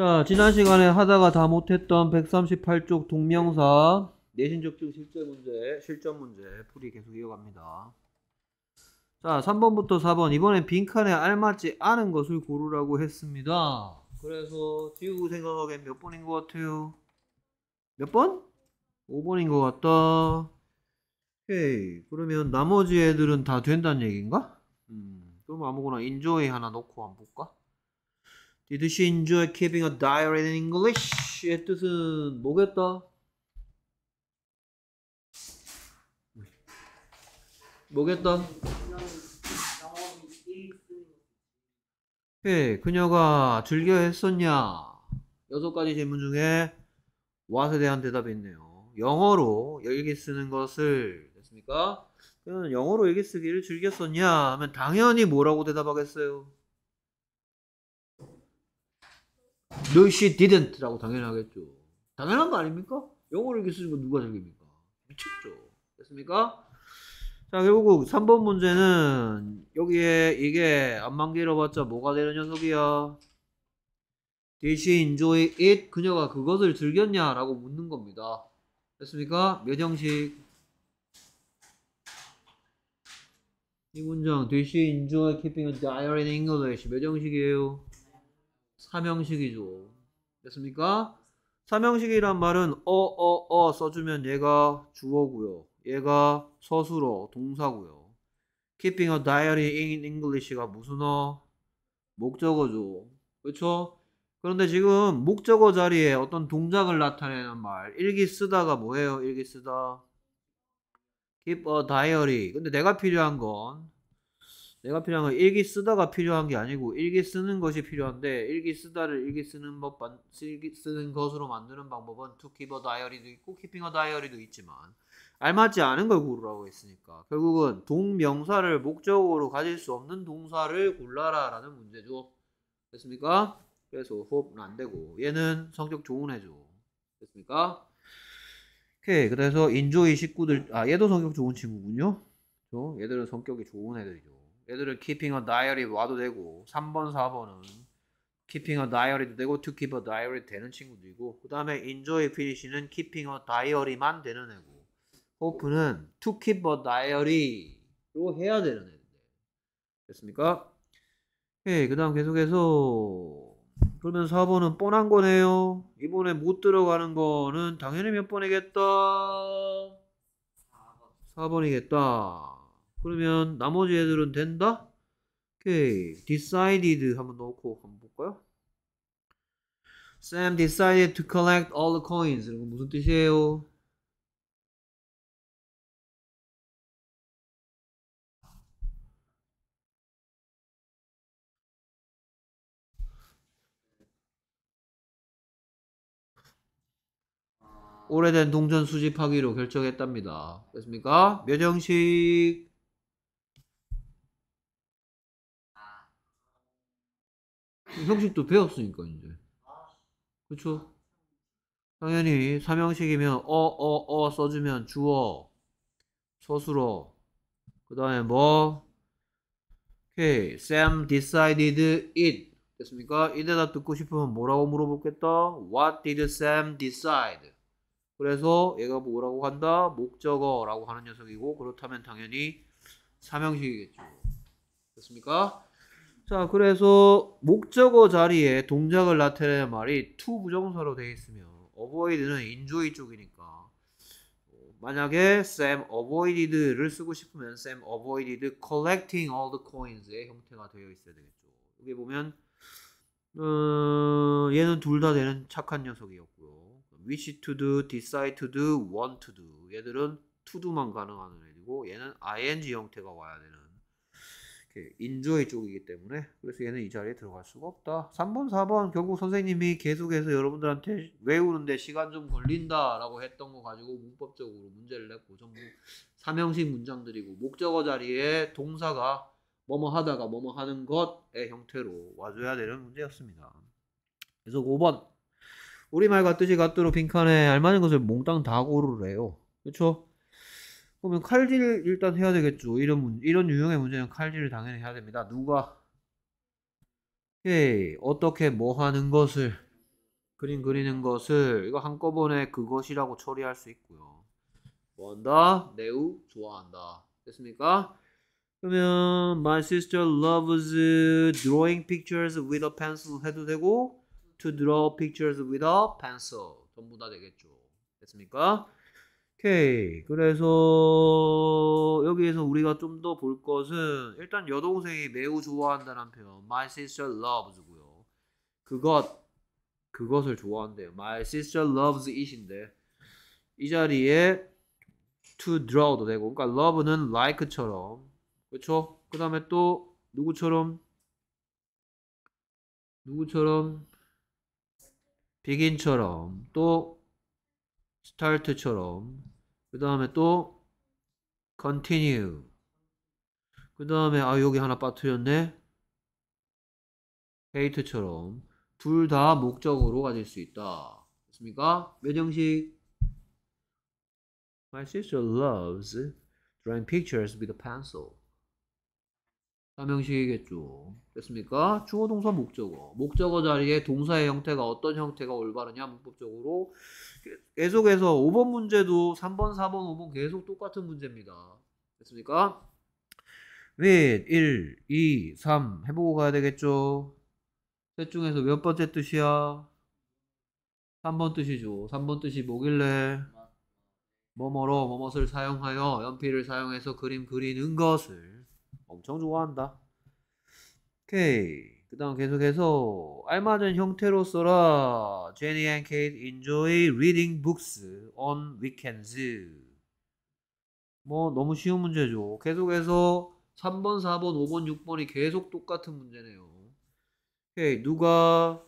자, 지난 시간에 하다가 다 못했던 138쪽 동명사 내신적중 실제 문제, 실전 문제 풀이 계속 이어갑니다. 자, 3번부터 4번. 이번엔 빈칸에 알맞지 않은 것을 고르라고 했습니다. 그래서 지우 생각하기엔 몇 번인 것 같아요? 몇 번? 5번인 것 같다. 오케이. 그러면 나머지 애들은 다 된다는 얘기인가? 음, 그럼 아무거나 인조이 하나 넣고 한번 볼까? Did she enjoy keeping a diary in English? 의 뜻은 뭐겠다? 뭐겠다? 예, 그녀가 즐겨 했었냐? 여섯 가지 질문 중에 what에 대한 대답이 있네요. 영어로 일기 쓰는 것을 됐습니까? 그는 영어로 일기 쓰기를 즐겼었냐 하면 당연히 뭐라고 대답하겠어요? No, she didn't라고 당연하겠죠. 당연한 거 아닙니까? 영어를 기술게쓰 누가 생깁니까 미쳤죠. 됐습니까? 자, 결국 3번 문제는 여기에 이게 안만 길어봤자 뭐가 되는 녀석이야? 대신 enjoy it? 그녀가 그것을 즐겼냐? 라고 묻는 겁니다. 됐습니까? 몇 형식? 이 문장 Did 대신 enjoy keeping a diary in English 몇 형식이에요? 삼형식이죠. 됐습니까? 삼형식이란 말은 어, 어, 어 써주면 얘가 주어고요. 얘가 서술어, 동사고요. Keeping a diary in English가 무슨 어? 목적어죠. 그렇죠? 그런데 지금 목적어 자리에 어떤 동작을 나타내는 말 일기 쓰다가 뭐예요? 일기 쓰다 keep a diary 근데 내가 필요한 건 내가 필요한 건 일기 쓰다가 필요한 게 아니고 일기 쓰는 것이 필요한데 일기 쓰다를 일기 쓰는 법 일기 쓰는 것으로 만드는 방법은 투키버 다이어리도 있고 키핑어 다이어리도 있지만 알맞지 않은 걸 고르라고 했으니까 결국은 동명사를 목적으로 가질 수 없는 동사를 골라라라는 문제죠. 됐습니까? 그래서 호흡은 안 되고 얘는 성격 좋은 애죠. 됐습니까? 오케이 그래서 인조의 식구들 아 얘도 성격 좋은 친구군요. 얘들은 성격이 좋은 애들이죠. 애들은 keeping a diary 와도 되고 3번 4번은 keeping a diary도 되고 to keep a diary 되는 친구도 있고 그 다음에 enjoy finish는 keeping a diary만 되는 애고 hope는 to keep a diary로 해야 되는 애인데 됐습니까? 예, 그 다음 계속해서 그러면 4번은 뻔한 거네요 이번에 못 들어가는 거는 당연히 몇 번이겠다 4번이겠다 그러면 나머지 애들은 된다? 오케이. decided 한번 넣고 한번 볼까요? Sam decided to collect all the coins. 이거 무슨 뜻이에요? 오래된 동전 수집하기로 결정했답니다. 됐습니까? 몇 형식? 형식도 배웠으니까 이제 그쵸? 당연히 삼형식이면 어 어, 어 써주면 주어 서술어 그 다음에 뭐 오케이 Sam decided it 됐습니까? 이 대답 듣고 싶으면 뭐라고 물어보겠다 What did Sam decide? 그래서 얘가 뭐라고 한다? 목적어라고 하는 녀석이고 그렇다면 당연히 삼형식이겠죠 됐습니까? 자, 그래서 목적어 자리에 동작을 나타내는 말이 to 부정사로 되어 있으면 avoid는 인조의 쪽이니까 만약에 Sam avoided를 쓰고 싶으면 Sam avoided collecting all the coins의 형태가 되어 있어야 되겠죠. 여기 보면 어, 얘는 둘 다 되는 착한 녀석이었고요. wish to do, decide to do, want to do 얘들은 to do만 가능한 애들이고 얘는 ing 형태가 와야 되는 인조의 쪽이기 때문에 그래서 얘는 이 자리에 들어갈 수가 없다. 3번, 4번 결국 선생님이 계속해서 여러분들한테 외우는데 시간 좀 걸린다라고 했던 거 가지고 문법적으로 문제를 냈고 전부 삼형식 문장들이고 목적어 자리에 동사가 뭐뭐 하다가 뭐뭐 하는 것의 형태로 와줘야 되는 문제였습니다. 그래서 5번 우리말 같듯이 같도록 빈칸에 알맞은 것을 몽땅 다 고르래요. 그렇죠? 그러면 칼질 일단 해야 되겠죠. 이런 문, 이런 유형의 문제는 칼질을 당연히 해야 됩니다. 누가 오케이 어떻게 뭐 하는 것을 그림 그리는 것을 이거 한꺼번에 그것이라고 처리할 수 있고요. 뭐 한다? 매우 좋아한다. 됐습니까? 그러면 my sister loves drawing pictures with a pencil 해도 되고 to draw pictures with a pencil 전부 다 되겠죠. 됐습니까? 오케이. 그래서 여기에서 우리가 좀 더 볼 것은 일단 여동생이 매우 좋아한다는 표현 my sister loves고요. 그것 그것을 좋아한대요. my sister loves it인데 이 자리에 to draw도 되고 그러니까 love는 like처럼 그렇죠? 그다음에 또 누구처럼 누구처럼 begin처럼 또 start처럼 그 다음에 또 continue 그 다음에 아 여기 하나 빠뜨렸네 hate처럼 둘 다 목적으로 가질 수 있다 됐습니까? 몇 형식? My sister loves drawing pictures with a pencil 3형식이겠죠 됐습니까? 주어 동사 목적어 목적어 자리에 동사의 형태가 어떤 형태가 올바르냐 문법적으로 계속해서 5번 문제도 3번, 4번, 5번 계속 똑같은 문제입니다. 됐습니까? w 1, 2, 3 해보고 가야 되겠죠? 셋 중에서 몇 번째 뜻이야? 3번 뜻이죠. 3번 뜻이 뭐길래? 뭐뭐로 뭐뭐를 사용하여 연필을 사용해서 그림 그리는 것을 엄청 좋아한다. 오케이. 그 다음 계속해서 알맞은 형태로 써라. Jenny a enjoy reading books on weekends. 뭐 너무 쉬운 문제죠. 계속해서 3번, 4번, 5번, 6번이 계속 똑같은 문제네요. 오케이, 누가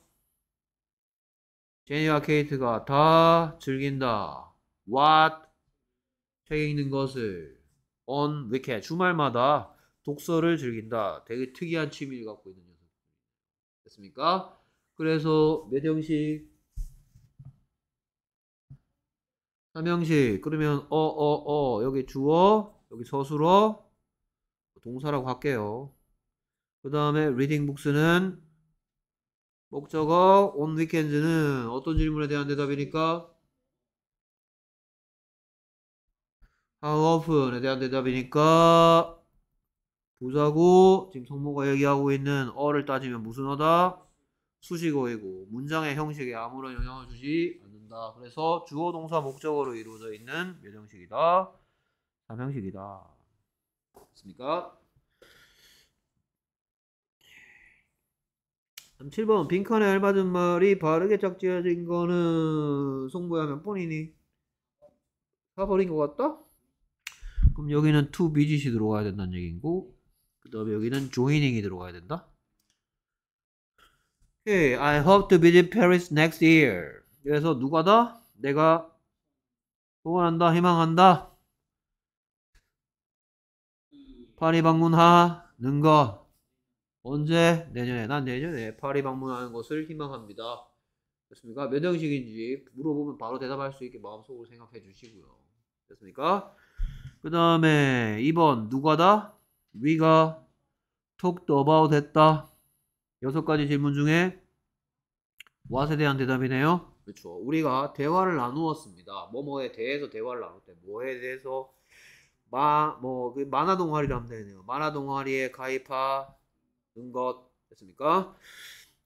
제니와 케이트가 다 즐긴다. What? 책 읽는 것을 on weekend 주말마다 독서를 즐긴다. 되게 특이한 취미를 갖고 있는 됐습니까? 그래서 몇 형식? 3형식. 그러면 어, 어, 어. 여기 주어, 여기 서술어, 동사라고 할게요. 그 다음에 리딩 북스는 목적어, 온 위켄즈는 어떤 질문에 대한 대답이니까? How often에 대한 대답이니까 부사고 지금 성모가 얘기하고 있는 어를 따지면 무슨 어다? 수식어이고 문장의 형식에 아무런 영향을 주지 않는다. 그래서 주어 동사 목적으로 이루어져 있는 몇 형식이다? 3형식이다. 맞습니까? 7번 빈칸에 알맞은 말이 바르게 짝지어진 거는 송보야 몇 번이니? 사버린 것 같다? 그럼 여기는 to 비짓이 들어가야 된다는 얘기고 인그 다음에 여기는 조이닝이 들어가야 된다. Okay, I hope to visit Paris next year. 그래서 누가다? 내가 소원한다, 희망한다. 파리 방문하는 거. 언제? 내년에. 난 내년에 파리 방문하는 것을 희망합니다. 됐습니까? 몇 형식인지 물어보면 바로 대답할 수 있게 마음속으로 생각해 주시고요. 됐습니까? 그 다음에 2번 누가다? 위가 톡도 어바웃 d 했다. 여섯 가지 질문 중에 what에 대한 대답이네요. 그렇죠. 우리가 대화를 나누었습니다. 뭐뭐에 대해서 대화를 나눌때 뭐에 대해서 마뭐그 만화 동아리를 하면 되네요. 만화 동아리에 가입하는 것 됐습니까?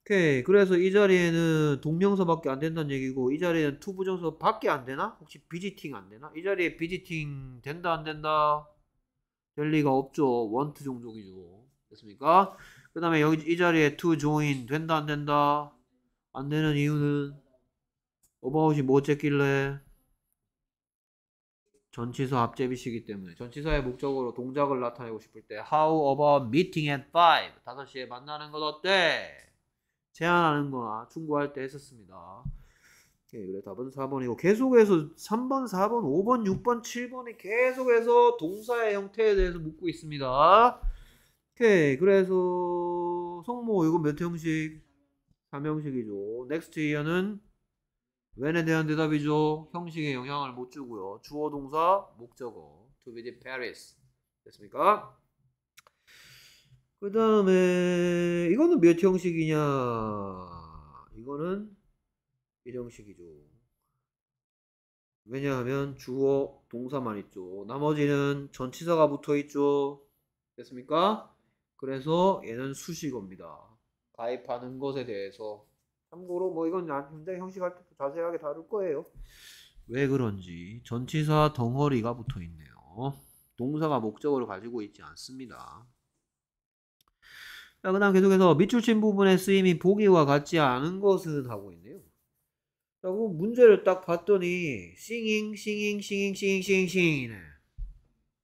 오케이. 그래서 이 자리에는 동명서밖에 안 된다는 얘기고 이 자리에는 투부정서밖에 안 되나? 혹시 비지팅 안 되나? 이 자리에 비지팅 된다 안 된다? 될 리가 없죠. 원투 종족이죠. 됐습니까? 그 다음에 여기 이 자리에 투 조인 된다 안 된다? 안 되는 이유는 a 버 o u t 이뭐 쨌길래 전치사 앞잽이시기 때문에 전치사의 목적으로 동작을 나타내고 싶을 때 how about meeting at 5 5시에 만나는 건 어때? 제안하는 거나 충고할 때 했었습니다. 오케이. 그래 답은 4번이고 계속해서 3번, 4번, 5번, 6번, 7번이 계속해서 동사의 형태에 대해서 묻고 있습니다. 오케이. 그래서 성모 이건 몇 형식? 3형식이죠. 넥스트 t 어는 when에 대한 대답이죠. 형식에 영향을 못 주고요. 주어 동사, 목적어. to visit Paris. 됐습니까? 그 다음에 이거는 몇 형식이냐 이거는 일형식이죠. 왜냐하면 주어 동사만 있죠. 나머지는 전치사가 붙어 있죠. 됐습니까? 그래서 얘는 수식어입니다. 가입하는 것에 대해서 참고로 뭐 이건 굉장히 형식할 때 자세하게 다룰 거예요. 왜 그런지 전치사 덩어리가 붙어 있네요. 동사가 목적어를 가지고 있지 않습니다. 자, 그 다음 계속해서 밑줄 친 부분의 쓰임이 보기와 같지 않은 것은 하고 있네요. 라고 문제를 딱 봤더니 싱잉 싱잉 싱잉 싱잉 싱잉 싱잉이네.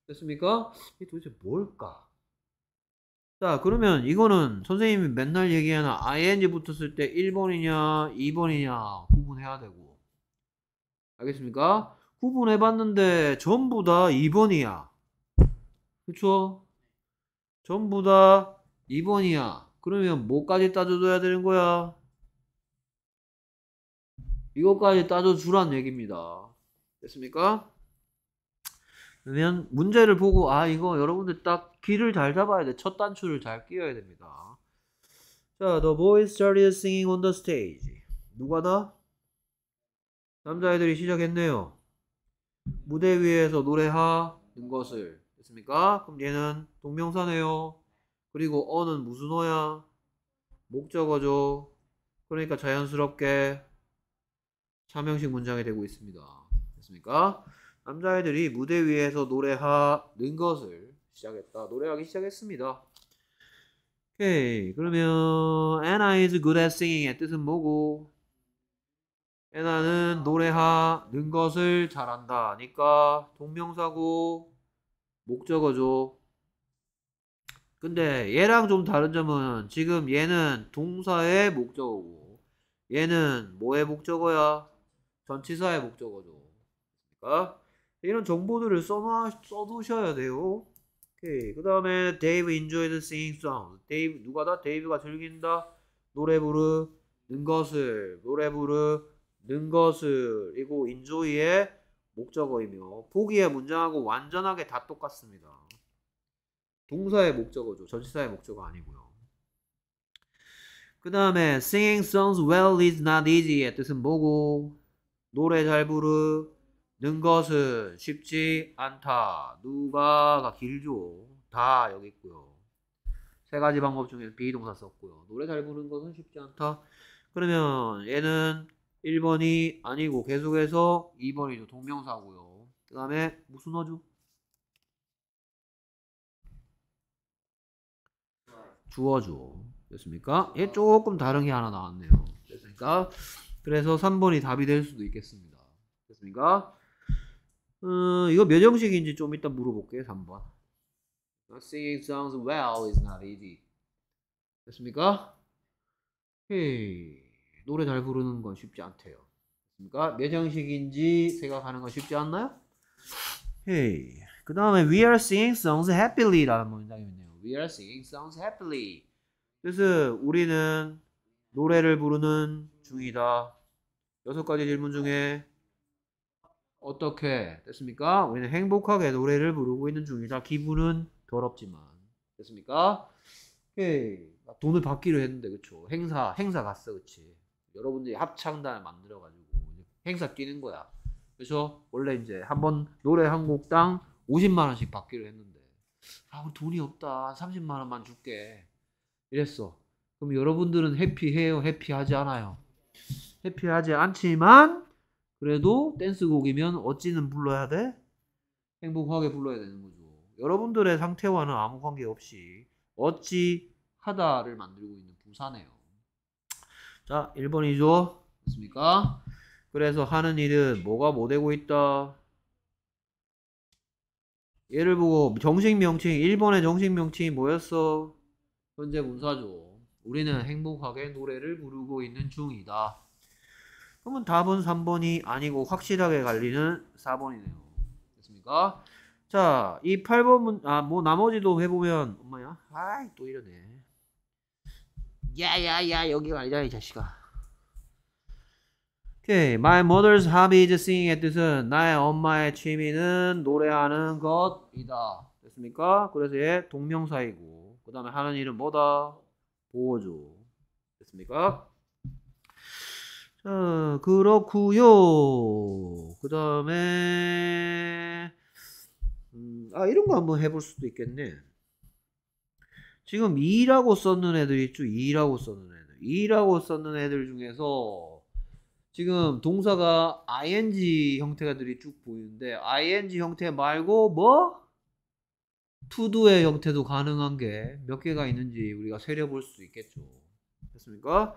됐습니까? 이게 도대체 뭘까? 자 그러면 이거는 선생님이 맨날 얘기하는 ing 붙었을 때 1번이냐 2번이냐 구분해야 되고 알겠습니까? 구분해봤는데 전부 다 2번이야 그쵸? 전부 다 2번이야 그러면 뭐까지 따져줘야 되는 거야? 이것까지 따져주란 얘기입니다. 됐습니까? 그러면 문제를 보고 아 이거 여러분들 딱 길을 잘 잡아야 돼. 첫 단추를 잘 끼워야 됩니다. 자, the boy started singing on the stage. 누가 나? 남자애들이 시작했네요. 무대 위에서 노래하는 것을 됐습니까? 그럼 얘는 동명사네요. 그리고 어는 무슨 어야? 목적어죠. 그러니까 자연스럽게 차형식 문장이 되고 있습니다. 됐습니까? 남자애들이 무대 위에서 노래하는 것을 시작했다. 노래하기 시작했습니다. 오케이. 그러면 Anna is good at singing의 뜻은 뭐고? Anna는 노래하는 것을 잘한다. 니까 동명사고 목적어죠. 근데 얘랑 좀 다른 점은 지금 얘는 동사의 목적어고 얘는 뭐의 목적어야? 전치사의 목적어죠. 그러니까 이런 정보들을 써놔, 써두셔야 돼요. 그 다음에 Dave enjoyed singing songs. Dave, 누가 다? Dave가 즐긴다. 노래 부르는 것을. 노래 부르는 것을. 이고 enjoy의 목적어이며 보기의 문장하고 완전하게 다 똑같습니다. 동사의 목적어죠. 전치사의 목적어 아니고요. 그 다음에 singing songs well is not easy의 뜻은 뭐고 노래 잘 부르는 것은 쉽지 않다. 누가가 길죠. 다 여기 있고요. 세 가지 방법 중에서 비동사 썼고요. 노래 잘 부르는 것은 쉽지 않다. 그러면 얘는 1번이 아니고 계속해서 2번이죠. 동명사고요. 그 다음에 무슨 어조? 주어죠. 됐습니까? 얘 조금 다른 게 하나 나왔네요. 됐습니까? 그래서 3번이 답이 될 수도 있겠습니다. 됐습니까? 음, 이거 몇 형식인지 좀 이따 물어볼게요. 3번. Singing songs well is not easy. 됐습니까? 헤이, 노래 잘 부르는 건 쉽지 않대요. 됐습니까? 몇 형식인지 생각하는 건 쉽지 않나요? 헤이. 그 다음에 We are singing songs happily 라는 문장이 있네요. We are singing songs happily. 그래서 우리는 노래를 부르는 중이다. 여섯 가지 질문 중에 어떻게 됐습니까? 우리는 행복하게 노래를 부르고 있는 중이다. 기분은 더럽지만 됐습니까? 오케이. 예, 돈을 받기로 했는데 그쵸? 행사 행사 갔어, 그치? 여러분들이 합창단을 만들어가지고 행사 뛰는 거야. 그래서 원래 이제 한번 노래 한 곡당 50만 원씩 받기로 했는데 아 돈이 없다 30만 원만 줄게 이랬어 그럼 여러분들은 해피해요? 해피하지 않아요? 해피하지 않지만 그래도 댄스곡이면 어찌는 불러야 돼? 행복하게 불러야 되는 거죠. 여러분들의 상태와는 아무 관계없이 어찌하다를 만들고 있는 부사네요. 자, 1번이죠. 맞습니까? 그래서 하는 일은 뭐가 뭐 되고 있다? 예를 보고 정식 명칭, 1번의 정식 명칭이 뭐였어? 현재 분사죠. 우리는 행복하게 노래를 부르고 있는 중이다. 그러면 답은 3번이 아니고 확실하게 갈리는 4번이네요. 됐습니까? 자, 이 8번 아, 뭐, 나머지도 해보면, 엄마야? 아이, 또 이러네. 야, 야, 야, 여기가 아니이 자식아. 오케이. My mother's hobby is singing의 뜻은 나의 엄마의 취미는 노래하는 것이다. 됐습니까? 그래서 얘 동명사이고, 그 다음에 하는 일은 뭐다? 보호죠. 됐습니까? 자, 그렇구요. 그 다음에, 음, 아, 이런 거 한번 해볼 수도 있겠네. 지금 2라고 썼는 애들 있죠? 2라고 썼는 애들. 2라고 썼는 애들 중에서 지금 동사가 ing 형태가 들이 쭉 보이는데, ing 형태 말고 뭐? 투두의 형태도 가능한 게 몇 개가 있는지 우리가 세려볼 수 있겠죠. 됐습니까?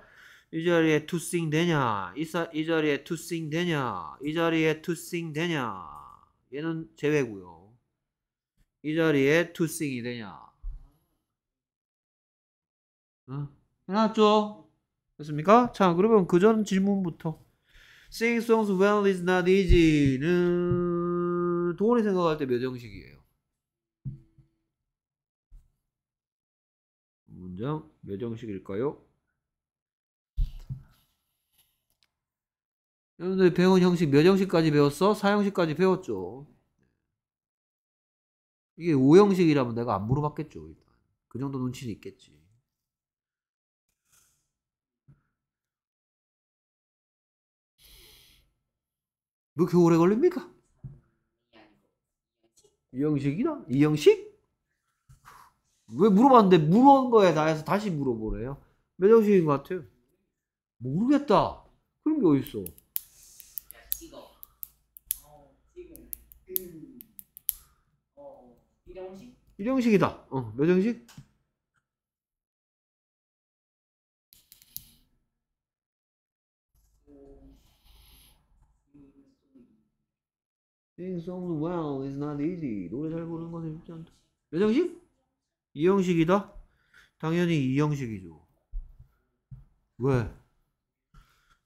이 자리에 투싱 되냐? 이, 사, 이 자리에 투싱 되냐? 이 자리에 투싱 되냐? 얘는 제외고요. 이 자리에 투싱이 되냐? 응? 해놨죠? 됐습니까? 자, 그러면 그 전 질문부터. Sing songs well is not easy는 도원이 생각할 때 몇 형식이에요? 문장 몇 형식일까요? 여러분들 배운 형식 몇 형식까지 배웠어? 4형식까지 배웠죠. 이게 5형식이라면 내가 안 물어봤겠죠. 일단. 그 정도 눈치는 있겠지. 왜 뭐 이렇게 오래 걸립니까? 2형식이다? 2형식? 왜 물어봤는데 물어본 거에 대해서 다시 물어보래요. 몇정신인것 같아요. 모르겠다. 그런 게 어딨어. 일형식? 일형식이다. 어, 몇 형식? Sing songs well is not easy. 노래 잘 부르는 것은 쉽지 않다. 몇 형식? 이 형식이다? 당연히 이 형식이죠. 왜?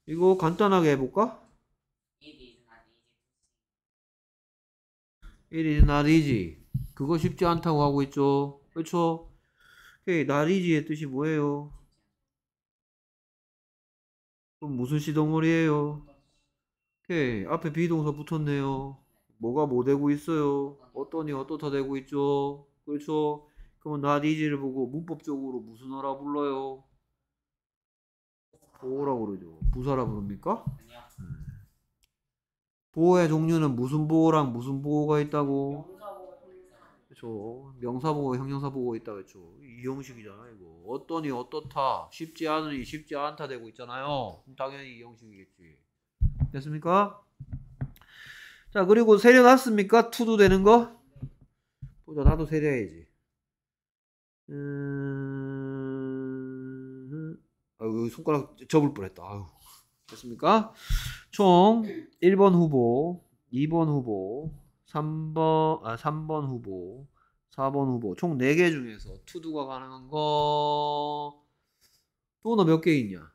이거 간단하게 해볼까? It is not easy. 그거 쉽지 않다고 하고 있죠. 그렇죠? 오케이, not easy의 뜻이 뭐예요? 그럼 무슨 시동물이에요? 오케이, 앞에 비동사 붙었네요. 뭐가 뭐 되고 있어요? 어떠니 어떻다 되고 있죠? 그렇죠? 그러면 나디지를 보고 문법적으로 무슨 어라 불러요? 보호라 그러죠. 부사라 부릅니까? 아니요. 음. 보호의 종류는 무슨 보호랑 무슨 보호가 있다고? 명사 보호, 형용사 보호 있다 고했죠 이형식이잖아 이거. 어떠니 어떻다, 쉽지 않으니 쉽지 않다 되고 있잖아요. 당연히 이형식이겠지. 됐습니까? 자 그리고 세려놨습니까? 투도 되는 거? 보자 나도 세려야지. 음. 아유, 그 손가락 접을 뻔했다. 아유. 됐습니까? 총 1번 후보, 2번 후보, 3번, 아, 3번 후보, 4번 후보. 총 4개 중에서 투두가 가능한 거. 또 너 몇 개 있냐?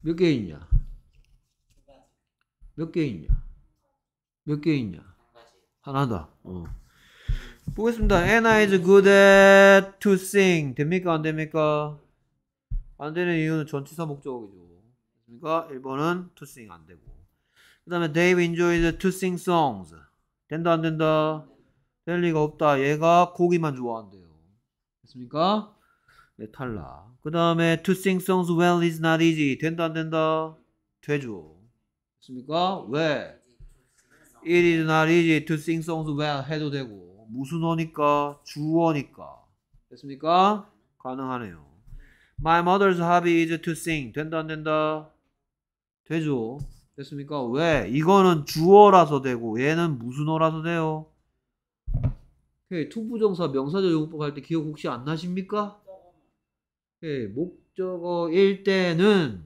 몇 개 있냐? 몇 개 있냐? 몇개 있냐? 하나다. 어. 보겠습니다. Anna is good at to sing. 됩니까? 안 됩니까? 안 되는 이유는 전치사 목적이죠 그러니까 1번은 to sing 안 되고. 그 다음에 Dave enjoys to sing songs. 된다, 안 된다? 될 리가 없다. 얘가 고기만 좋아한대요. 됐습니까? 네, 탈락. 그 다음에 to sing songs well is not easy. 된다, 안 된다? 되죠. 됐습니까? 왜? it is not easy to sing songs well 해도 되고 무슨 어니까 주어니까 됐습니까? 가능하네요. My mother's hobby is to sing. 된다 안 된다? 되죠. 됐습니까? 왜? 이거는 주어라서 되고 얘는 무슨 어라서 돼요. 오케이. 투부정사 명사절 용법 할 때 기억 혹시 안 나십니까? 오케이. 목적어일 때는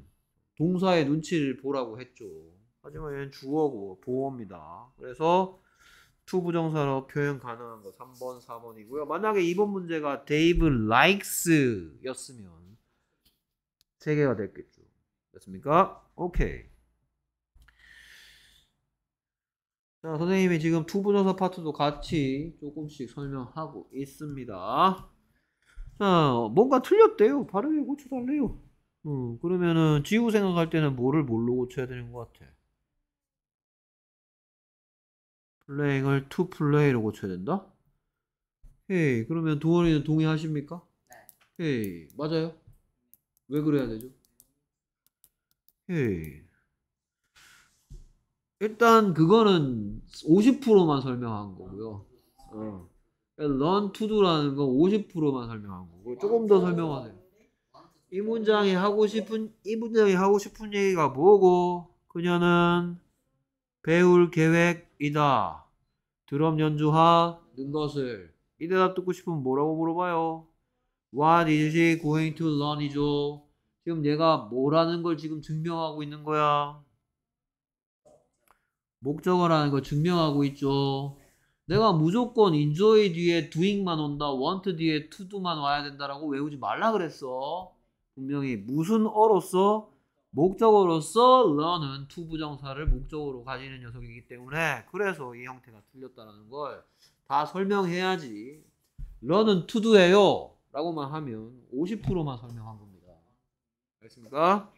동사의 눈치를 보라고 했죠. 하지만 얘는 주어고 보호입니다 그래서 to 부정사로 표현 가능한 거 3번, 4번이고요. 만약에 2번 문제가 Dave likes 였으면 3 개가 됐겠죠. 됐습니까? 오케이. 자, 선생님이 지금 to 부정사 파트도 같이 조금씩 설명하고 있습니다. 자, 뭔가 틀렸대요. 발음에 고쳐달래요. 음, 그러면은 지우 생각할 때는 뭐를 뭘로 고쳐야 되는 것 같아? 플레잉을 투플레 l a 로 고쳐야 된다? 헤이 그러면 동원이는 동의하십니까? 네. 헤이 맞아요? 왜 그래야 되죠? 헤이 일단 그거는 50%만 설명한 거고요. 어. learn to do라는 건 50%만 설명한 거고 조금 더 설명하세요. 이 문장이 하고 싶은 이 문장이 하고 싶은 얘기가 뭐고 그녀는 배울 계획 이다. 드럼 연주하는 것을 이 대답 듣고 싶으면 뭐라고 물어봐요? What is he going to learn 이죠. 지금 얘가 뭐라는 걸 지금 증명하고 있는 거야. 목적어라는 걸 증명하고 있죠. 내가 무조건 enjoy 뒤에 doing만 온다, want 뒤에 to do만 와야 된다라고 외우지 말라 그랬어. 분명히 무슨 어로서 목적으로서 learn은 t 부정사를 목적으로 가지는 녀석이기 때문에 그래서 이 형태가 틀렸다는걸 다 설명해야지 learn은 to do예요 라고만 하면 50%만 설명한 겁니다 알겠습니까?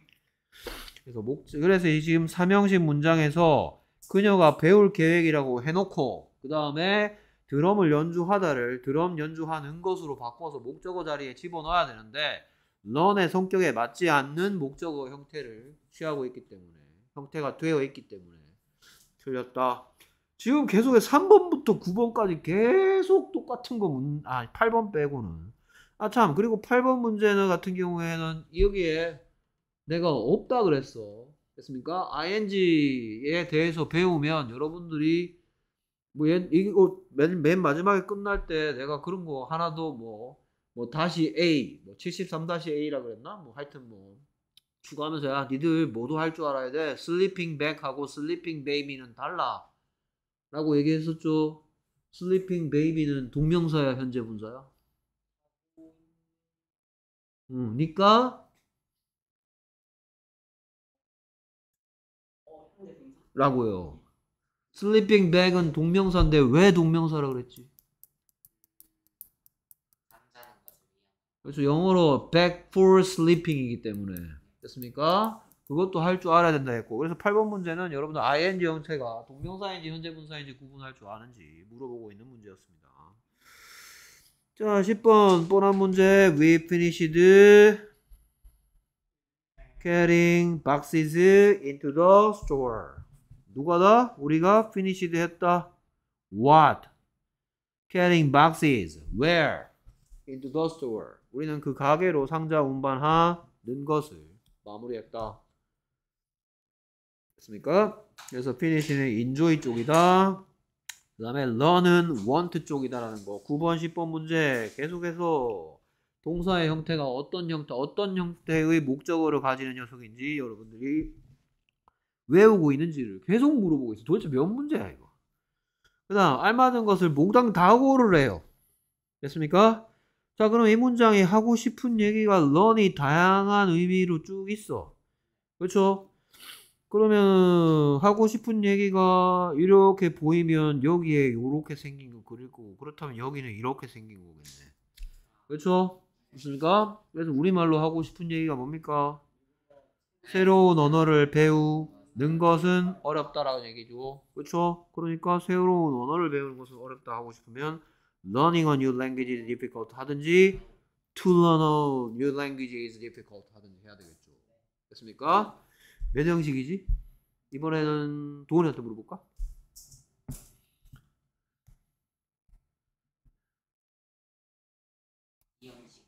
그래서 목 그래서 이 지금 삼형식 문장에서 그녀가 배울 계획이라고 해놓고 그 다음에 드럼을 연주하다를 드럼 연주하는 것으로 바꿔서 목적어 자리에 집어넣어야 되는데 너네 성격에 맞지 않는 목적어 형태를 취하고 있기 때문에 형태가 되어 있기 때문에 틀렸다. 지금 계속 3번부터 9번까지 계속 똑같은 거 문, 아, 8번 빼고는. 아, 참. 그리고 8번 문제는 같은 경우에는 여기에 내가 없다 그랬어. 됐습니까? ing에 대해서 배우면 여러분들이 뭐, 이거 맨, 맨 마지막에 끝날 때 내가 그런 거 하나도 뭐, 뭐 다시 A 뭐 73-A라 그랬나? 뭐 하여튼 뭐 추가하면서 야 니들 모두 할 줄 알아야 돼. 슬리핑 백하고 슬리핑 베이비는 달라. 라고 얘기했었죠. 슬리핑 베이비는 동명사야 현재 분사야? 응, 니까 라고요. 슬리핑 백은 동명사인데 왜 동명사라 그랬지? 그래서 영어로 back for sleeping이기 때문에 됐습니까? 그것도 할 줄 알아야 된다 했고 그래서 8번 문제는 여러분들 ing 형태가 동명사인지 현재 분사인지 구분할 줄 아는지 물어보고 있는 문제였습니다. 자 10번 뻔한 문제 we finished carrying boxes into the store 누가 다? 우리가 finished 했다 what? carrying boxes where? into the store 우리는 그 가게로 상자 운반하는 것을 마무리했다. 됐습니까? 그래서 피니시는 인조이 쪽이다. 그 다음에 learn은 want 쪽이다라는 거. 9번, 10번 문제 계속해서 동사의 형태가 어떤 형태, 어떤 형태의 목적어를 가지는 녀석인지 여러분들이 외우고 있는지를 계속 물어보고 있어요. 도대체 몇 문제야 이거? 그 다음 알맞은 것을 몽당 다 고를 해요. 됐습니까? 자, 그럼 이 문장에 하고 싶은 얘기가 런 e 이 다양한 의미로 쭉 있어. 그렇죠? 그러면 하고 싶은 얘기가 이렇게 보이면 여기에 이렇게 생긴 거그리고 그렇다면 여기는 이렇게 생긴 거겠네. 그렇죠? 그렇습니까? 그래서 우리말로 하고 싶은 얘기가 뭡니까? 새로운 언어를 배우는 것은 어렵다라는 얘기죠. 그렇죠? 그러니까 새로운 언어를 배우는 것은 어렵다 하고 싶으면 learning a new language is difficult 하든지 to learn a new language is difficult 하든지 해야 되겠죠. 됐습니까? 몇 형식이지? 이번에는 도훈이한테 물어볼까?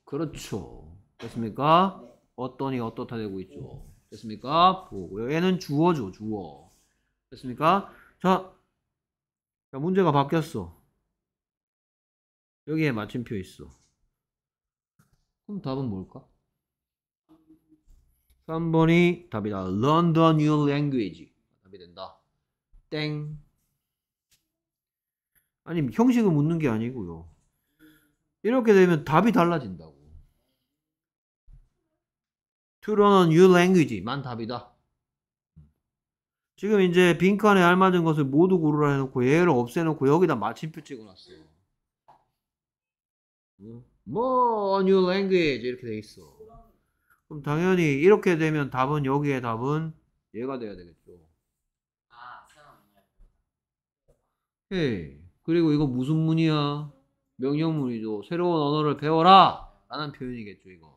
그렇죠. 됐습니까? 어떠니 어떻다 되고 있죠. 됐습니까? 보고요. 얘는 주어죠, 주어. 됐습니까? 자, 자 문제가 바뀌었어. 여기에 맞춤표 있어. 그럼 답은 뭘까? 3번이 답이다. Learn the new language. 답이 된다. 땡. 아니, 형식을 묻는 게 아니고요. 이렇게 되면 답이 달라진다고. To learn a new language만 답이다. 지금 이제 빈칸에 알맞은 것을 모두 고르라 해놓고 얘를 없애놓고 여기다 마침표 찍어놨어요. 뭐 a new language 이렇게 돼 있어. 그럼 당연히 이렇게 되면 답은 여기에 답은 얘가 돼야 되겠죠. 아, 예. 그리고 이거 무슨 문이야? 명령문이죠. 새로운 언어를 배워라! 라는 표현이겠죠, 이건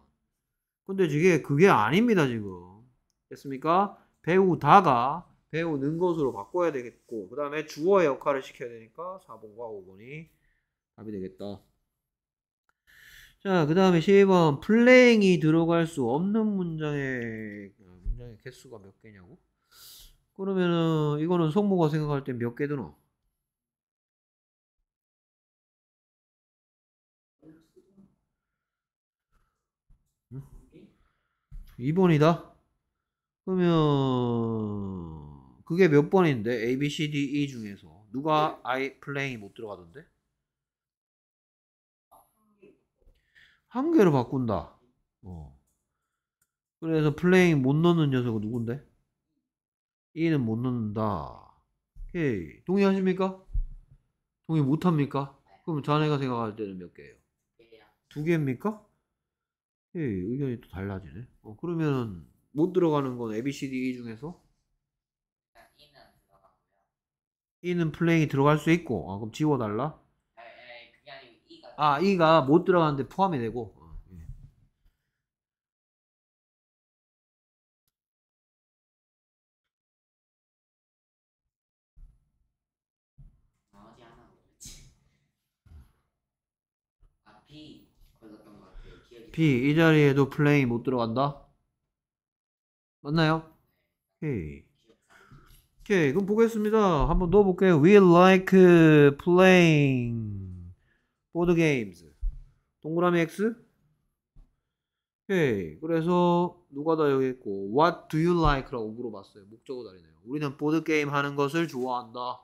근데 이게 그게 아닙니다, 지금. 됐습니까? 배우다가 배우는 것으로 바꿔야 되겠고, 그 다음에 주어의 역할을 시켜야 되니까 4번과 5번이 답이 되겠다. 자, 그 다음에 12번. 플레잉이 들어갈 수 없는 문장의, 그 문장의 개수가 몇 개냐고? 그러면은, 이거는 성모가 생각할 때 몇개 드노? 응? 2번이다? 그러면, 그게 몇 번인데? A, B, C, D, E 중에서. 누가 I, 플레잉이 못 들어가던데? 한 개로 바꾼다. 어. 그래서 플레잉 못 넣는 녀석은 누군데? A는 못 넣는다. 오케이. 동의하십니까? 동의 못 합니까? 네. 그럼 자네가 생각할 때는 몇 개예요? 두 개입니까? 예, 의견이 또 달라지네. 어, 그러면못 들어가는 건 A, B, C, D, E 중에서 네, E는 플레잉이 들어갈 수 있고, 아 그럼 지워달라. 아 이가 못 들어가는데 포함이 되고 어, 예. 아, B 이 자리에도 플레이 못 들어간다? 맞나요? 오케 예. 그럼 보겠습니다 한번 넣어볼게요 We like playing 보드 게임즈. 동그라미 X? 오케이. 그래서 누가 더 여기 있고 What do you like라고 물어봤어요. 목적어 다리네요. 우리는 보드 게임 하는 것을 좋아한다.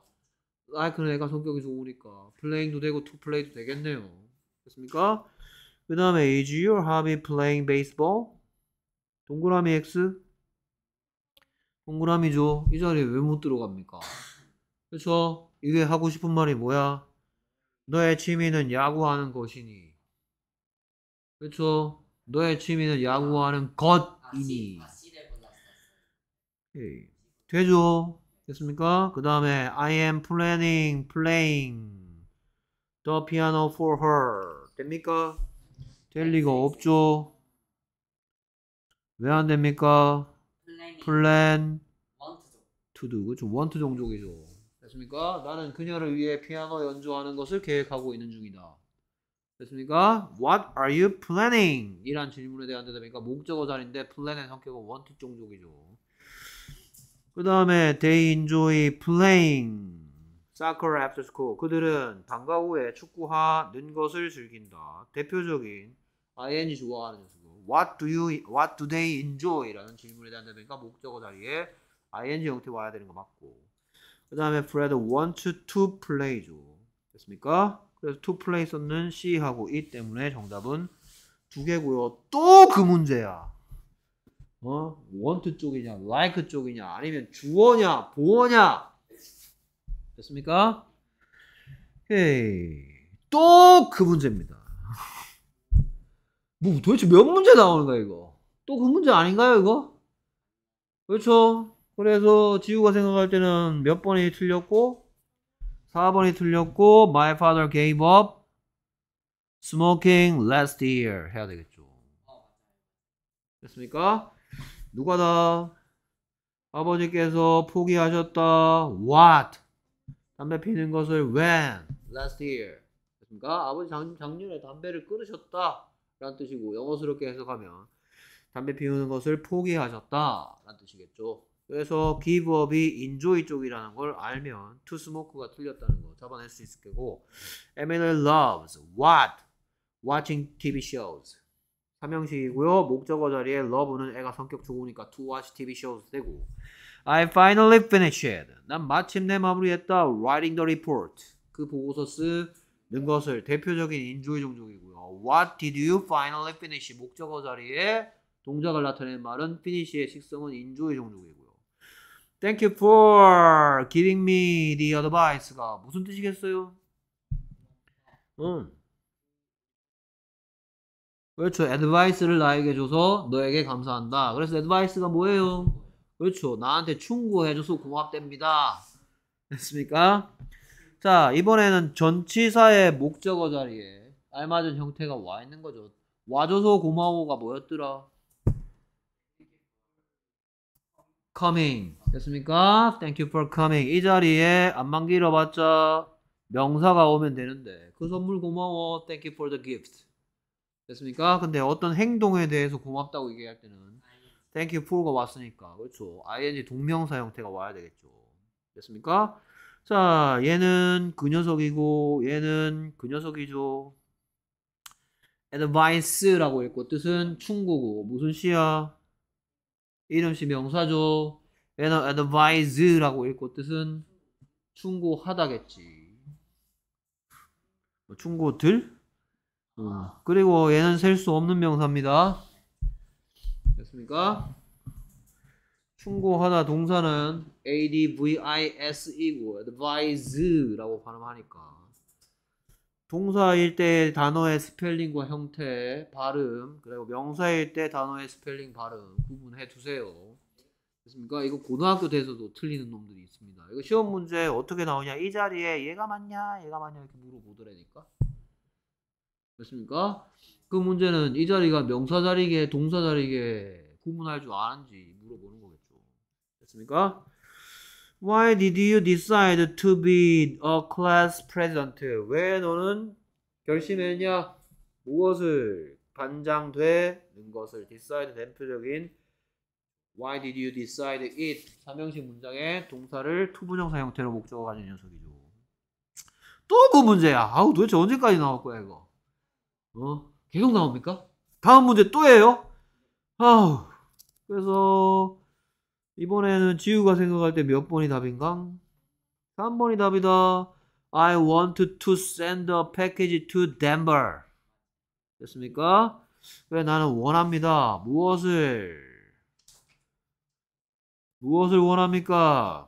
like는 애가 성격이 좋으니까 playing도 되고 to play도 되겠네요. 됐습니까? 그 다음에 is your hobby playing baseball? 동그라미 X? 동그라미죠. 이 자리에 왜 못 들어갑니까? 그렇죠? 이게 하고 싶은 말이 뭐야? 너의 취미는 야구하는 것이니. 그렇죠? 너의 취미는 야구하는 것이니. 오케이. 예. 되죠? 됐습니까? 그 다음에 I am planning playing the piano for her. 됩니까? 될 리가 네, 네. 없죠. 왜 안 됩니까? 플랜 투두 그렇죠. 원투 종족이죠. 됐습니까? 나는 그녀를 위해 피아노 연주하는 것을 계획하고 있는 중이다. 됐습니까? What are you planning? 이란 질문에 대한 대답이니까 목적어 자리인데 p l 의 성격은 w a 종족이죠. 그 다음에 they enjoy playing soccer after school. 그들은 방과 후에 축구하는 것을 즐긴다. 대표적인 ing 좋아하는 녀석 what do you what do they enjoy라는 질문에 대한 대답이니까 목적어 자리에 ing 형태 와야 되는 거 맞고 그 다음에 브 r 드원 w 투플레이 t 죠 됐습니까? 그래서 투 플레이 썼는 C하고 E 때문에 정답은 두 개고요. 또 그 문제야. 어? want 쪽이냐, like 쪽이냐, 아니면 주어냐, 보어냐. 됐습니까? 헤이. 또 그 문제입니다. 뭐 도대체 몇 문제 나오는 거야, 이거? 또 그 문제 아닌가요, 이거? 그렇죠? 그래서 지우가 생각할 때는 몇 번이 틀렸고 4번이 틀렸고 My father gave up smoking last year 해야 되겠죠. 됐습니까? 누가 다 아버지께서 포기하셨다. What? 담배 피는 것을 when? Last year. 됐습니까? 아버지 작, 작년에 담배를 끊으셨다. 라는 뜻이고 영어스럽게 해석하면 담배 피우는 것을 포기하셨다. 라는 뜻이겠죠. 그래서 기브업이 인조이 쪽이라는 걸 알면 to smoke가 틀렸다는 거 잡아낼 수 있을 거고 Emily loves what? watching TV shows 삼형식이고요 목적어 자리에 love는 애가 성격 좋으니까 to watch TV shows 되고 I finally finished 난 마침내 마무리했다 writing the report 그 보고서 쓰는 것을 대표적인 인조이 종족이고요 What did you finally finish? 목적어 자리에 동작을 나타내는 말은 finish의 식성은 인조이 종족이고 Thank you for giving me the advice가 무슨 뜻이겠어요? 응. 음. 그렇죠. advice를 나에게 줘서 너에게 감사한다. 그래서 advice가 뭐예요? 그렇죠. 나한테 충고해줘서 고맙답니다. 됐습니까? 자, 이번에는 전치사의 목적어 자리에 알맞은 형태가 와 있는 거죠. 와줘서 고마워가 뭐였더라? coming 됐습니까? Thank you for coming 이 자리에 안만 길어봤자 명사가 오면 되는데 그 선물 고마워 Thank you for the gift 됐습니까? 근데 어떤 행동에 대해서 고맙다고 얘기할 때는 Thank you for가 왔으니까 그렇죠 ing 동명사 형태가 와야 되겠죠 됐습니까? 자 얘는 그 녀석이고 얘는 그 녀석이죠 advice라고 읽고 뜻은 충고고 무슨 시야? 이름시 명사죠. a n advise라고 읽고 뜻은 충고하다겠지. 뭐 충고들? 어. 그리고 얘는 셀 수 없는 명사입니다. 됐습니까? 충고하다 동사는 advise고 advise라고 발음하니까 동사일 때 단어의 스펠링과 형태, 발음, 그리고 명사일 때 단어의 스펠링, 발음 구분해 두세요. 됐습니까? 이거 고등학교 돼서도 틀리는 놈들이 있습니다. 이거 시험 문제 어떻게 나오냐? 이 자리에 얘가 맞냐? 얘가 맞냐? 이렇게 물어보더라니까. 됐습니까? 그 문제는 이 자리가 명사 자리게, 동사 자리게 구분할 줄 아는지 물어보는 거겠죠. 됐습니까? Why did you decide to be a class president? 왜 너는 결심했냐? 무엇을 반장 되는 것을 decide 대표적인 Why did you decide it? 삼형식 문장의 동사를 투부정사 형태로 목적어 가진 녀석이죠. 또 그 문제야. 아우 도대체 언제까지 나올 거야 이거? 어? 계속 나옵니까? 다음 문제 또 해요? 아우 그래서 이번에는 지우가 생각할 때 몇 번이 답인가? 3번이 답이다. I want to send a package to Denver. 됐습니까? 왜 나는 원합니다. 무엇을? 무엇을 원합니까?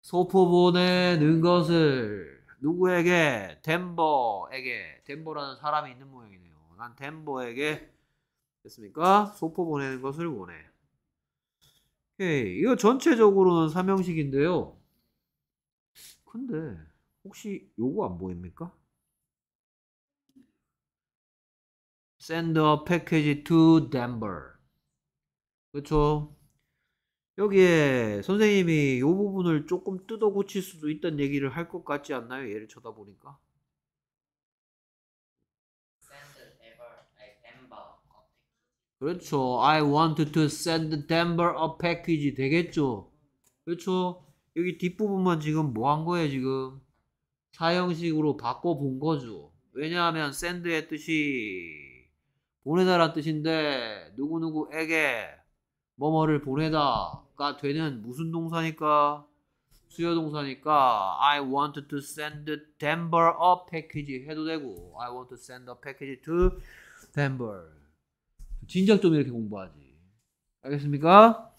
소포보내는 것을 누구에게? 덴버에게. 덴버라는 사람이 있는 모양이네요. 난 덴버에게 됐습니까? 소포 보내는 것을 원해. 오케이. 예, 이거 전체적으로는 삼형식인데요. 근데 혹시 요거 안 보입니까? 샌 e n d a p a c k 그렇죠. 여기에 선생님이 요 부분을 조금 뜯어 고칠 수도 있다는 얘기를 할 것 같지 않나요? 얘를 쳐다보니까. 그렇죠. I want to send Denver a package 되겠죠. 그렇죠. 여기 뒷부분만 지금 뭐 한 거예요 지금? 사형식으로 바꿔본 거죠. 왜냐하면 send의 뜻이 보내다란 뜻인데 누구누구에게 뭐뭐를 보내다가 되는 무슨 동사니까? 수요 동사니까 I want to send Denver a package 해도 되고 I want to send a package to Denver 진작 좀 이렇게 공부하지. 알겠습니까?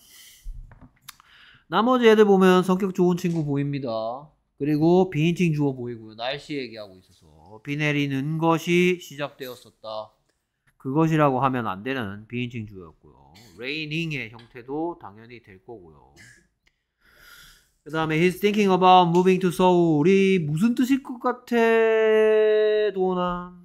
나머지 애들 보면 성격 좋은 친구 보입니다. 그리고 비인칭 주어 보이고요. 날씨 얘기하고 있어서 비 내리는 것이 시작되었었다. 그것이라고 하면 안 되는 비인칭 주어였고요. 레이닝의 형태도 당연히 될 거고요. 그 다음에 he's thinking about moving to Seoul이 무슨 뜻일 것 같아 도나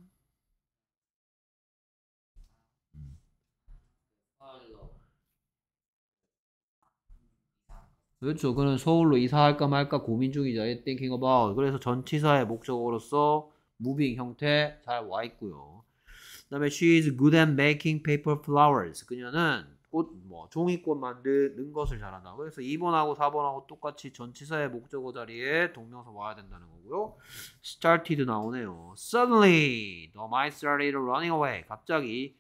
그렇죠. 그는 서울로 이사할까 말까 고민 중이죠. thinking about. 그래서 전치사의 목적으로서 moving 형태 잘 와 있고요. 그 다음에 she is good at making paper flowers. 그녀는 꽃, 뭐, 종이꽃 만드는 것을 잘한다. 그래서 2번하고 4번하고 똑같이 전치사의 목적어 자리에 동명사 와야 된다는 거고요. started 나오네요. suddenly, the mice started running away. 갑자기,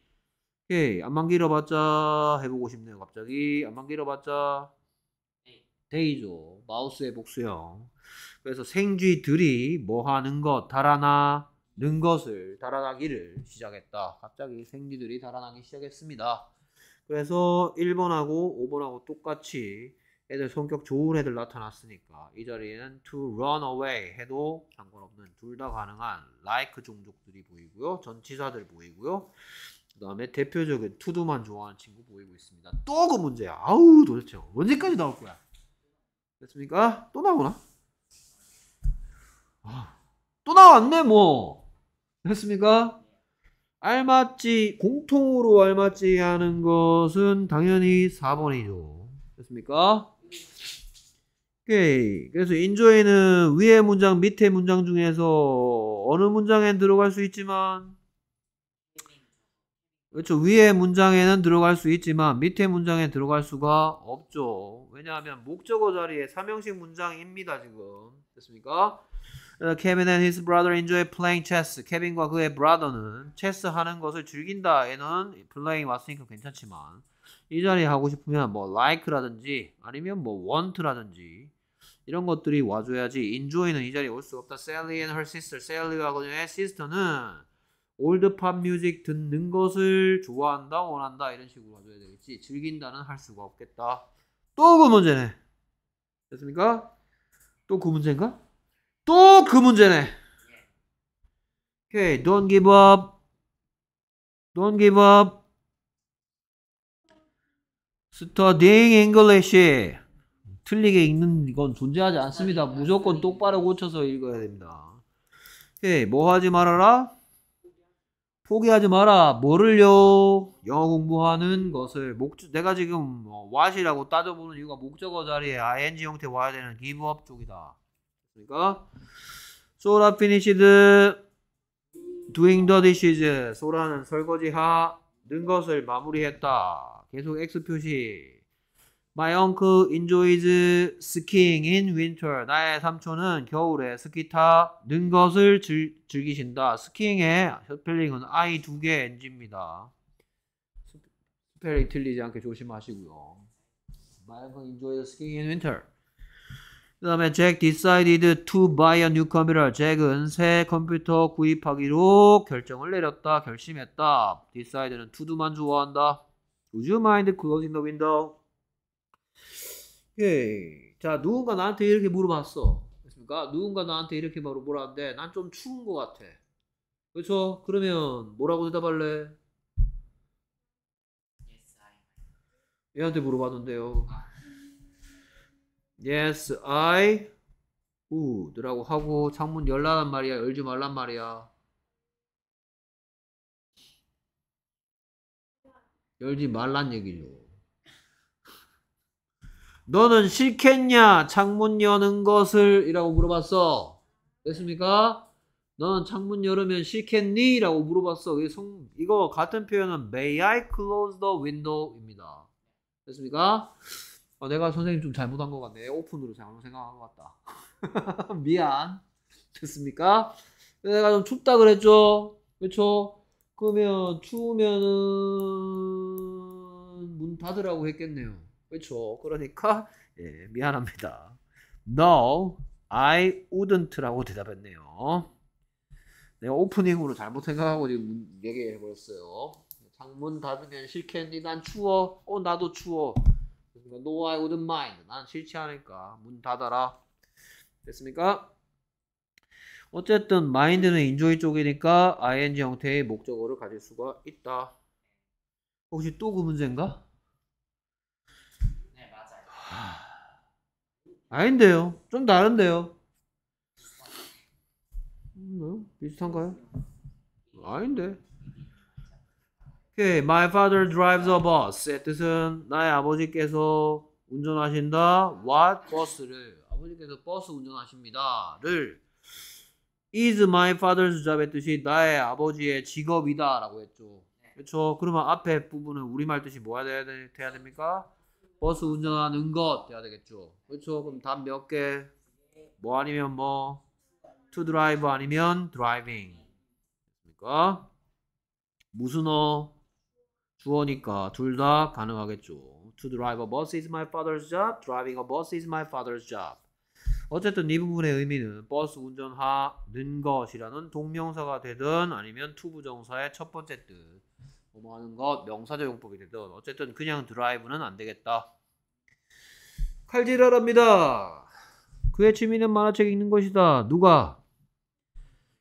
예, 안만 길어봤자 해보고 싶네요. 갑자기, 안만 길어봤자. 데이죠. 마우스의 복수형. 그래서 생쥐들이 뭐 하는 것, 달아나는 것을, 달아나기를 시작했다. 갑자기 생쥐들이 달아나기 시작했습니다. 그래서 1번하고 5번하고 똑같이 애들 성격 좋은 애들 나타났으니까 이 자리에는 to run away 해도 상관없는 둘 다 가능한 like 종족들이 보이고요. 전치사들 보이고요. 그 다음에 대표적인 투두만 좋아하는 친구 보이고 있습니다. 또 그 문제야. 아우 도대체 언제까지 나올 거야. 됐습니까? 또 나오나? 아, 또 나왔네 뭐. 됐습니까? 알맞지 공통으로 알맞지 하는 것은 당연히 4번이죠. 됐습니까? 오케이. 그래서 인조에는 위의 문장, 밑의 문장 중에서 어느 문장엔 들어갈 수 있지만 그렇죠. 위에 문장에는 들어갈 수 있지만 밑에 문장에 들어갈 수가 없죠. 왜냐하면 목적어 자리에 3형식 문장입니다. 지금 됐습니까? 어, Kevin and his brother enjoy playing chess. 케빈과 그의 브라더는 체스 하는 것을 즐긴다. 얘는 playing 왔으니까 괜찮지만 이 자리에 하고 싶으면 뭐 like라든지 아니면 뭐 want라든지 이런 것들이 와줘야지 enjoy는 이 자리에 올 수 없다. Sally and her sister. Sally와 그녀의 sister는 올드팝 뮤직 듣는 것을 좋아한다, 원한다 이런 식으로 가져야 되겠지. 즐긴다는 할 수가 없겠다. 또 그 문제네. 됐습니까? 또 그 문제인가? 또 그 문제네. 오케이, okay, don't give up. Don't give up. Studying English. 틀리게 읽는 건 존재하지 않습니다. 무조건 똑바로 고쳐서 읽어야 됩니다. 오케이, 뭐 하지 말아라? 포기하지 마라. 뭐를요? 영어 공부하는 것을 목적 내가 지금 뭐 what이라고 따져보는 이유가 목적어 자리에 ing 형태 와야 되는 give up 쪽이다. 그러니까 소라 피니시드 doing the dishes 소라는 설거지하는 것을 마무리했다. 계속 X 표시. My uncle enjoys skiing in winter. 나의 삼촌은 겨울에 스키 타는 것을 즐, 기신다 스키잉의 스펠링은 I 두 개 NG입니다. 스펠링 틀리지 않게 조심하시고요. My uncle enjoys skiing in winter. 그 다음에 잭 decided to buy a new computer. 잭은 새 컴퓨터 구입하기로 결정을 내렸다. 결심했다. decide는 to do만 좋아한다. Would you mind closing the window? 예. 자, 누군가 나한테 이렇게 물어봤어. 그러니까 누군가 나한테 이렇게 바로 물어봤는데 난 좀 추운 것 같아. 그렇죠? 그러면 뭐라고 대답할래? 얘한테 물어봤는데요. Yes, I would라고 하고 창문 열라란 말이야. 열지 말란 말이야. 열지 말란 얘기죠. 너는 싫겠냐 창문 여는 것을 이라고 물어봤어 됐습니까? 너는 창문 열으면 싫겠니? 라고 물어봤어 이거 같은 표현은 may I close the window? 입니다 됐습니까? 어, 내가 선생님 좀 잘못한 것 같네 오픈으로 생각한 것 같다 미안 됐습니까? 내가 좀 춥다 그랬죠 그렇죠 그러면 추우면은 문 닫으라고 했겠네요 그렇죠. 그러니까 예, 미안합니다. No, I wouldn't라고 대답했네요. 내가 오프닝으로 잘못 생각하고 지금 얘기해 버렸어요. 창문 닫으면 싫겠니? 난 추워. 어 나도 추워. No, I wouldn't mind. 난 싫지 않으니까 문 닫아라. 됐습니까? 어쨌든 마인드는 인조이 쪽이니까 ing 형태의 목적어를 가질 수가 있다. 혹시 또 그 문제인가? 아닌데요. 좀 다른데요. 음, 비슷한가요? 아닌데. 오케이, my father drives a bus의 뜻은 나의 아버지께서 운전하신다. What 버스를 아버지께서 버스 운전하십니다를 is my father's job의 뜻이 나의 아버지의 직업이다라고 했죠. 그렇죠. 그러면 앞에 부분은 우리말 뜻이 뭐야 돼야 됩니까? 버스 운전하는 것 돼야 되겠죠. 그렇죠. 그럼 답 몇 개? 뭐 아니면 뭐? to d r i 아니면 d r i v i n 니까 무슨 어? 주어니까 둘 다 가능하겠죠. To drive a bus is my father's job. Driving a bus is my father's job. 어쨌든 이 부분의 의미는 버스 운전하는 것이라는 동명사가 되든 아니면 투부정사의 첫 번째 뜻. 뭐뭐하는 것 명사적 용법이 되든 어쨌든 그냥 드라이브는 안 되겠다. 칼질하랍니다. 그의 취미는 만화책 읽는 것이다. 누가?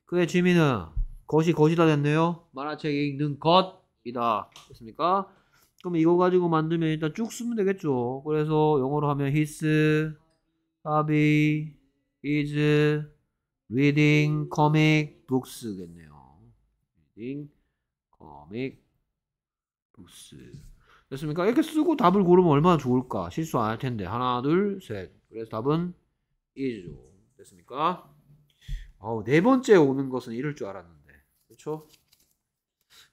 그의 취미는 것이 것이다 됐네요. 만화책 읽는 것이다. 됐습니까? 그럼 이거 가지고 만들면 일단 쭉 쓰면 되겠죠. 그래서 영어로 하면 his, hobby, is, reading, comic, books겠네요. reading, comic, 루스 됐습니까? 이렇게 쓰고 답을 고르면 얼마나 좋을까? 실수 안 할 텐데 하나 둘 셋. 그래서 답은 1이죠. 됐습니까? 아우 네 번째 오는 것은 이럴 줄 알았는데 그렇죠?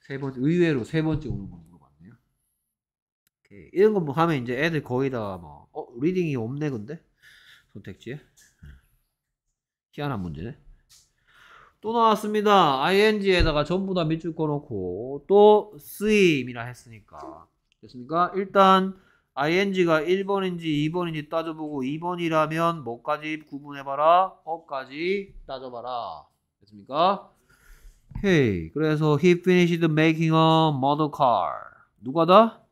세 번째 의외로 세 번째 오는 건 물어봤네요. 오케이. 이런 거뭐 하면 이제 애들 거의 다뭐 어, 리딩이 없네 근데 선택지에 희한한 문제네. 또 나왔습니다. ing에다가 전부 다 밑줄 꺼놓고 또 쓰임이라 했으니까 됐습니까? 일단 ing가 1번인지 2번인지 따져보고 2번이라면 뭐까지 구분해봐라? 어까지 따져봐라. 됐습니까? 오케이. 그래서 he finished making a model car. 누가다?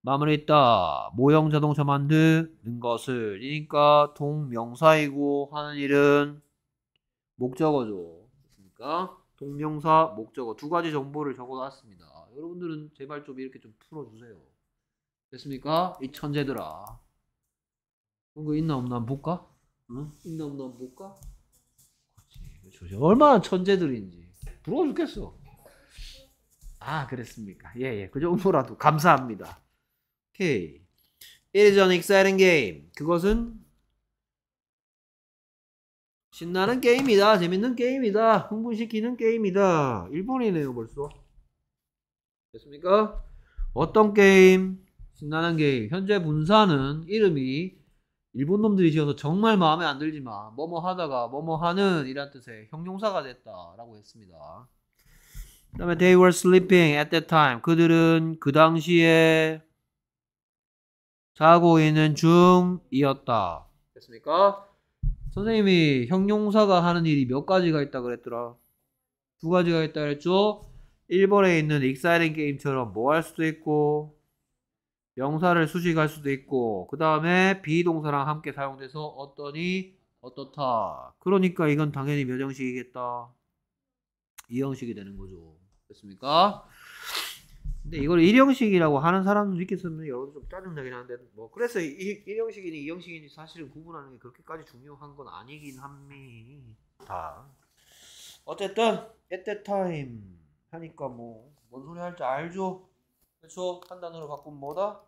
마무리했다. 모형 자동차 만드는 것을. 이니까 동명사이고 하는 일은 목적어죠. 있으니까 동명사, 목적어 두 가지 정보를 적어놨습니다. 여러분들은 제발 좀 이렇게 좀 풀어주세요. 됐습니까? 이 천재들아. 뭔가 있나 없나 볼까? 응? 있나 없나 볼까? 그렇지. 얼마나 천재들인지 부러워 죽겠어. 아 그랬습니까? 예예. 예. 그 정도라도 감사합니다. 오케이. It is an exciting game. 그것은 신나는 게임이다. 재밌는 게임이다. 흥분시키는 게임이다. 일본이네요, 벌써. 됐습니까? 어떤 게임? 신나는 게임. 현재 분사는 이름이 일본 놈들이 지어서 정말 마음에 안 들지만 뭐뭐 하다가 뭐뭐 하는 이란 뜻의 형용사가 됐다라고 했습니다. 그 다음에 they were sleeping at that time. 그들은 그 당시에 자고 있는 중이었다. 됐습니까? 선생님이 형용사가 하는 일이 몇 가지가 있다 그랬더라. 두 가지가 있다 그랬죠. 1번에 있는 익사이링 게임처럼 뭐 할 수도 있고 명사를 수식할 수도 있고 그 다음에 비동사랑 함께 사용돼서 어떠니 어떻다. 그러니까 이건 당연히 몇 형식이겠다. 이 형식이 되는 거죠. 됐습니까? 근데 이걸 일형식이라고 하는 사람도 있겠으면 여러분 좀 짜증나긴 하는데 뭐 그래서 일, 형식이니 이형식이니 사실은 구분하는 게 그렇게까지 중요한 건 아니긴 합니다. 어쨌든 at 타임 하니까 뭐 뭔 소리 할지 알죠? 그렇죠? 한 단어로 바꾼 뭐다?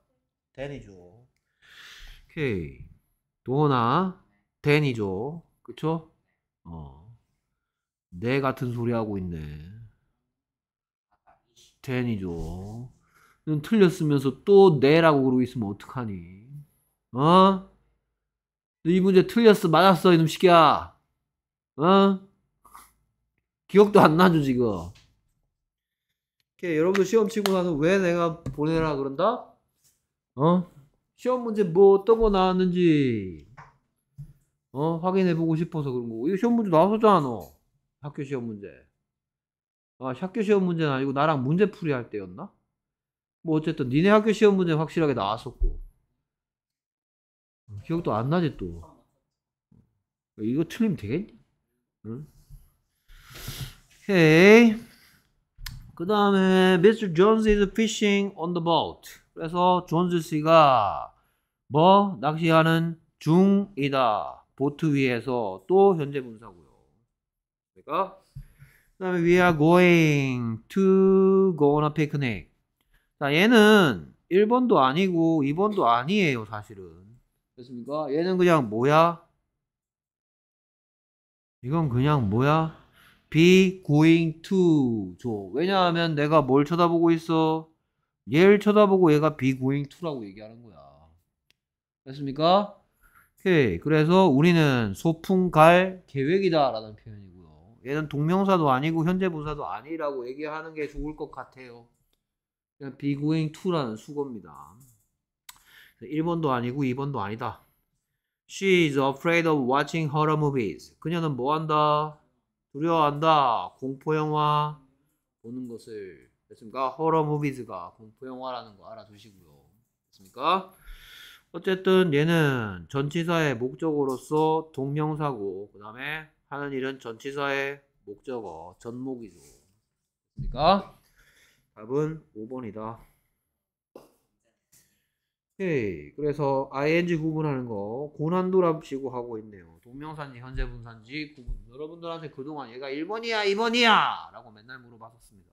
t h 이죠 오케이. 도나 t h e 이죠 그렇죠? 어. 내 네 같은 소리 하고 있네. 10이죠. 틀렸으면서 또내라고 그러고 있으면 어떡하니? 어? 이 문제 틀렸어. 맞았어. 이놈 시끼야. 어? 기억도 안 나죠, 지금. 이렇게 여러분들 시험 치고 나서 왜 내가 보내라 그런다? 어? 시험 문제 뭐 어떤 거 나왔는지 어? 확인해 보고 싶어서 그런 거고. 이거 시험 문제 나왔었잖아, 너. 학교 시험 문제. 아, 학교 시험 문제는 아니고 나랑 문제 풀이 할 때였나? 뭐 어쨌든 니네 학교 시험 문제 확실하게 나왔었고 음, 기억도 안 나지 또 이거 틀리면 되겠니? 응? 오케이 그 다음에 Mr. Jones is fishing on the boat 그래서 존스 씨가 뭐 낚시하는 중이다 보트 위에서 또 현재 분사고요 그러니까 그 다음에 we are going to go on a picnic. 자, 얘는 1번도 아니고 2번도 아니에요, 사실은. 됐습니까? 얘는 그냥 뭐야? 이건 그냥 뭐야? be going to 줘. 왜냐하면 내가 뭘 쳐다보고 있어? 얘를 쳐다보고 얘가 be going to라고 얘기하는 거야. 됐습니까? 오케이. 그래서 우리는 소풍 갈 계획이다 라는 표현이고 얘는 동명사도 아니고 현재 분사도 아니라고 얘기하는 게 좋을 것 같아요. 그냥 비구행 투라는 수거입니다. 1번도 아니고 2번도 아니다. She is afraid of watching horror movies. 그녀는 뭐 한다? 두려워한다. 공포 영화 보는 것을 됐습니까? h 러 r 비즈가 공포 영화라는 거 알아두시고요. 됐습니까? 어쨌든 얘는 전치사의 목적으로서 동명사고 그 다음에 하는 일은 전치사의 목적어 전목이죠. 그러니까 답은 5번이다. 오케이. 그래서 ing 구분하는 거 고난도랍시고 하고 있네요. 동명사인지 현재 분사인지 구분. 여러분들한테 그동안 얘가 1번이야 2번이야 라고 맨날 물어봤었습니다.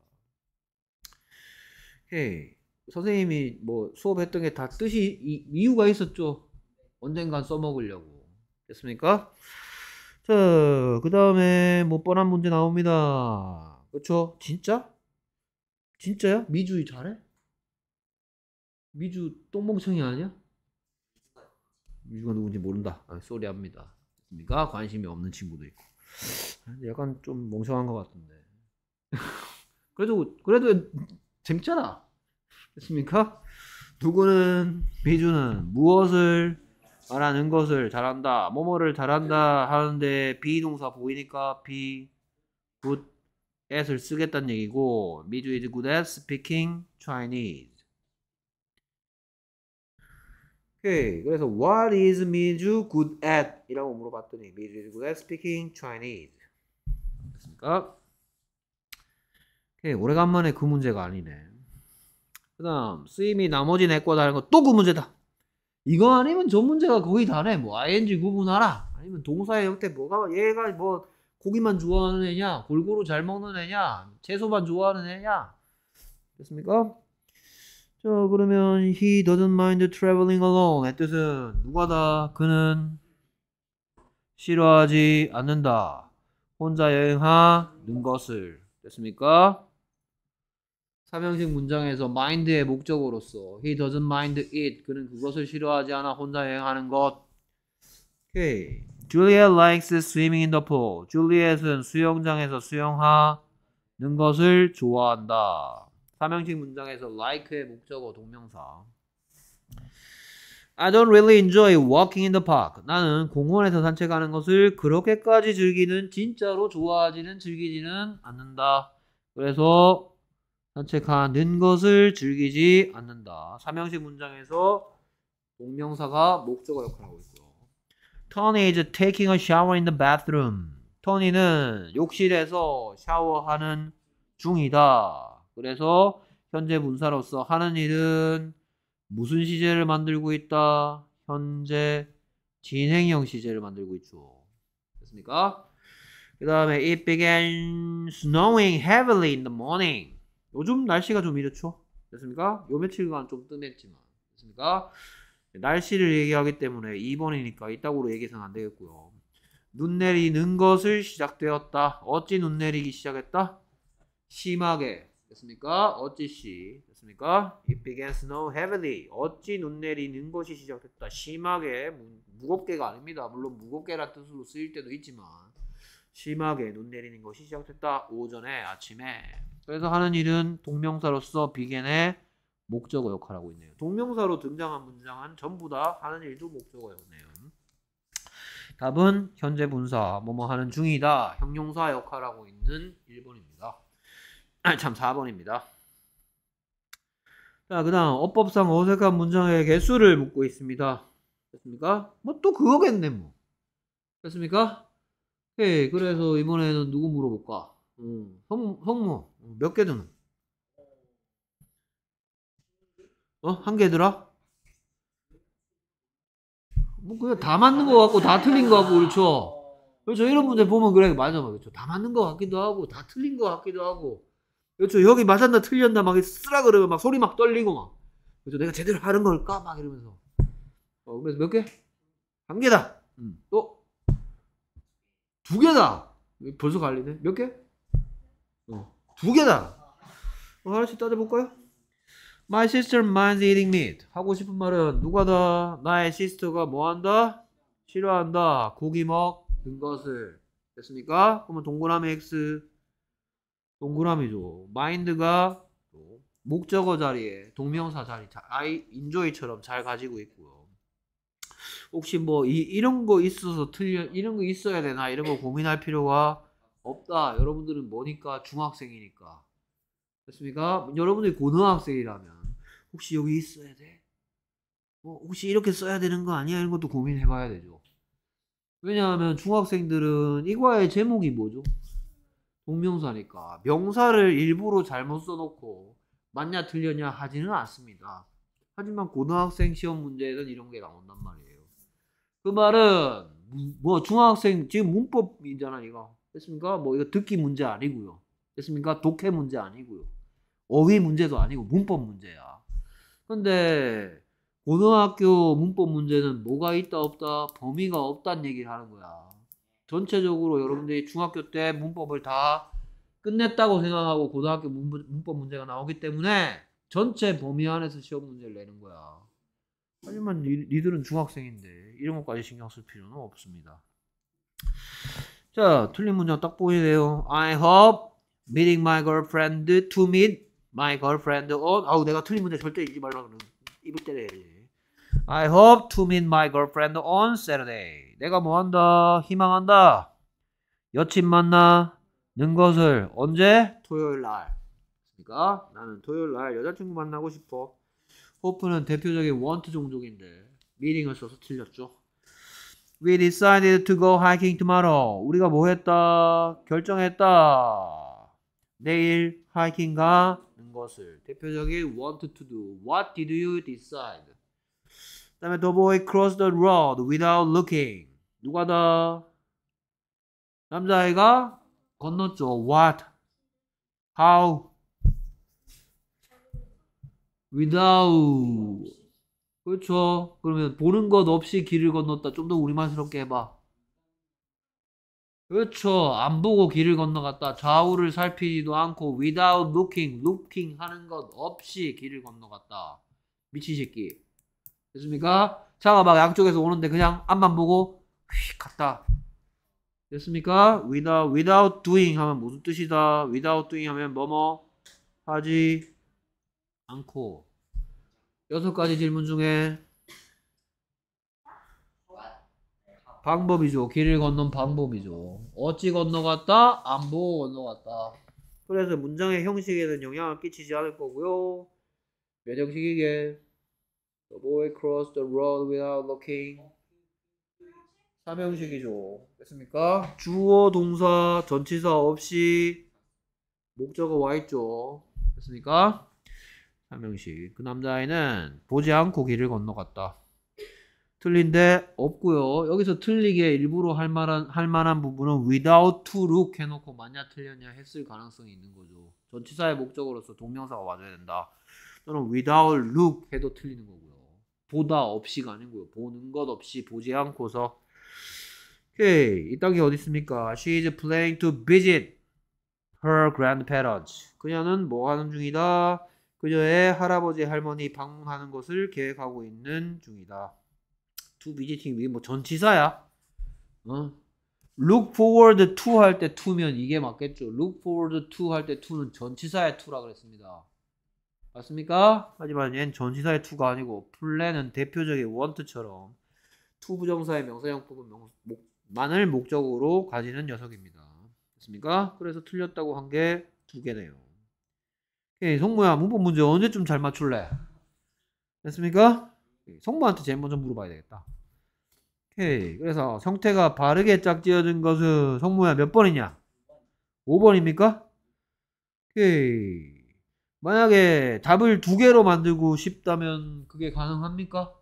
오케이. 선생님이 뭐 수업했던 게 다 뜻이 이, 이유가 있었죠. 언젠간 써먹으려고. 됐습니까? 자, 그 다음에 뭐 뻔한 문제 나옵니다. 그쵸? 진짜? 진짜야? 미주이 잘해? 미주 똥멍청이 아니야? 미주가 누군지 모른다. 아, 쏘리합니다. 그습니까 관심이 없는 친구도 있고. 약간 좀 멍청한 것 같은데. 그래도, 그래도 재밌잖아. 됐습니까? 누구는, 미주는 무엇을 말하는 것을 잘한다. 뭐뭐를 잘한다 하는데 비동사 보이니까 비 e good at을 쓰겠다는 얘기고 미주 is good at speaking Chinese. 오케이. 그래서 what is 미주 good at 이라고 물어봤더니 미주 is good at speaking Chinese. 됐습니까? 오케이. 오래간만에 그 문제가 아니네. 그다음 쓰임이 나머지 내과 다른 거또 그 문제다. 이거 아니면 저 문제가 거의 다네. 뭐 ing 구분하라. 아니면 동사의 형태 뭐가 얘가 뭐 고기만 좋아하는 애냐, 골고루 잘 먹는 애냐, 채소만 좋아하는 애냐. 됐습니까? 자 그러면 he doesn't mind traveling alone 의 뜻은 누가다 그는 싫어하지 않는다 혼자 여행하는 것을 됐습니까? 삼형식 문장에서 mind의 목적으로서 he doesn't mind it 그는 그것을 싫어하지 않아 혼자 여행하는 것. 오케이. Juliet likes swimming in the pool. 줄리엣은 수영장에서 수영하는 것을 좋아한다. 삼형식 문장에서 like의 목적어 동명사. I don't really enjoy walking in the park. 나는 공원에서 산책하는 것을 그렇게까지 즐기는 진짜로 좋아하지는 즐기지는 않는다. 그래서 산책하는 것을 즐기지 않는다. 삼형식 문장에서 동명사가 목적어 역할을 하고 있고요. Tony is taking a shower in the bathroom. 토니는 욕실에서 샤워하는 중이다. 그래서 현재 분사로서 하는 일은 무슨 시제를 만들고 있다? 현재 진행형 시제를 만들고 있죠. 됐습니까? 그 다음에 It began snowing heavily in the morning. 요즘 날씨가 좀 이렇죠. 됐습니까? 요 며칠간 좀 뜸했지만. 됐습니까? 네, 날씨를 얘기하기 때문에 2번이니까 이따구로 얘기해서는 안 되겠고요. 눈 내리는 것을 시작되었다. 어찌 눈 내리기 시작했다? 심하게. 됐습니까? 어찌시. 됐습니까? It began snow heavily. 어찌 눈 내리는 것이 시작됐다. 심하게. 무겁게가 아닙니다. 물론 무겁게란 뜻으로 쓰일 때도 있지만. 심하게 눈 내리는 것이 시작됐다. 오전에 아침에. 그래서 하는 일은 동명사로서 비겐의 목적어 역할 하고 있네요. 동명사로 등장한 문장은 전부 다 하는 일도 목적어였네요. 답은 현재 분사 뭐뭐 뭐 하는 중이다 형용사 역할하고 있는 1번입니다. 참 4번입니다. 자, 그 다음 어법상 어색한 문장의 개수를 묻고 있습니다. 됐습니까? 뭐 또 그거겠네 뭐. 됐습니까? 오 예, 그래서 이번에는 누구 물어볼까? 음, 성, 성모. 몇개드는 어? 한 개 들어? 뭐 그냥 다 맞는 거 같고 다 틀린 거 같고 그렇죠? 그렇죠? 이런 문제 보면 그래 맞아 그렇죠? 다 맞는 거 같기도 하고 다 틀린 거 같기도 하고 그렇죠? 여기 맞았나 틀렸나 막 쓰라 그러면 막 소리 막 떨리고 막 그렇죠? 내가 제대로 하는 걸까? 막 이러면서 어, 그래서 몇 개? 한 개다 음. 또두 어? 개다 벌써 갈리네 몇 개? 어. 두 개다. 어, 하나씩 따져볼까요? My sister minds eating meat. 하고 싶은 말은 누가다. 나의 시스터가 뭐한다? 싫어한다. 고기 먹는 것을. 됐습니까? 그러면 동그라미 X. 동그라미죠. mind가 목적어 자리에 동명사 자리 아이 인조이처럼 잘 가지고 있고요. 혹시 뭐 이, 이런 거 있어서 틀려 이런 거 있어야 되나 이런 거 고민할 필요가 없다. 여러분들은 뭐니까 중학생이니까. 됐습니까? 여러분들이 고등학생이라면 혹시 여기 있어야 돼? 뭐 혹시 이렇게 써야 되는 거 아니야? 이런 것도 고민해 봐야 되죠. 왜냐하면 중학생들은 이 과의 제목이 뭐죠? 동명사니까 명사를 일부러 잘못 써놓고 맞냐 틀렸냐 하지는 않습니다. 하지만 고등학생 시험 문제에는 이런 게 나온단 말이에요. 그 말은 뭐 중학생 지금 문법이잖아 이거 됐습니까? 뭐 이거 듣기 문제 아니고요. 됐습니까? 독해 문제 아니고요. 어휘 문제도 아니고 문법 문제야. 근데 고등학교 문법 문제는 뭐가 있다 없다 범위가 없다는 얘기를 하는 거야. 전체적으로 여러분들이 중학교 때 문법을 다 끝냈다고 생각하고 고등학교 문법 문제가 나오기 때문에 전체 범위 안에서 시험 문제를 내는 거야. 하지만 니, 들은 중학생인데 이런 것까지 신경 쓸 필요는 없습니다. 자, 틀린 문장 딱 보이네요. I hope meeting my girlfriend to meet my girlfriend on. 아우, 내가 틀린 문장 절대 잊지 말라 그러 입을 때려야지. I hope to meet my girlfriend on Saturday. 내가 뭐 한다? 희망한다. 여친 만나는 것을 언제? 토요일 날. 그러니까 나는 토요일 날 여자친구 만나고 싶어. 호프는 대표적인 원트 종족인데 미링을 써서 틀렸죠. We decided to go hiking tomorrow. 우리가 뭐 했다? 결정했다. 내일 h i k 가는 것을. 대표적인 want to do. What did you decide? 그 다음에 the boy crossed the road without looking. 누가 다? 남자아이가 건넜죠. What? How? Without 그렇죠. 그러면 보는 것 없이 길을 건넜다. 좀 더 우리말스럽게 해봐. 그렇죠. 안 보고 길을 건너갔다. 좌우를 살피지도 않고 without looking, looking 하는 것 없이 길을 건너갔다. 미친 새끼. 됐습니까? 차가 막 양쪽에서 오는데 그냥 앞만 보고 휙 갔다. 됐습니까? without, without doing 하면 무슨 뜻이다? without doing 하면 뭐뭐 하지 않고 여섯 가지 질문 중에 방법이죠. 길을 건넌 방법이죠. 어찌 건너갔다? 안 보고 건너갔다. 그래서 문장의 형식에는 영향을 끼치지 않을 거고요. 몇 형식이게? The boy crossed the road without looking. 3형식이죠. 됐습니까? 주어, 동사, 전치사 없이 목적어 와 있죠. 됐습니까? 한 명씩. 그 남자아이는 보지 않고 길을 건너갔다. 틀린데 없고요. 여기서 틀리게 일부러 할 만한 할 만한 부분은 without to look 해놓고 만약 틀렸냐 했을 가능성이 있는 거죠. 전치사의 목적으로서 동명사가 맞아야 된다. 또는 without look 해도 틀리는 거고요. 보다 없이가 아니고요. 보는 것 없이 보지 않고서. 오케이 이 단계 어디 있습니까? She is planning to visit her grandparents. 그녀는 뭐 하는 중이다? 그녀의 할아버지 할머니 방문하는 것을 계획하고 있는 중이다. To visiting 뭐 전치사야. 어? Look forward to 할 때 to면 이게 맞겠죠. Look forward to 할 때 to는 전치사의 to라 그랬습니다. 맞습니까? 하지만 얘는 전치사의 to가 아니고 플랜은 대표적인 want처럼 to 부정사의 명사형법은 만을 목적으로 가지는 녀석입니다. 맞습니까? 그래서 틀렸다고 한 게 두 개네요. 오케이, 예, 성모야, 문법 문제 언제쯤 잘 맞출래? 됐습니까? 성모한테 예, 제일 먼저 물어봐야 되겠다. 오케이, 그래서 성태가 바르게 짝지어진 것은 성모야 몇 번이냐? 5번입니까? 오케이. 만약에 답을 두 개로 만들고 싶다면 그게 가능합니까?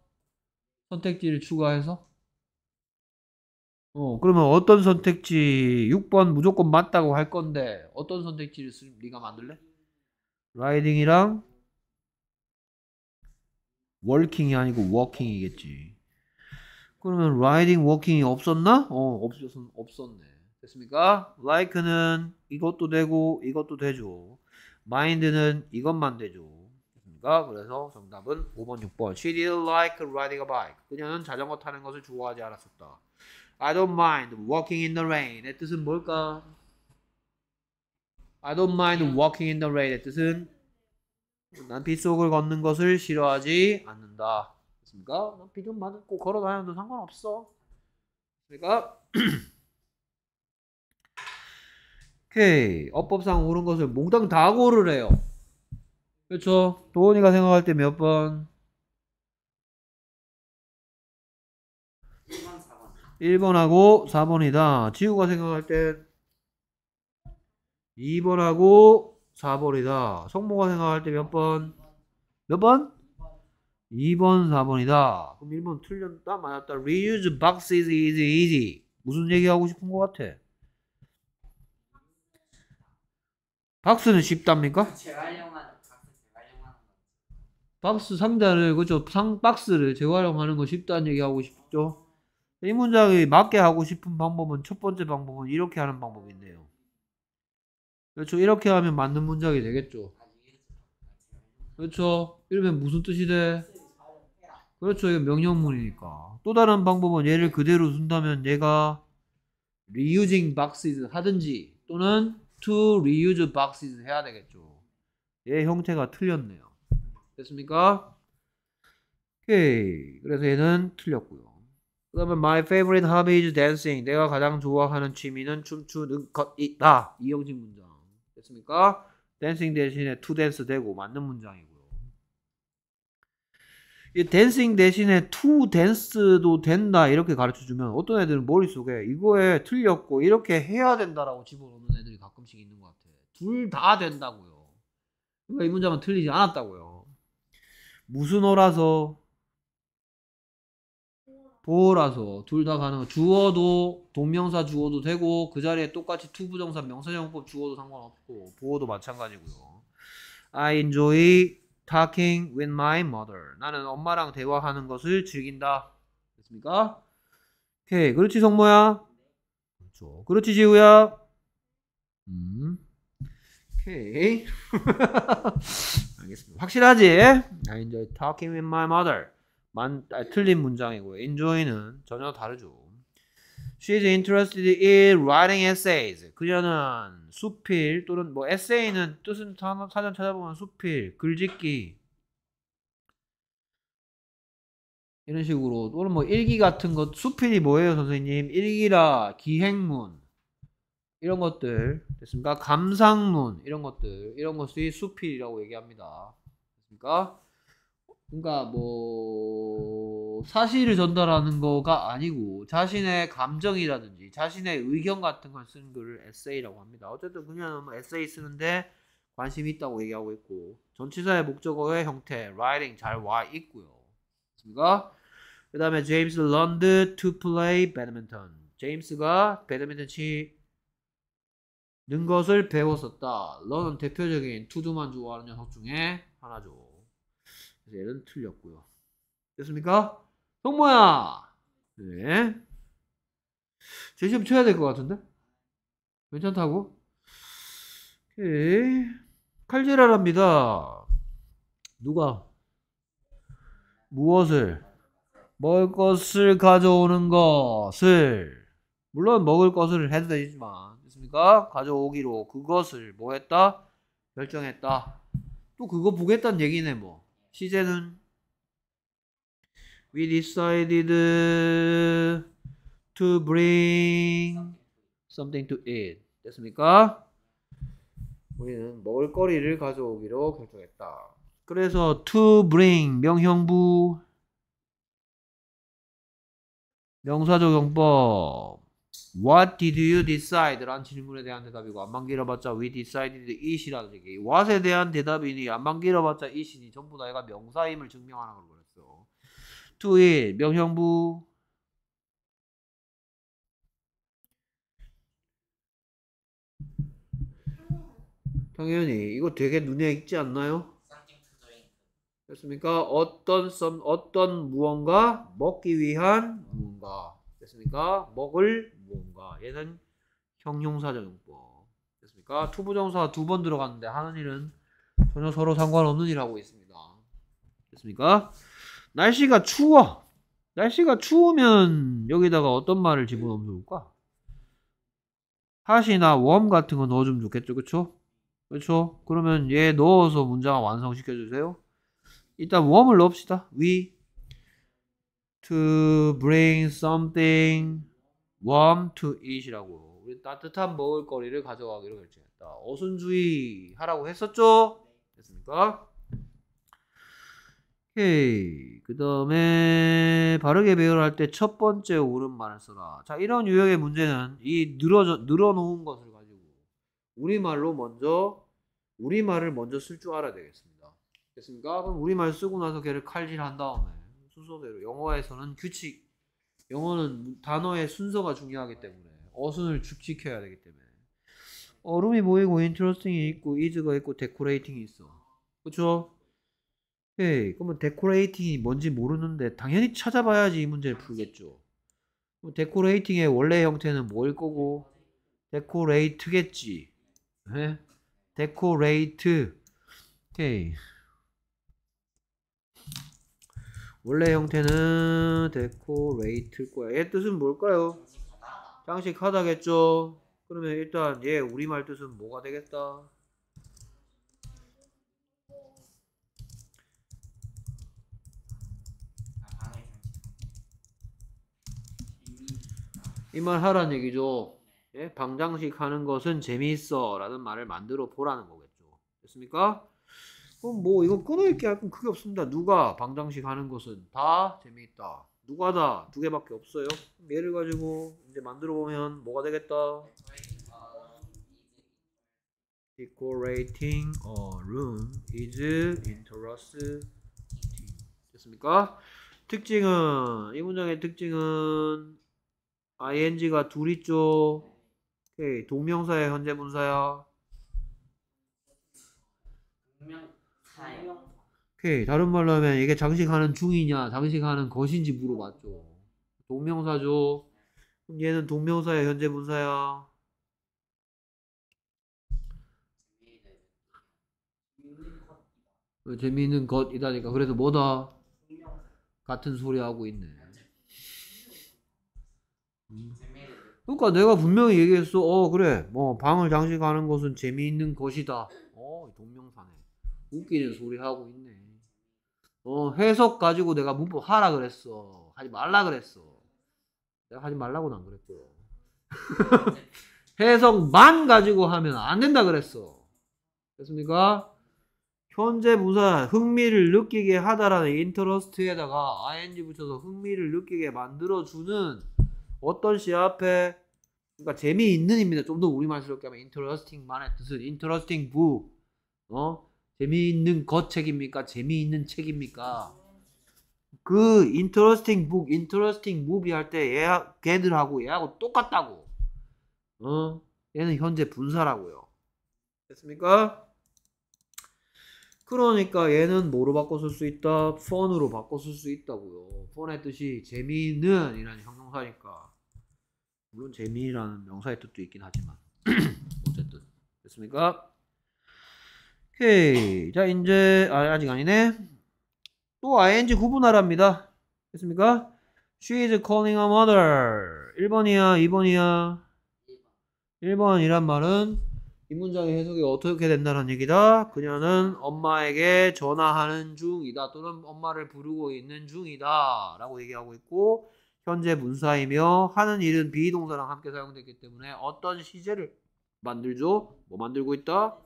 선택지를 추가해서? 어, 그러면 어떤 선택지 6번 무조건 맞다고 할 건데 어떤 선택지를 쓰, 네가 만들래? 라이딩이랑 워킹이 아니고 워킹이겠지. 그러면 라이딩 워킹이 없었나? 어, 없었 없었네. 됐습니까? like는 이것도 되고 이것도 되죠. mind는 이것만 되죠. 됐습니까? 그래서 정답은 5번, 6번. She didn't like riding a bike. 그녀는 자전거 타는 것을 좋아하지 않았었다. I don't mind walking in the rain. 의 뜻은 뭘까? I don't mind walking in the rain의 뜻은 난 빗속을 걷는 것을 싫어하지 않는다. 그렇습니까? 난비좀 맞고 걸어 다녀도 상관없어. 그러니까 오케이. 어법상 옳은 것을 몽땅 다고르래요 그렇죠? 도원이가 생각할 때몇 번? 1번, 4번. 1번하고 4번이다. 지우가 생각할 때 2번하고 4번이다. 성모가 생각할 때 몇 번? 몇 번? 2번, 4번이다. 그럼 1번 틀렸다, 맞았다. Reuse boxes is easy. 무슨 얘기하고 싶은 것 같아? 박스는 쉽답니까? 박스 재활용 상자를 그죠? 상 박스를 재활용하는 거 쉽다는 얘기하고 싶죠? 이문장이 맞게 하고 싶은 방법은 첫 번째 방법은 이렇게 하는 방법인데요. 그렇죠. 이렇게 하면 맞는 문장이 되겠죠. 그렇죠. 이러면 무슨 뜻이 돼? 그렇죠. 이거 명령문이니까. 또 다른 방법은 얘를 그대로 쓴다면 얘가 reusing boxes 하든지 또는 to reuse boxes 해야 되겠죠. 얘 형태가 틀렸네요. 됐습니까? 오케이. 그래서 얘는 틀렸고요. 그 다음에 my favorite hobby is dancing. 내가 가장 좋아하는 취미는 춤추는 것이다. 이영식 문장. 됐습니까? d a 대신에 투 댄스 되고 맞는 문장이고요. 이 d a 대신에 투댄스도 된다 이렇게 가르쳐 주면 어떤 애들은 머릿속에 이거에 틀렸고 이렇게 해야 된다라고 집어넣는 애들이 가끔씩 있는 것 같아요. 둘 다 된다고요. 그러니까 이 문장은 틀리지 않았다고요. 무슨 어라서 보라서 둘 다 가능한 주어도 동명사 주어도 되고 그 자리에 똑같이 투부정사 명사정법 주어도 상관없고 보어도 마찬가지고요. I enjoy talking with my mother. 나는 엄마랑 대화하는 것을 즐긴다. 됐습니까? 오케이. 그렇지 성모야. 그렇죠. 그렇지 지우야. 음. 오케이. 알겠습니다. 확실하지? I enjoy talking with my mother. 만, 아, 틀린 문장이고요. enjoy는 전혀 다르죠. She is interested in writing essays. 그녀는 수필 또는 뭐 에세이는 뜻은 사전 찾아보면 수필, 글짓기 이런 식으로 또는 뭐 일기 같은 것 수필이 뭐예요 선생님? 일기라 기행문 이런 것들 됐습니까? 감상문 이런 것들 이런 것이 수필이라고 얘기합니다. 됐습니까? 뭔가 뭐 사실을 전달하는 거가 아니고 자신의 감정이라든지 자신의 의견 같은 걸 쓴 글을 에세이라고 합니다. 어쨌든 그냥 뭐 에세이 쓰는데 관심이 있다고 얘기하고 있고 전치사의 목적어의 형태 라이 i 잘와 있고요. 그렇그 다음에 제임스 런드 투 플레이 배드민턴. 제임스가 배드민턴 치는 것을 배웠었다. 런은 대표적인 투두만 좋아하는 녀석 중에 하나죠. 그래서 얘는 틀렸고요. 됐습니까? 동모야. 네. 제시험 쳐야 될 것 같은데? 괜찮다고? 오케이. 칼질하랍니다. 누가? 무엇을? 먹을 것을 가져오는 것을. 물론 먹을 것을 해도 되지만, 됐습니까? 가져오기로 그것을 뭐 했다? 결정했다. 또 그거 보겠다는 얘기네, 뭐. 시제는 We decided to bring something to eat. 됐습니까? 우리는 먹을거리를 가져오기로 결정했다. 그래서 to bring 명형부 명사적 용법 What did you decide? 라는 질문에 대한 대답이고 안만 길어봤자 we decided it이라는 얘기 what에 대한 대답이니 안만 길어봤자 it이니 전부 다 얘가 명사임을 증명하는 걸 그랬어 to it 명형부 당현이 이거 되게 눈에 익지 않나요? 됐습니까? 어떤 some, 어떤 무언가 먹기 위한 무언가 됐습니까? 먹을 무언가 얘는 형용사적용법 됐습니까? 투부정사 두 번 들어갔는데 하는 일은 전혀 서로 상관없는 일 하고 있습니다. 됐습니까? 날씨가 추워. 날씨가 추우면 여기다가 어떤 말을 집어넣으면 좋을까? 핫이나 웜 같은 거 넣어주면 좋겠죠, 그렇죠? 그렇죠? 그러면 얘 넣어서 문장 완성시켜 주세요. 일단 웜을 넣읍시다. We to bring something warm to eat이라고 우리 따뜻한 먹을거리를 가져가기로 결정했다. 어순주의 하라고 했었죠? 됐습니까? 오케이. 그 다음에 바르게 배열할 때 첫 번째 오른 말을 써라. 자 이런 유형의 문제는 이 늘어져, 늘어놓은 것을 가지고 우리말로 먼저 우리말을 먼저 쓸 줄 알아야 되겠습니다. 됐습니까? 그럼 우리말 쓰고 나서 걔를 칼질한 다음에 순서대로 영어에서는 규칙 영어는 단어의 순서가 중요하기 때문에 어순을 쭉 지켜야 되기 때문에 얼음이 어, 보이고 인트로스팅이 있고 이즈가 있고 데코레이팅이 있어 그쵸? 예, 그러면 데코레이팅이 뭔지 모르는데 당연히 찾아봐야지 이 문제를 풀겠죠 그럼 데코레이팅의 원래 형태는 뭘 거고 데코레이트겠지 예? 데코레이트 오케이 원래 형태는 데코레이트일 거야. 얘 뜻은 뭘까요? 장식하다겠죠. 그러면 일단 얘 우리말 뜻은 뭐가 되겠다. 이 말 하란 얘기죠. 예? 방장식 하는 것은 재미있어 라는 말을 만들어 보라는 거겠죠. 됐습니까? 그럼 뭐 이거 끊어읽기 할건크게 없습니다. 누가 방장식 하는 것은 다 재미있다. 누가 다 두 개밖에 없어요. 얘를 가지고 이제 만들어 보면 뭐가 되겠다. Decorating a room is interesting. 됐습니까? 특징은 이 문장의 특징은 ing가 둘 있죠. 오케이 동명사의 현재 분사야. 동명 오케이 다른 말로 하면 이게 장식하는 중이냐 장식하는 것인지 물어봤죠. 동명사죠. 그럼 얘는 동명사야 현재 분사야. 재미있는 것이다니까 그래서 뭐다 같은 소리 하고 있네. 그러니까 내가 분명히 얘기했어. 어 그래. 뭐 방을 장식하는 것은 재미있는 것이다. 어 동명사네. 웃기는 소리 하고 있네. 어, 해석 가지고 내가 문법 하라 그랬어. 하지 말라 그랬어. 내가 하지 말라고는 안그랬고 해석만 가지고 하면 안 된다 그랬어. 됐습니까? 현재 부사 흥미를 느끼게 하다라는 인터러스트에다가 ing 붙여서 흥미를 느끼게 만들어주는 어떤 시 앞에 그러니까 재미있는입니다. 좀 더 우리말스럽게 하면 interesting만의 뜻은 interesting book 어? 재미있는 거책입니까? 재미있는 책입니까? 그 인터러스팅 북, 인터러스팅 무비 할 때 얘, 걔들하고 얘하고 똑같다고. 어? 얘는 현재 분사라고요. 됐습니까? 그러니까 얘는 뭐로 바꿔 쓸 수 있다? 펀으로 바꿔 쓸 수 있다고요. 펀의 뜻이 재미있는 이라는 형용사니까. 물론 재미라는 명사의 뜻도 있긴 하지만 어쨌든 됐습니까? 오케이. 자, 이제, 아, 아직 아니네. 또 ing 구분하랍니다. 됐습니까? She is calling a mother. 1번이야, 2번이야. 1번이란 말은 이 문장의 해석이 어떻게 된다는 얘기다. 그녀는 엄마에게 전화하는 중이다. 또는 엄마를 부르고 있는 중이다. 라고 얘기하고 있고, 현재 문사이며 하는 일은 비동사랑 함께 사용됐기 때문에 어떤 시제를 만들죠? 뭐 만들고 있다?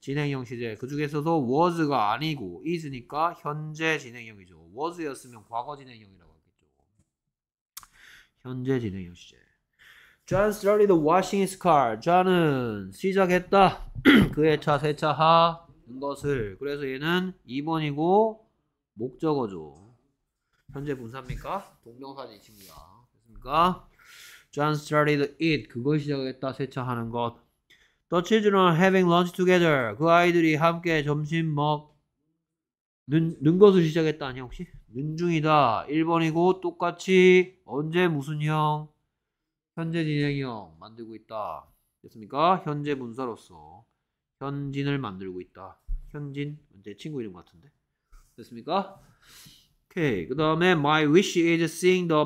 진행형 시제 그 중에서도 was가 아니고 is니까 현재 진행형이죠. was였으면 과거 진행형이라고 하겠죠. 현재 진행형 시제. John started washing his car. John은 시작했다. 그의 차 세차하는 것을. 그래서 얘는 2번이고 목적어죠. 현재 분사입니까? 동명사지 친구야. 됐습니까? John started it. 그걸 시작했다. 세차하는 것. The children having lunch together. 그 아이들이 함께 점심 먹는 는 것을 시작했다 아니야 혹시? 는 중이다. 1번이고 똑같이 언제 무슨 형? 현재 진행형 만들고 있다. 됐습니까? 현재 문사로서 현진을 만들고 있다. 현진 제 친구 이름 같은데. 됐습니까? 오케이. 그 다음에 my wish is seeing the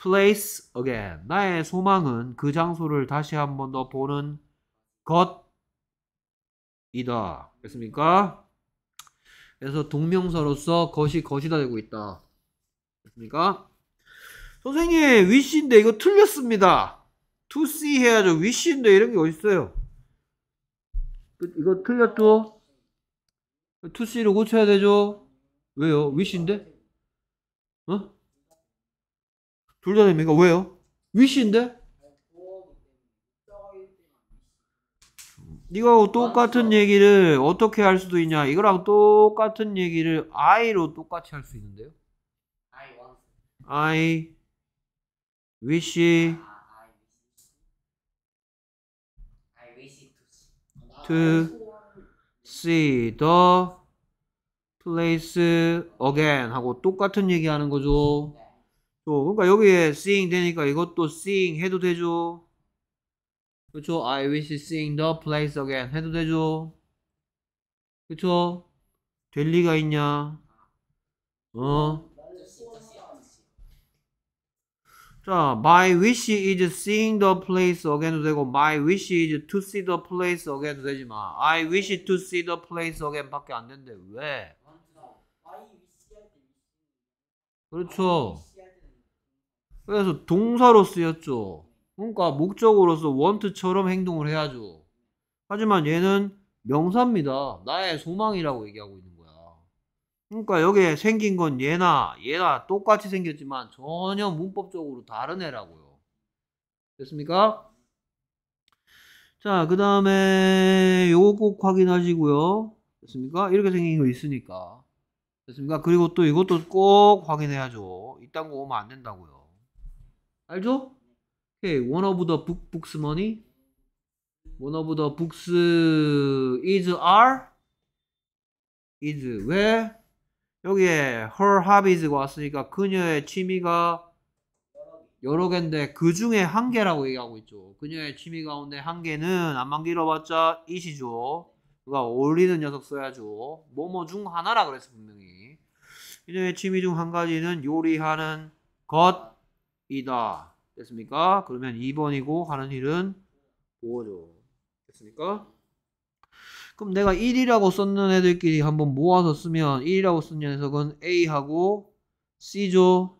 place again. 나의 소망은 그 장소를 다시 한 번 더 보는 것이다. 됐습니까? 그래서 동명사로서 것이 것이다 되고 있다. 됐습니까? 선생님, wish인데 이거 틀렸습니다. to see 해야죠. wish인데 이런 게 어딨어요? 그, 이거 틀렸죠? 그 to see로 고쳐야 되죠? 왜요? wish인데? 어? 둘다 됩니까? 왜요? 위시인데? 이거하고 똑같은 얘기를 어떻게 할 수도 있냐? 이거랑 똑같은 얘기를 I로 똑같이 할 수 있는데요? I wish to see the place again 하고 똑같은 얘기하는 거죠. 또 그러니까 여기에 seeing 되니까 이것도 seeing 해도 되죠. 그렇죠? I wish seeing the place again 해도 되죠. 그렇죠? 될 리가 있냐? 어? 자, my wish is seeing the place again도 되고, my wish is to see the place again도 되지만, I wish to see the place again밖에 안 된대. 왜? 그렇죠. 그래서 동사로 쓰였죠. 그러니까 목적으로서 원트처럼 행동을 해야죠. 하지만 얘는 명사입니다. 나의 소망이라고 얘기하고 있는 거야. 그러니까 여기에 생긴 건 얘나 얘나 똑같이 생겼지만 전혀 문법적으로 다른 애라고요. 됐습니까? 자, 그 다음에 요거 꼭 확인하시고요. 됐습니까? 이렇게 생긴 거 있으니까. 됐습니까? 그리고 또 이것도 꼭 확인해야죠. 이딴 거 오면 안 된다고요. 알죠? 오케이. One of the book, books money. One of the books is are is 왜 여기에 her hobbies가 왔으니까 그녀의 취미가 여러 개인데 그 중에 한 개라고 얘기하고 있죠. 그녀의 취미 가운데 한 개는 안만 길어봤자 이시죠. 그가 어울리는 녀석 써야죠. 뭐뭐 중 하나라 그랬어 분명히. 그녀의 취미 중 한 가지는 요리하는 것. 이다. 됐습니까? 그러면 2번이고 하는 일은 뭐죠? 됐습니까? 그럼 내가 1이라고 썼는 애들끼리 한번 모아서 쓰면 1이라고 쓴 녀석은 A하고 C죠.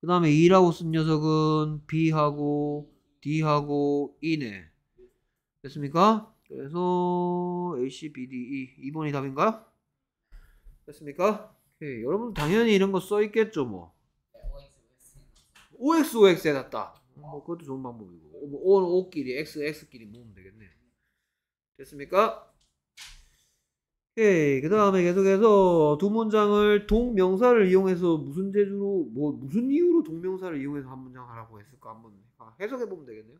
그 다음에 2라고 쓴 녀석은 B하고 D하고 E네. 됐습니까? 그래서 AC, BD, E 2번이 답인가요? 됐습니까? 오케이. 여러분 당연히 이런 거 써 있겠죠 뭐. OXOX 해놨다. 뭐 그것도 좋은 방법이고 뭐 O는 O끼리, XX끼리 모으면 되겠네. 됐습니까? 오케이. 그 다음에 계속해서 두 문장을 동명사를 이용해서 무슨 재주로 뭐 무슨 이유로 동명사를 이용해서 한 문장 하라고 했을까 한번 아, 해석해 보면 되겠네요.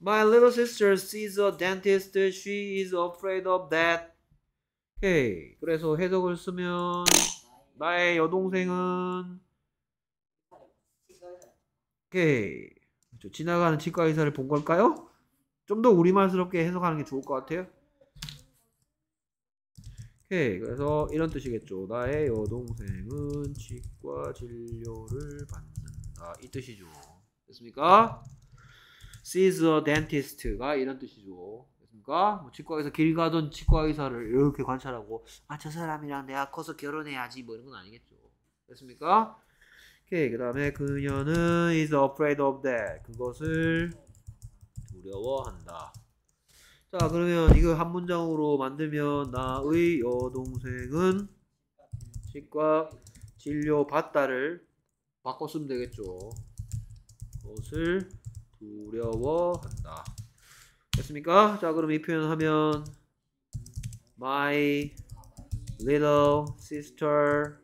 My little sister sees a dentist. She is afraid of that. 오케이. 그래서 해석을 쓰면 나의 여동생은 오케이. 그렇죠. 지나가는 치과 의사를 본 걸까요? 좀 더 우리말스럽게 해석하는 게 좋을 것 같아요. 오케이. 그래서 이런 뜻이겠죠. 나의 여동생은 치과 진료를 받는다. 이 뜻이죠. 됐습니까? sees a dentist가 이런 뜻이죠. 됐습니까? 뭐 치과에서 길 가던 치과 의사를 이렇게 관찰하고 아저 사람이랑 내가 커서 결혼해야지 뭐 이런 건 아니겠죠. 됐습니까? 오케이 그 다음에 그녀는 is afraid of that 그것을 두려워한다 자 그러면 이거 한 문장으로 만들면 나의 여동생은 치과 진료 받다를 바꿨으면 되겠죠 그것을 두려워한다 됐습니까? 자 그럼 이 표현 을 하면 My little sister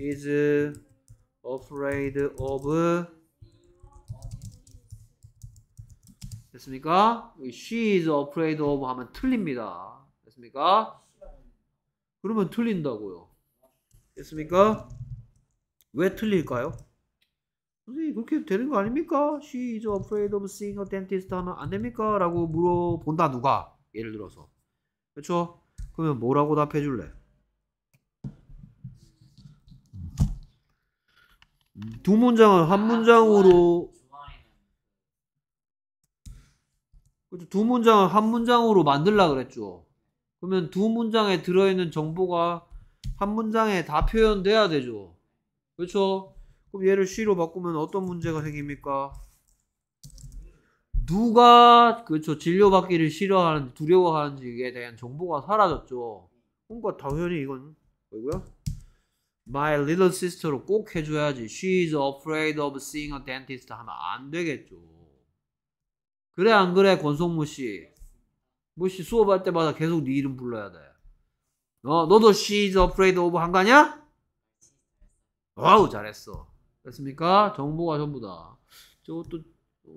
is afraid of 됐습니까? she is afraid of 하면 틀립니다. 됐습니까? 그러면 틀린다고요. 됐습니까? 왜 틀릴까요? 선생님 그렇게 되는 거 아닙니까? she is afraid of seeing a dentist 하면 안 됩니까? 라고 물어본다 누가 예를 들어서 그렇죠? 그러면 뭐라고 답해 줄래? 두 문장을 아, 한 문장으로 그렇죠. 두 문장을 한 문장으로 만들라 그랬죠. 그러면 두 문장에 들어있는 정보가 한 문장에 다 표현돼야 되죠. 그렇죠? 그럼 얘를 C로 바꾸면 어떤 문제가 생깁니까? 누가 그렇죠 진료받기를 싫어하는 두려워하는지에 대한 정보가 사라졌죠. 그러니까 당연히 이건 뭐고 My little sister로 꼭 해줘야지. She is afraid of seeing a dentist 하면 안 되겠죠. 그래 안 그래 권성무 씨. 무씨 수업할 때마다 계속 네 이름 불러야 돼. 어, 너도 she is afraid of 한 거냐? 와우 잘했어. 됐습니까? 정보가 전부다. 저것도 예예예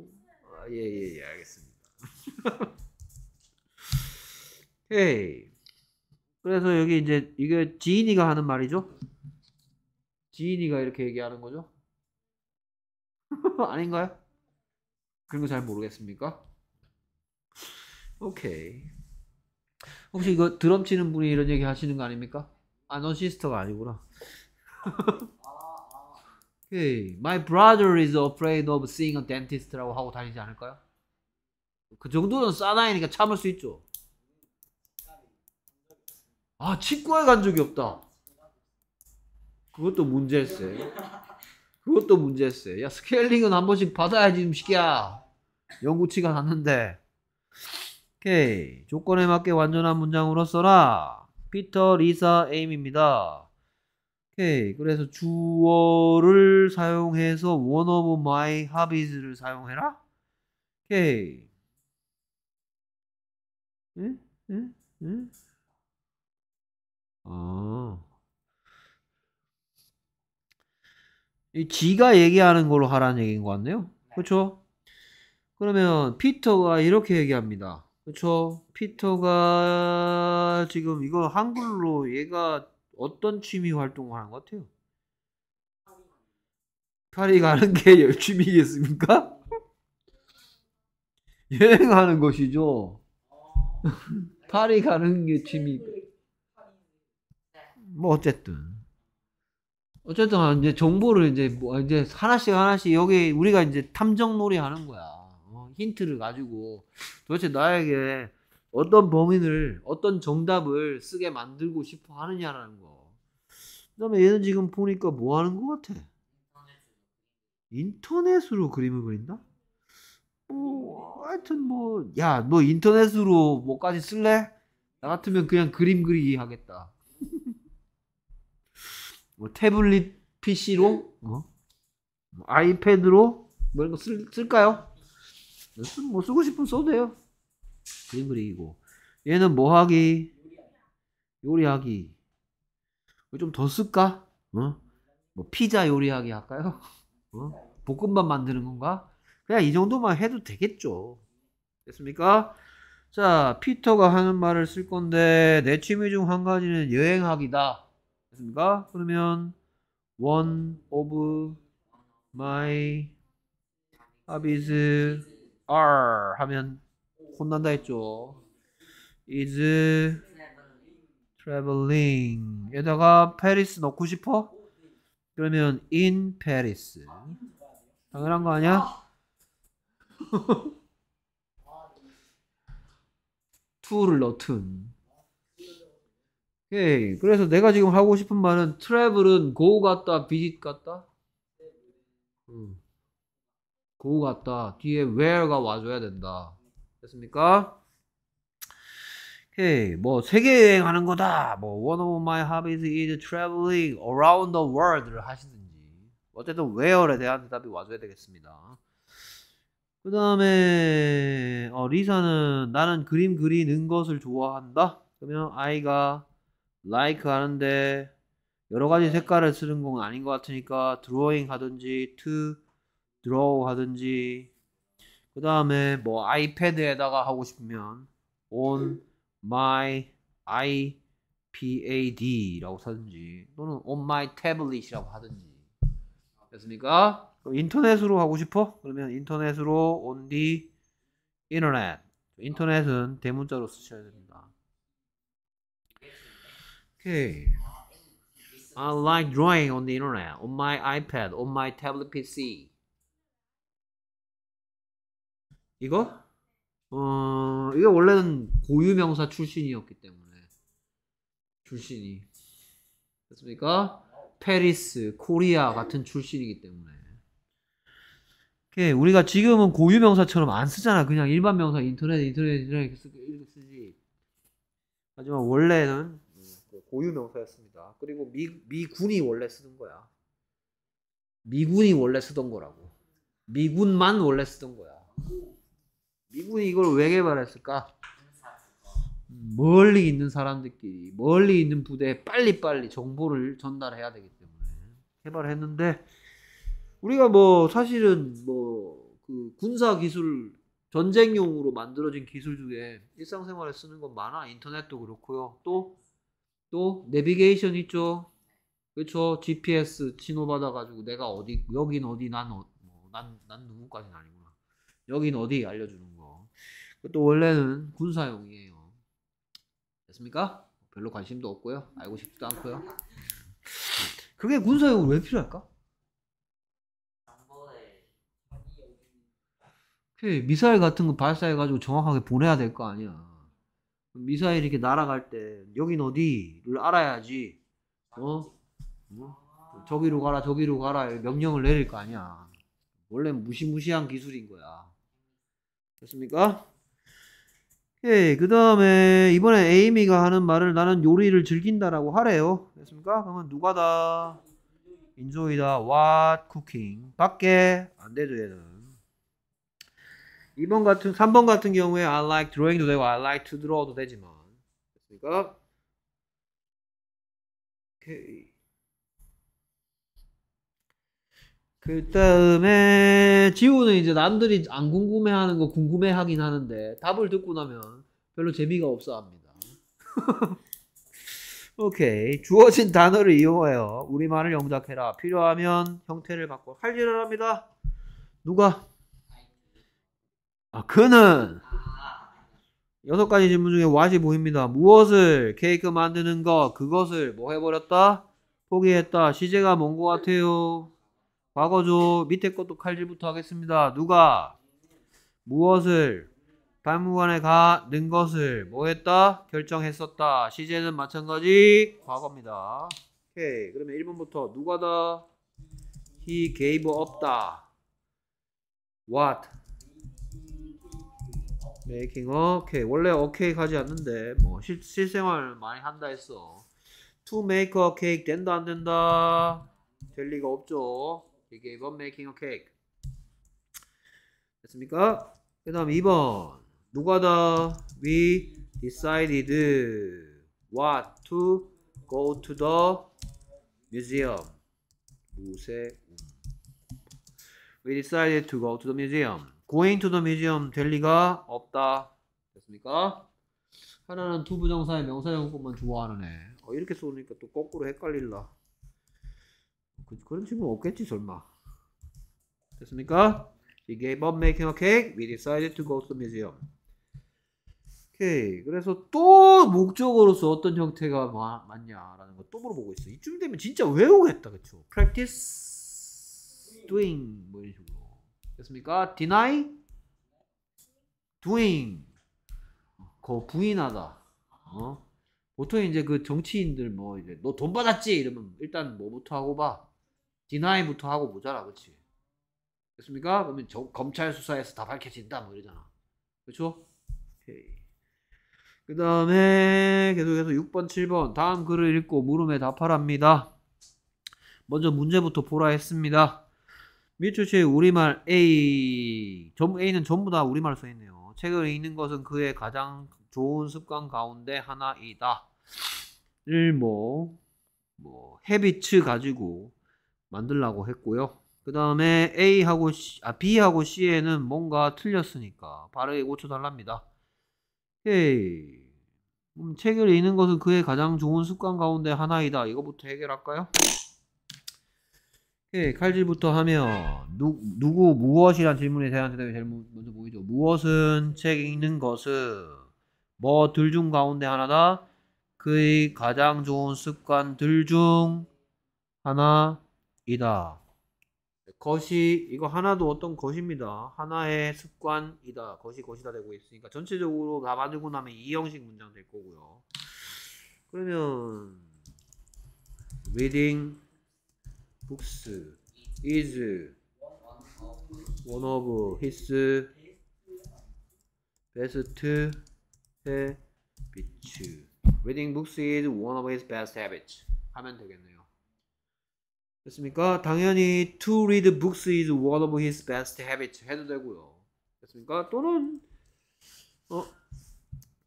아, 예, 예, 알겠습니다. 헤이. 그래서 여기 이제 이게 지인이가 하는 말이죠. 지인이가 이렇게 얘기하는 거죠? 아닌가요? 그런 거 잘 모르겠습니까? 오케이. 혹시 이거 드럼 치는 분이 이런 얘기 하시는 거 아닙니까? 아, 넌 시스터가 아니구나. 오케이. My brother is afraid of seeing a dentist라고 하고 다니지 않을까요? 그 정도는 싸나이니까 참을 수 있죠. 아, 치과에 간 적이 없다. 그것도 문제였어요. 그것도 문제였어요. 야, 스케일링은 한 번씩 받아야지, 음식이야. 연구치가 났는데. 오케이. 조건에 맞게 완전한 문장으로 써라. 피터, 리사, 에임입니다. 오케이. 그래서 주어를 사용해서 one of my hobbies를 사용해라. 오케이. 응? 응? 응? 아. 이 지가 얘기하는 걸로 하라는 얘기인 것 같네요. 네. 그렇죠? 그러면 피터가 이렇게 얘기합니다. 그렇죠? 피터가 지금 이거 한글로 얘가 어떤 취미 활동을 하는 것 같아요? 파리 가는 게 열취미겠습니까? 여행하는 것이죠. 파리 어. 가는 게 취미. 뭐 어쨌든. 어쨌든 아, 이제 정보를 이제 뭐 아, 이제 하나씩 하나씩 여기 우리가 이제 탐정놀이 하는 거야. 어, 힌트를 가지고 도대체 나에게 어떤 범인을 어떤 정답을 쓰게 만들고 싶어 하느냐라는 거. 그다음에 얘는 지금 보니까 뭐 하는 것 같아? 인터넷으로 그림을 그린다? 뭐 하여튼 뭐야너 인터넷으로 뭐까지 쓸래? 나 같으면 그냥 그림 그리기 하겠다. 뭐 태블릿 PC로 뭐, 뭐 아이패드로 뭐 이런 거 쓸, 쓸까요? 뭐 쓰고 싶으면 써도 돼요. 그림 그리고 얘는 뭐 하기? 요리하기. 좀 더 쓸까? 어? 뭐 피자 요리하기 할까요? 어? 볶음밥 만드는 건가? 그냥 이 정도만 해도 되겠죠. 됐습니까? 자, 피터가 하는 말을 쓸 건데 내 취미 중 한 가지는 여행하기다. 됐습니까? 그러면 one of my hobbies are 하면 혼난다 했죠. is traveling 에다가 페리스 넣고 싶어? 그러면 in Paris 당연한 거 아니야? t 를 넣든 오케이. 그래서 내가 지금 하고 싶은 말은 트래블은 go 같다, visit 같다? 음. go 같다. 뒤에 where가 와줘야 된다. 됐습니까? 오케이. 뭐 세계 여행하는 거다. 뭐 one of my hobbies is traveling around the world를 하시든지 어쨌든 where에 대한 대답이 와줘야 되겠습니다. 그 다음에 어, 리사는 나는 그림 그리는 것을 좋아한다. 그러면 아이가 like 하는데 여러 가지 색깔을 쓰는 건 아닌 것 같으니까 drawing 하든지 to draw 하든지 그 다음에 뭐 아이패드에다가 하고 싶으면 on my iPad라고 하든지 또는 on my tablet이라고 하든지 됐습니까? 인터넷으로 하고 싶어? 그러면 인터넷으로 on the internet 인터넷은 대문자로 쓰셔야 됩니다. Okay. I like drawing on the internet, on my iPad, on my tablet PC. 이거? 어, 이거 원래는 고유명사 출신이었기 때문에. 출신이. 됐습니까? 페리스, 코리아 같은 출신이기 때문에. 오케이. 우리가 지금은 고유명사처럼 안 쓰잖아. 그냥 일반 명사, 인터넷, 인터넷, 인터넷 이렇게 쓰지. 하지만 원래는 고유 명사였습니다. 그리고 미, 미군이 원래 쓰던 거야. 미군이 원래 쓰던 거라고. 미군만 원래 쓰던 거야. 미군이 이걸 왜 개발했을까? 멀리 있는 사람들끼리 멀리 있는 부대에 빨리빨리 정보를 전달해야 되기 때문에 개발했는데 우리가 뭐 사실은 뭐 그 군사 기술 전쟁용으로 만들어진 기술 중에 일상생활에 쓰는 건 많아 인터넷도 그렇고요 또또 내비게이션 있죠. 그렇죠. GPS 신호 받아가지고 내가 어디 여긴 어디 난난 어, 뭐, 난, 난 누구까지는 아니구나. 여긴 어디 알려주는 거. 그것도 원래는 군사용이에요. 됐습니까? 별로 관심도 없고요. 알고 싶지도 않고요. 그게 군사용 왜 필요할까? 그 미사일 같은 거 발사해가지고 정확하게 보내야 될 거 아니야. 미사일 이렇게 날아갈 때 여긴 어디를 알아야지 어? 어? 저기로 가라 저기로 가라 명령을 내릴 거 아니야 원래 무시무시한 기술인 거야 됐습니까? 오그 다음에 이번에 에이미가 하는 말을 나는 요리를 즐긴다라고 하래요 됐습니까? 그러면 누가다 인조이다 what cooking 밖에 안 되죠 얘는 2번 같은 3번 같은 경우에 I like drawing도 되고 I like to draw도 되지만 그러니까 그 다음에 지우는 이제 남들이 안 궁금해하는 거 궁금해하긴 하는데 답을 듣고 나면 별로 재미가 없어 합니다. 오케이 주어진 단어를 이용하여 우리말을 영작해라 필요하면 형태를 바꿔 할일을 합니다. 누가 아, 그는 여섯 가지 질문 중에 왓이 보입니다. 무엇을 케이크 만드는 것 그것을 뭐 해버렸다? 포기했다. 시제가 뭔 것 같아요? 과거죠. 밑에 것도 칼질부터 하겠습니다. 누가 무엇을 박물관에 가는 것을 뭐 했다? 결정했었다. 시제는 마찬가지 과거입니다. 오케이. 그러면 1번부터 누가다? He gave up 다. What? making okay 원래 okay 가지 않는데 뭐 실, 실생활 많이 한다 했어 to make a cake 된다 안 된다 될 리가 없죠 이게 1번 making a cake 됐습니까? 그 다음 2번 누가다 we decided what to go to the museum 무세 we decided to go to the museum going to the museum 될 리가 없다. 됐습니까? 하나는 두 부정사의 명사형법만 좋아하는 애. 어, 이렇게 쏘니까 또 거꾸로 헷갈릴라. 그, 그런 친구 없겠지 설마. 됐습니까? He gave up making a cake. We decided to go to the museum. 오케이. 그래서 또 목적으로서 어떤 형태가 마, 맞냐라는 거 또 물어보고 있어. 이쯤 되면 진짜 외우겠다, 그쵸? Practice doing 뭐 이런 식으로. 됐습니까? deny doing 거 부인하다 어? 보통 이제 그 정치인들 뭐 이제 너 돈 받았지 이러면 일단 뭐부터 하고 봐 디나이부터 하고 보자라 그렇지 됐습니까? 그러면 저, 검찰 수사에서 다 밝혀진다 뭐 이러잖아 그렇죠? 그 다음에 계속해서 6번 7번 다음 글을 읽고 물음에 답하랍니다 먼저 문제부터 보라 했습니다 밀주식 우리말 A 전 A는 전부 다우리말 써있네요. 책을 읽는 것은 그의 가장 좋은 습관 가운데 하나이다. 1뭐뭐 헤비츠 뭐, 가지고 만들라고 했고요. 그 다음에 A하고 C, 아 B하고 C에는 뭔가 틀렸으니까 바르게 고쳐달랍니다. 헤이 음, 책을 읽는 것은 그의 가장 좋은 습관 가운데 하나이다. 이거부터 해결할까요? 오케이. 예, 칼질부터 하면 누, 누구 무엇이란 질문에 대한 대답이 제일 먼저 보이죠. 무엇은 책 읽는 것은 뭐 들 중 가운데 하나다. 그의 가장 좋은 습관들 중 하나이다. 것이 이거 하나도 어떤 것입니다. 하나의 습관이다. 것이 것이다 되고 있으니까 전체적으로 다 만들고 나면 이 형식 문장 될 거고요. 그러면 reading books is one of his best habits. Reading books is one of his best habits. 하면 되겠네요. 됐습니까? 당연히 to read books is one of his best habits 해도 되고요. 됐습니까? 또는 어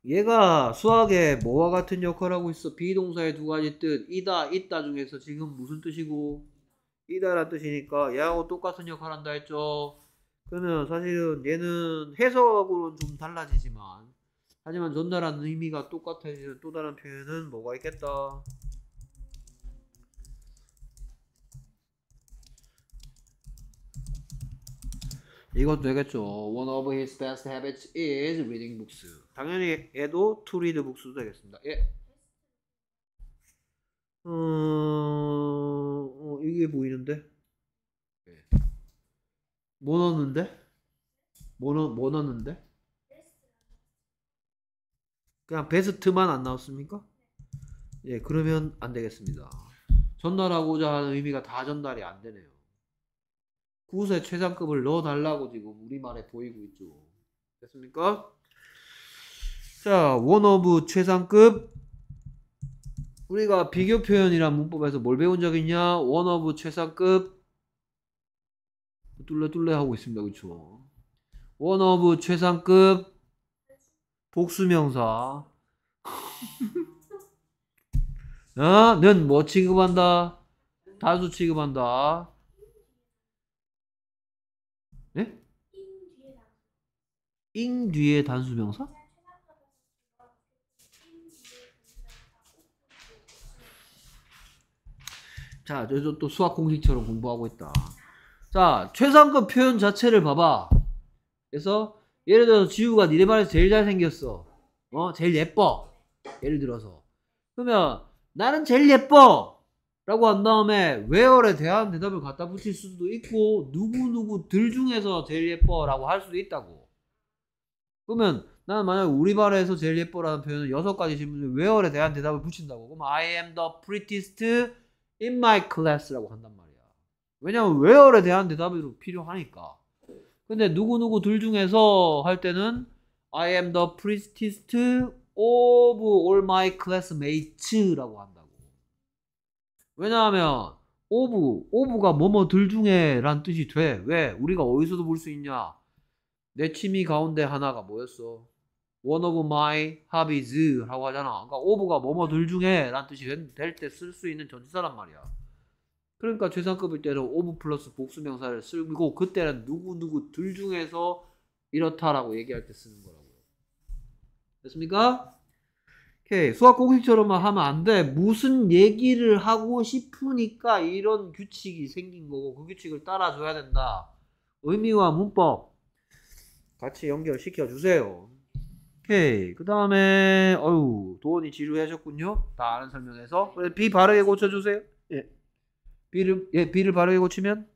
얘가 수학에 뭐와 같은 역할을 하고 있어? 비동사의 두 가지 뜻 이다 있다 중에서 지금 무슨 뜻이고 이다란 뜻이니까 얘하고 똑같은 역할한다 을 했죠. 그러면 사실은 얘는 해석으로는 좀 달라지지만 하지만 전달는 의미가 똑같아지는 또 다른 표현은 뭐가 있겠다. 이것도 되겠죠. One of his best habits is reading books. 당연히 얘도 to read books도 되겠습니다. 예. 어, 어 이게 보이는데? 네. 뭐 넣었는데? 뭐, 넣, 뭐 넣었는데? 그냥 베스트만 안 나왔습니까? 네. 예, 그러면 안 되겠습니다. 전달하고자 하는 의미가 다 전달이 안 되네요. 구세 최상급을 넣어달라고 지금 우리말에 보이고 있죠. 됐습니까? 자, 원 오브 최상급 우리가 비교 표현이란 문법에서 뭘 배운 적 있냐? 원 오브 최상급 뚫레뚫레 하고 있습니다. 그렇죠? 원 오브 최상급 복수명사 어? 는뭐 취급한다? 다수 취급한다. 네? 잉 뒤에 단수명사? 자, 저도 또 수학 공식처럼 공부하고 있다. 자, 최상급 표현 자체를 봐봐. 그래서 예를 들어서 지우가 니네 반에서 제일 잘생겼어. 어? 제일 예뻐. 예를 들어서. 그러면 나는 제일 예뻐. 라고 한 다음에 웨어에 대한 대답을 갖다 붙일 수도 있고 누구누구들 중에서 제일 예뻐 라고 할 수도 있다고 그러면 나는 만약 우리 반에서 제일 예뻐라는 표현을 여섯 가지 질문에 웨어에 대한 대답을 붙인다고 그럼 I am the prettiest in my class라고 한단 말이야. 왜냐면 where에 대한 대답이 필요하니까. 근데 누구누구 둘 중에서 할 때는 I am the priestess of all my classmates라고 한다고. 왜냐하면 of, of가 뭐뭐 둘 중에 란 뜻이 돼. 왜? 우리가 어디서도 볼 수 있냐? 내 취미 가운데 하나가 뭐였어? one of my hobbies라고 하잖아. 그러니까 of가 뭐뭐 둘 중에 라는 뜻이 될 때 쓸 수 있는 전치사란 말이야. 그러니까 최상급일 때는 of 플러스 복수명사를 쓰고 그때는 누구누구 둘 중에서 이렇다라고 얘기할 때 쓰는 거라고요. 됐습니까? 오케이. 수학 공식처럼만 하면 안 돼. 무슨 얘기를 하고 싶으니까 이런 규칙이 생긴 거고 그 규칙을 따라줘야 된다. 의미와 문법 같이 연결시켜 주세요. 오케이. 그 다음에 어유 도원이 지루하셨군요. 해다 아는 설명에서 그래, B 바르게 고쳐주세요. 예. B를 예 B를 바르게 고치면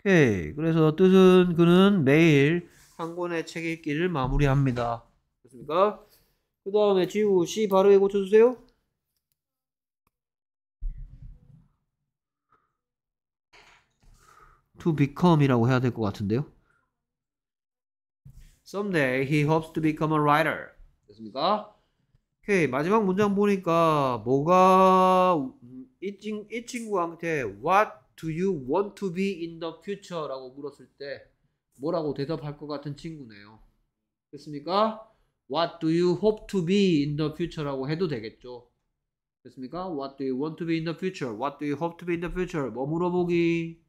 오케이. 그래서 뜻은 그는 매일 한 권의 책 읽기를 마무리합니다. 그렇습니까그 다음에 지우 C 바르게 고쳐주세요. to become이라고 해야 될 것 같은데요. Someday he hopes to become a writer. 됐습니까? 오케이 마지막 문장 보니까 뭐가 이, 친, 이 친구한테 What do you want to be in the future? 라고 물었을 때 뭐라고 대답할 것 같은 친구네요. 됐습니까? What do you hope to be in the future? 라고 해도 되겠죠. 됐습니까? What do you want to be in the future? What do you hope to be in the future? 뭐 물어보기?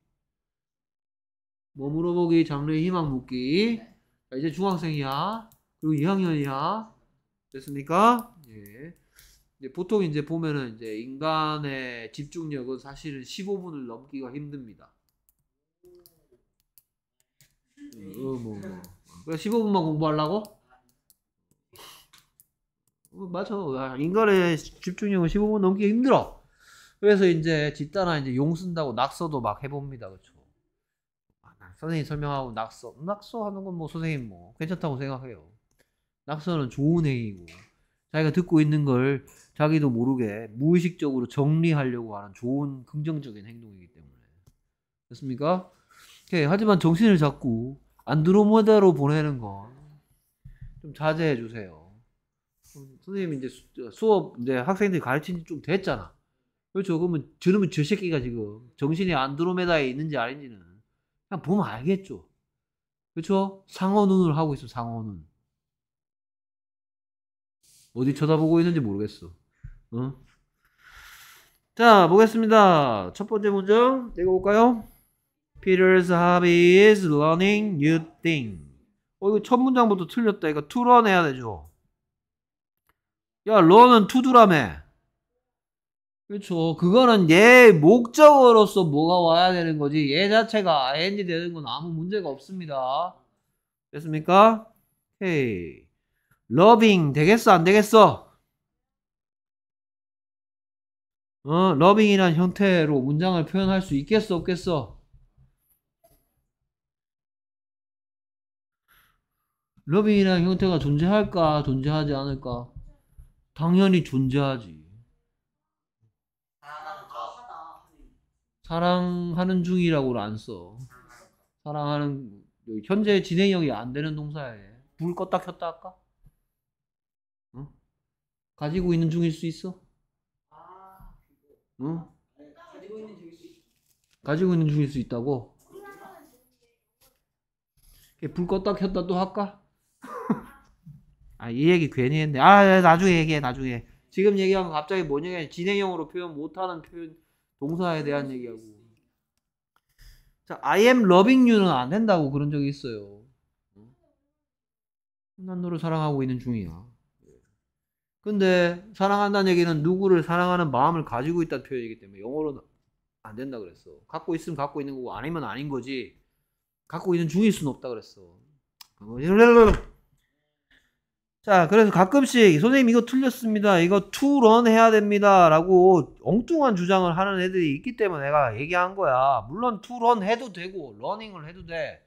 몸물어 뭐 보기, 장래 희망 묻기. 네. 자, 이제 중학생이야. 그리고 2학년이야. 됐습니까? 예. 이제 보통 이제 보면은 이제 인간의 집중력은 사실은 15분을 넘기가 힘듭니다. 어, 뭐, 뭐. 그래 15분만 공부하려고? 어, 맞아. 아, 인간의 집중력은 15분 넘기기 힘들어. 그래서 이제 집단화 이제 용 쓴다고 낙서도 막 해봅니다. 그렇죠? 선생님 설명하고 낙서. 낙서 하는 건 뭐 선생님 뭐 괜찮다고 생각해요. 낙서는 좋은 행위고 자기가 듣고 있는 걸 자기도 모르게 무의식적으로 정리하려고 하는 좋은 긍정적인 행동이기 때문에. 됐습니까? 오 예, 하지만 정신을 잡고 안드로메다로 보내는 건 좀 자제해 주세요. 선생님 이제 수업 이제 학생들이 가르친 지좀 됐잖아. 그렇죠. 그러면 저놈은 저 새끼가 지금 정신이 안드로메다에 있는지 아닌지는 그냥 보면 알겠죠. 그렇죠? 상어 눈을 하고 있어, 상어 눈. 어디 쳐다보고 있는지 모르겠어. 응? 어? 자, 보겠습니다. 첫 번째 문장 읽어볼까요? Peter's hobby is learning new things. 어, 이거 첫 문장부터 틀렸다. 이거 to run 해야 되죠. 야, run은 to do라며. 그렇죠. 그거는 얘 목적으로서 뭐가 와야 되는 거지. 얘 자체가 ing 되는 건 아무 문제가 없습니다. 됐습니까? 오케이. l o 되겠어 안 되겠어? 어, l o 이란 형태로 문장을 표현할 수 있겠어 없겠어? 러빙이란 형태가 존재할까 존재하지 않을까? 당연히 존재하지. 사랑하는 중이라고는 안 써. 사랑하는 현재 진행형이 안 되는 동사에 불 껐다 켰다 할까? 응? 가지고 있는 중일 수 있어? 응? 가지고 있는 중일 수 있다고? 불 껐다 켰다 또 할까? 아, 이 얘기 괜히 했네. 아, 아, 나중에 얘기해, 나중에. 지금 얘기하면 갑자기 뭐냐, 진행형으로 표현 못하는 표현, 동사에 대한 얘기하고. 자, I am loving you는 안 된다고 그런 적이 있어요. 난 너를 사랑하고 있는 중이야. 근데 사랑한다는 얘기는 누구를 사랑하는 마음을 가지고 있다는 표현이기 때문에 영어로는 안 된다 그랬어. 갖고 있으면 갖고 있는 거고 아니면 아닌 거지. 갖고 있는 중일 수는 없다 그랬어. 어, 자, 그래서 가끔씩 선생님 이거 틀렸습니다. 이거 투런 해야 됩니다. 라고 엉뚱한 주장을 하는 애들이 있기 때문에 내가 얘기한 거야. 물론 투런 해도 되고 러닝을 해도 돼.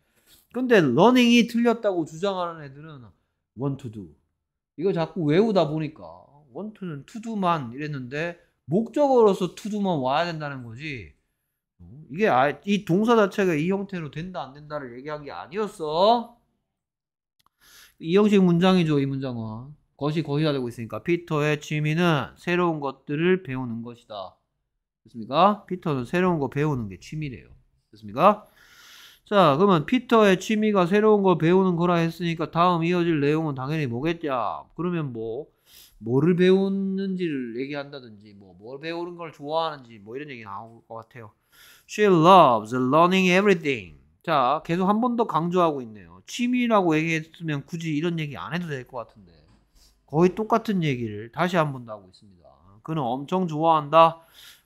근데 러닝이 틀렸다고 주장하는 애들은 원투두 이거 자꾸 외우다 보니까 원투는 투두만 이랬는데 목적으로서 투두만 와야 된다는 거지. 이게 아, 이 동사 자체가 이 형태로 된다 안 된다를 얘기한 게 아니었어. 이형식 문장이죠, 이 문장은. 것이 거시다 되고 있으니까 피터의 취미는 새로운 것들을 배우는 것이다. 됐습니까? 피터는 새로운 거 배우는 게 취미래요. 됐습니까? 자, 그러면 피터의 취미가 새로운 걸 배우는 거라 했으니까 다음 이어질 내용은 당연히 뭐겠냐? 그러면 뭐 뭐를 배우는지를 얘기한다든지 뭐 뭘 배우는 걸 좋아하는지 뭐 이런 얘기 나올 것 같아요. She loves learning everything. 자, 계속 한 번 더 강조하고 있네요. 취미라고 얘기했으면 굳이 이런 얘기 안 해도 될 것 같은데. 거의 똑같은 얘기를 다시 한 번 더 하고 있습니다. 그는 엄청 좋아한다.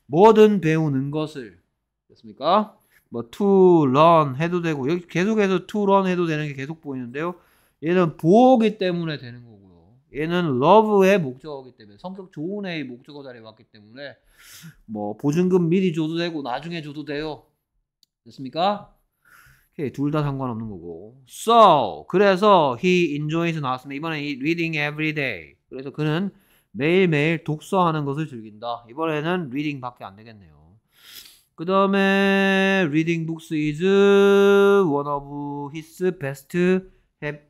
뭐든 배우는 것을. 됐습니까? 뭐, to learn 해도 되고, 여기 계속해서 to learn 해도 되는 게 계속 보이는데요. 얘는 보호기 때문에 되는 거고요. 얘는 love의 목적어기 때문에, 성격 좋은 애의 목적어 자리에 왔기 때문에, 뭐, 보증금 미리 줘도 되고, 나중에 줘도 돼요. 됐습니까? 오케이, 둘다 상관없는 거고. So, 그래서 he enjoys 나왔습니다. 이번에 reading every day. 그래서 그는 매일매일 독서하는 것을 즐긴다. 이번에는 reading밖에 안 되겠네요. 그 다음에 reading books is one of his best habit,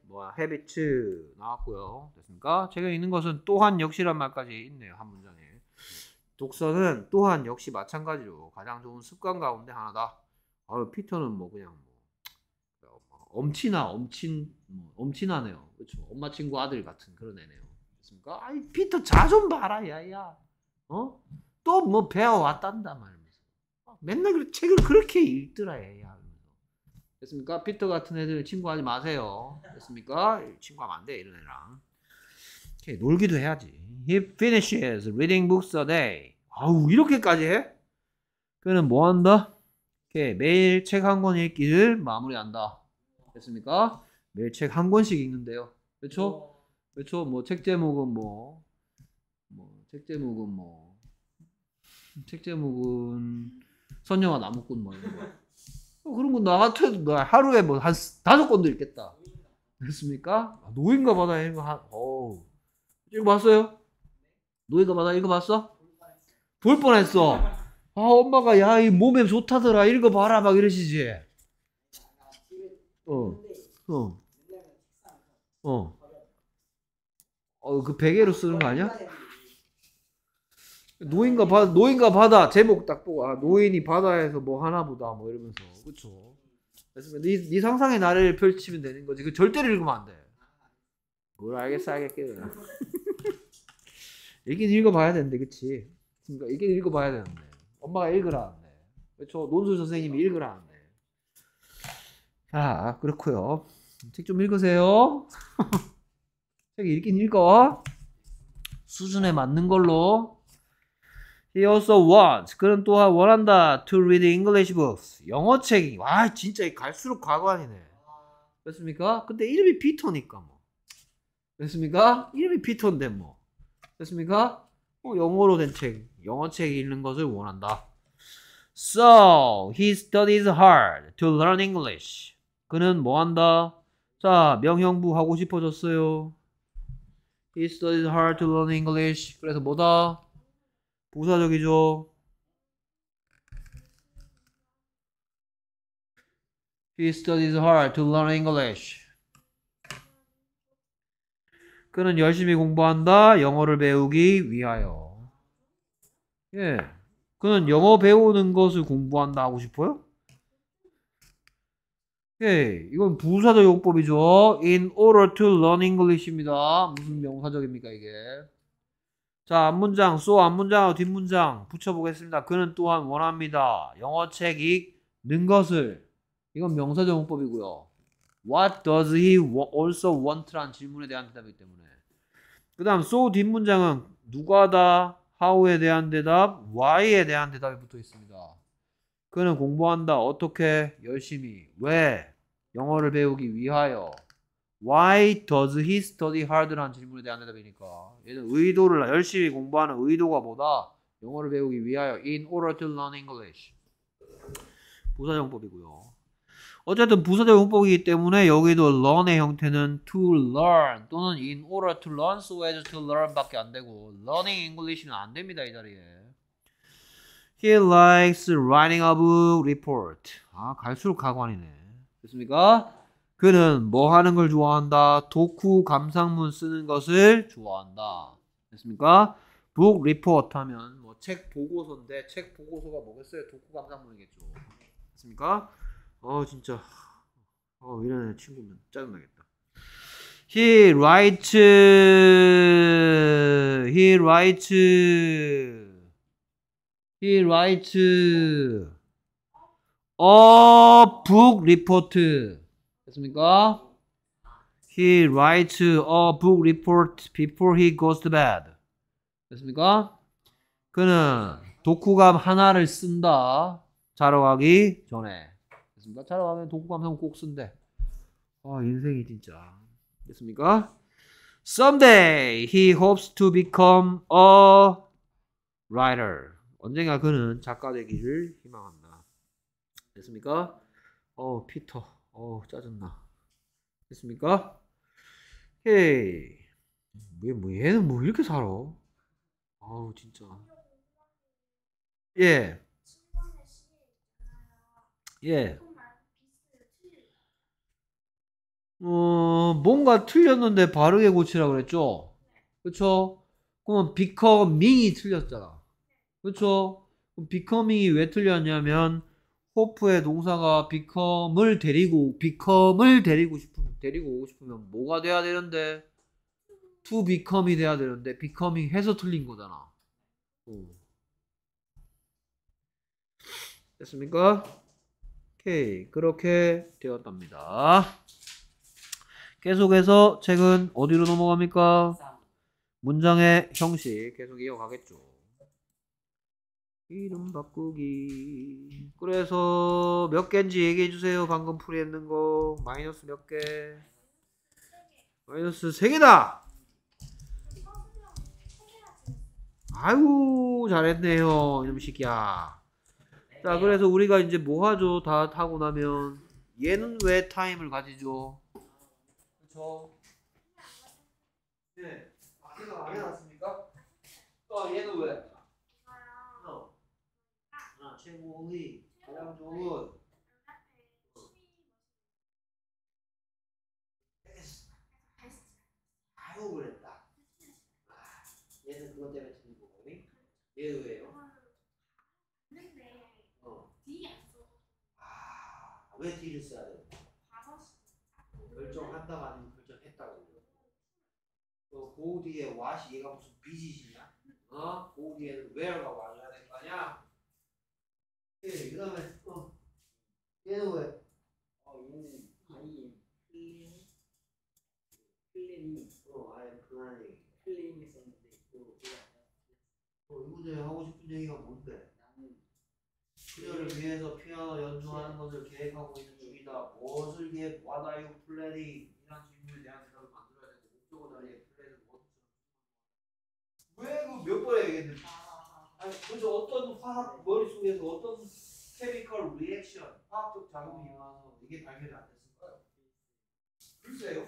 s 나왔고요. 됐습니까? 책을 읽는 것은 또한 역시란 말까지 있네요. 한 문장에. 독서는 또한 역시 마찬가지로 가장 좋은 습관 가운데 하나다. 아유, 피터는 뭐 그냥 뭐. 엄친아, 엄친, 뭐, 엄친아네요. 그렇죠. 엄마 친구 아들 같은 그런 애네요. 그렇습니까? 아이 피터 자 좀 봐라, 야야. 어? 또 뭐 배워왔단다 말면서 맨날 그 책을 그렇게 읽더라, 야야. 됐습니까? 피터 같은 애들 친구하지 마세요. 됐습니까? 친구하면 안 돼, 이런 애랑. 놀기도 해야지. He finishes reading books a day. 아우, 이렇게까지 해? 그는 뭐 한다? 매일 책 한 권 읽기를 마무리한다. 됐습니까? 매일 책 한 권씩 읽는데요. 그렇죠? 그렇죠? 뭐 책 제목은 뭐뭐 책 제목은 뭐 책 제목은 선녀와 나무꾼 뭐 이런 거. 어, 그런 거나 같아도 하루에 뭐 한 다섯 권도 읽겠다. 됐습니까? 아, 노인과 바다 읽어 한 어. 읽어봤어요? 노인과 바다 읽어봤어? 볼 뻔했어. 아 엄마가 야 이 몸에 좋다더라 읽어봐라 막 이러시지. 어. 어. 어. 어, 그 베개로 쓰는 거 아니야? 노인과 바 노인과 바다 제목 딱 보고 아 노인이 바다에서 뭐 하나 보다 뭐 이러면서 그렇 그래서 네, 네 상상의 나를 펼치면 되는 거지. 그 절대로 읽으면 안 돼. 뭘 알겠어 알겠겠나. 얘긴 읽어봐야 되는데 그치? 그러니까 얘긴 읽어봐야 되는데 엄마가 읽으라. 그렇 논술 선생님이 읽으라. 아, 그렇고요. 책 좀 읽으세요. 책 읽긴 읽어. 수준에 맞는 걸로. He also wants. 그는 또한 원한다. To read English books. 영어 책이. 와, 진짜 갈수록 과거아니네 됐습니까? 근데 이름이 피터니까 뭐. 됐습니까? 이름이 피터인데 뭐. 됐습니까? 어, 영어로 된 책, 영어 책 읽는 것을 원한다. So he studies hard to learn English. 그는 뭐 한다? 자, 명형부 하고 싶어졌어요. He studied hard to learn English. 그래서 뭐다? 부사적이죠. He studies hard to learn English. 그는 열심히 공부한다. 영어를 배우기 위하여. 예. 그는 영어 배우는 것을 공부한다 하고 싶어요? 오케이. 이건 부사적 용법이죠. In order to learn English입니다. 무슨 명사적입니까, 이게? 자, 앞문장, so 앞문장하고 뒷문장 붙여보겠습니다. 그는 또한 원합니다. 영어책읽는 것을. 이건 명사적 용법이고요. What does he also want라는 질문에 대한 대답이기 때문에. 그 다음, so 뒷문장은 누가다, how에 대한 대답, why에 대한 대답이 붙어 있습니다. 그는 공부한다. 어떻게? 열심히. 왜? 영어를 배우기 위하여 Why does he study hard라는 질문에 대한 대답이니까 얘는 의도를 열심히 공부하는 의도가 뭐다? 영어를 배우기 위하여 in order to learn English 부사정법이고요. 어쨌든 부사정법이기 때문에 여기도 learn의 형태는 to learn 또는 in order to learn so as to learn 밖에 안 되고 learning English는 안 됩니다 이 자리에. He likes writing a book report. 아 갈수록 가관이네. 됐습니까? 그는 뭐 하는 걸 좋아한다? 도쿠 감상문 쓰는 것을 좋아한다. 됐습니까? 북 리포트 하면 뭐 책 보고서인데 책 보고서가 뭐겠어요? 도쿠 감상문이겠죠. 됐습니까? 어 진짜 어 아, 이런 친구면 짜증나겠다. He writes he writes he writes a book report. 됐습니까? He writes a book report before he goes to bed. 됐습니까? 그는 독후감 하나를 쓴다. 자러 가기 전에. 됐습니까? 자러 가면 독후감 하면 꼭 쓴대. 아, 인생이 진짜. 됐습니까? Someday he hopes to become a writer. 언젠가 그는 작가 되기를 희망합니다. 됐습니까? 어 피터 어 짜증나 됐습니까? 헤이 얘, 뭐, 얘는 뭐 이렇게 살아 아우 진짜 예 예. 어, 뭔가 틀렸는데 바르게 고치라 그랬죠? 그쵸? 그럼 becoming이 틀렸잖아. 그쵸? 그럼 becoming이 왜 틀렸냐면, 호프의 농사가 비컴을 데리고 비컴을 데리고 싶으면 데리고 오고 싶으면 뭐가 돼야 되는데 t 비컴이 돼야 되는데 비 e c 해서 틀린 거잖아. 오. 됐습니까? 오케이 그렇게 되었답니다. 계속해서 책은 어디로 넘어갑니까? 문장의 형식 계속 이어가겠죠. 이름 바꾸기 그래서 몇 개인지 얘기해 주세요 방금 풀이했는 거 마이너스 몇개 마이너스 3개다 아유 잘했네요 이놈 시끼야 자 그래서 우리가 이제 뭐 하죠 다 타고 나면 얘는 왜 타임을 가지죠 그쵸 네 아까 안 해놨습니까 어 얘는 왜 최고의 가장 좋은 아유 그랬다 아, 얘는 그것 때문에 지는 거니? 얘 왜요? 근데 어. 아왜 D를 써야 돼? 결정한다고 아니면 결정했다고 어, 고 그 뒤에 what이 얘가 무슨 비짓이냐? 어? 고 그 뒤에는 where가 와줘야 될거 아니야? 예, 그 다음에 어 얘는 뭐야? 어 얘는 아이 플레인 플레어 아이 플레인 플 했었는데 어, 어, 이 문제 하고 싶은 얘기가 뭔데? 나는 그녀를 네. 위해서 피아노 연주하는 네. 것을 계획하고 있는 네. 중이다 무엇을 계획 What a r 이런 질문에 대한 대답을 만들어야 되고 목적어 자리에 플랜은 무엇처럼 왜그몇 번에 얘기했는데 아니 도대 어떤 화학 머릿속에서 어떤 케미컬 리액션 화학적 작용이 일어나서 이게 발견이 안 됐을까요? 글쎄요.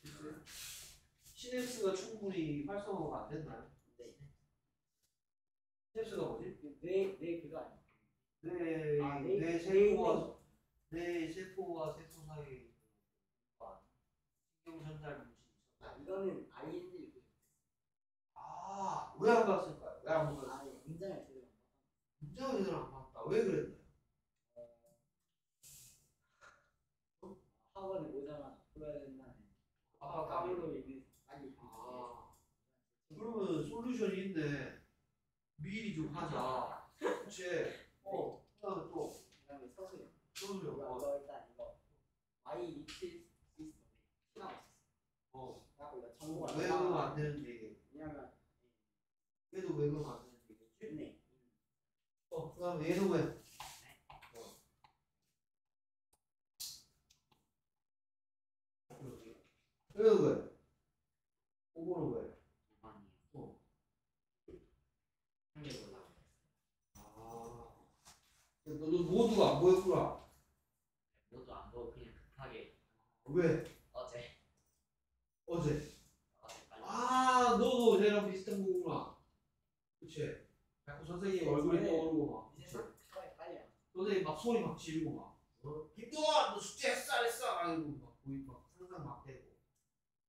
글쎄요. 시냅스가 충분히 활성화가 안 됐나요? 네. 시냅스가 뭐지? 뇌, 네, 뇌 네, 네, 그거 아니야? 뇌, 아, 뇌, 뇌 세포와 뇌 세포와 세포 사이 신경 전달 물질이 이거는 아닌 왜안 갔을까요? 왜안 갔을까요? 아니 인정을 제대로 안 받아. 인정을 제대로 안받다왜 그랬나요? 어, 학원에 오자마자 불야 된다는 아, 까불로 있는 아니 아, 그러면 솔루션이 있네. 미리 좀 하자. 그치? 어, 그다음에 또, 그다음에 서술형 솔루션. 이거 어, 이 일단 이거 Y 입시 시스템 필요어 그래갖고 이거 정보가 왜 그러면 안 되는 얘 왜냐면 얘도 외근 가면 되겠지? 네. 어, 그 다음에 얘도 왜? 어. 도 왜? 5번은 왜? 아. 너도 모두가 안 보였구나. 모두 안 보고 그냥 급하게 왜? 어제 어제. 어제 아, 너도 쟤랑 비슷한 거구나. 그치? 자꾸 선생님 얼굴이 떠오르고 막. 그치? 사이빨리 선생님 막 소리 막 지르고 막. 어? 김아너 숙제 했어, 안 했어? 아이고, 막, 보이, 막, 상상 막 되고.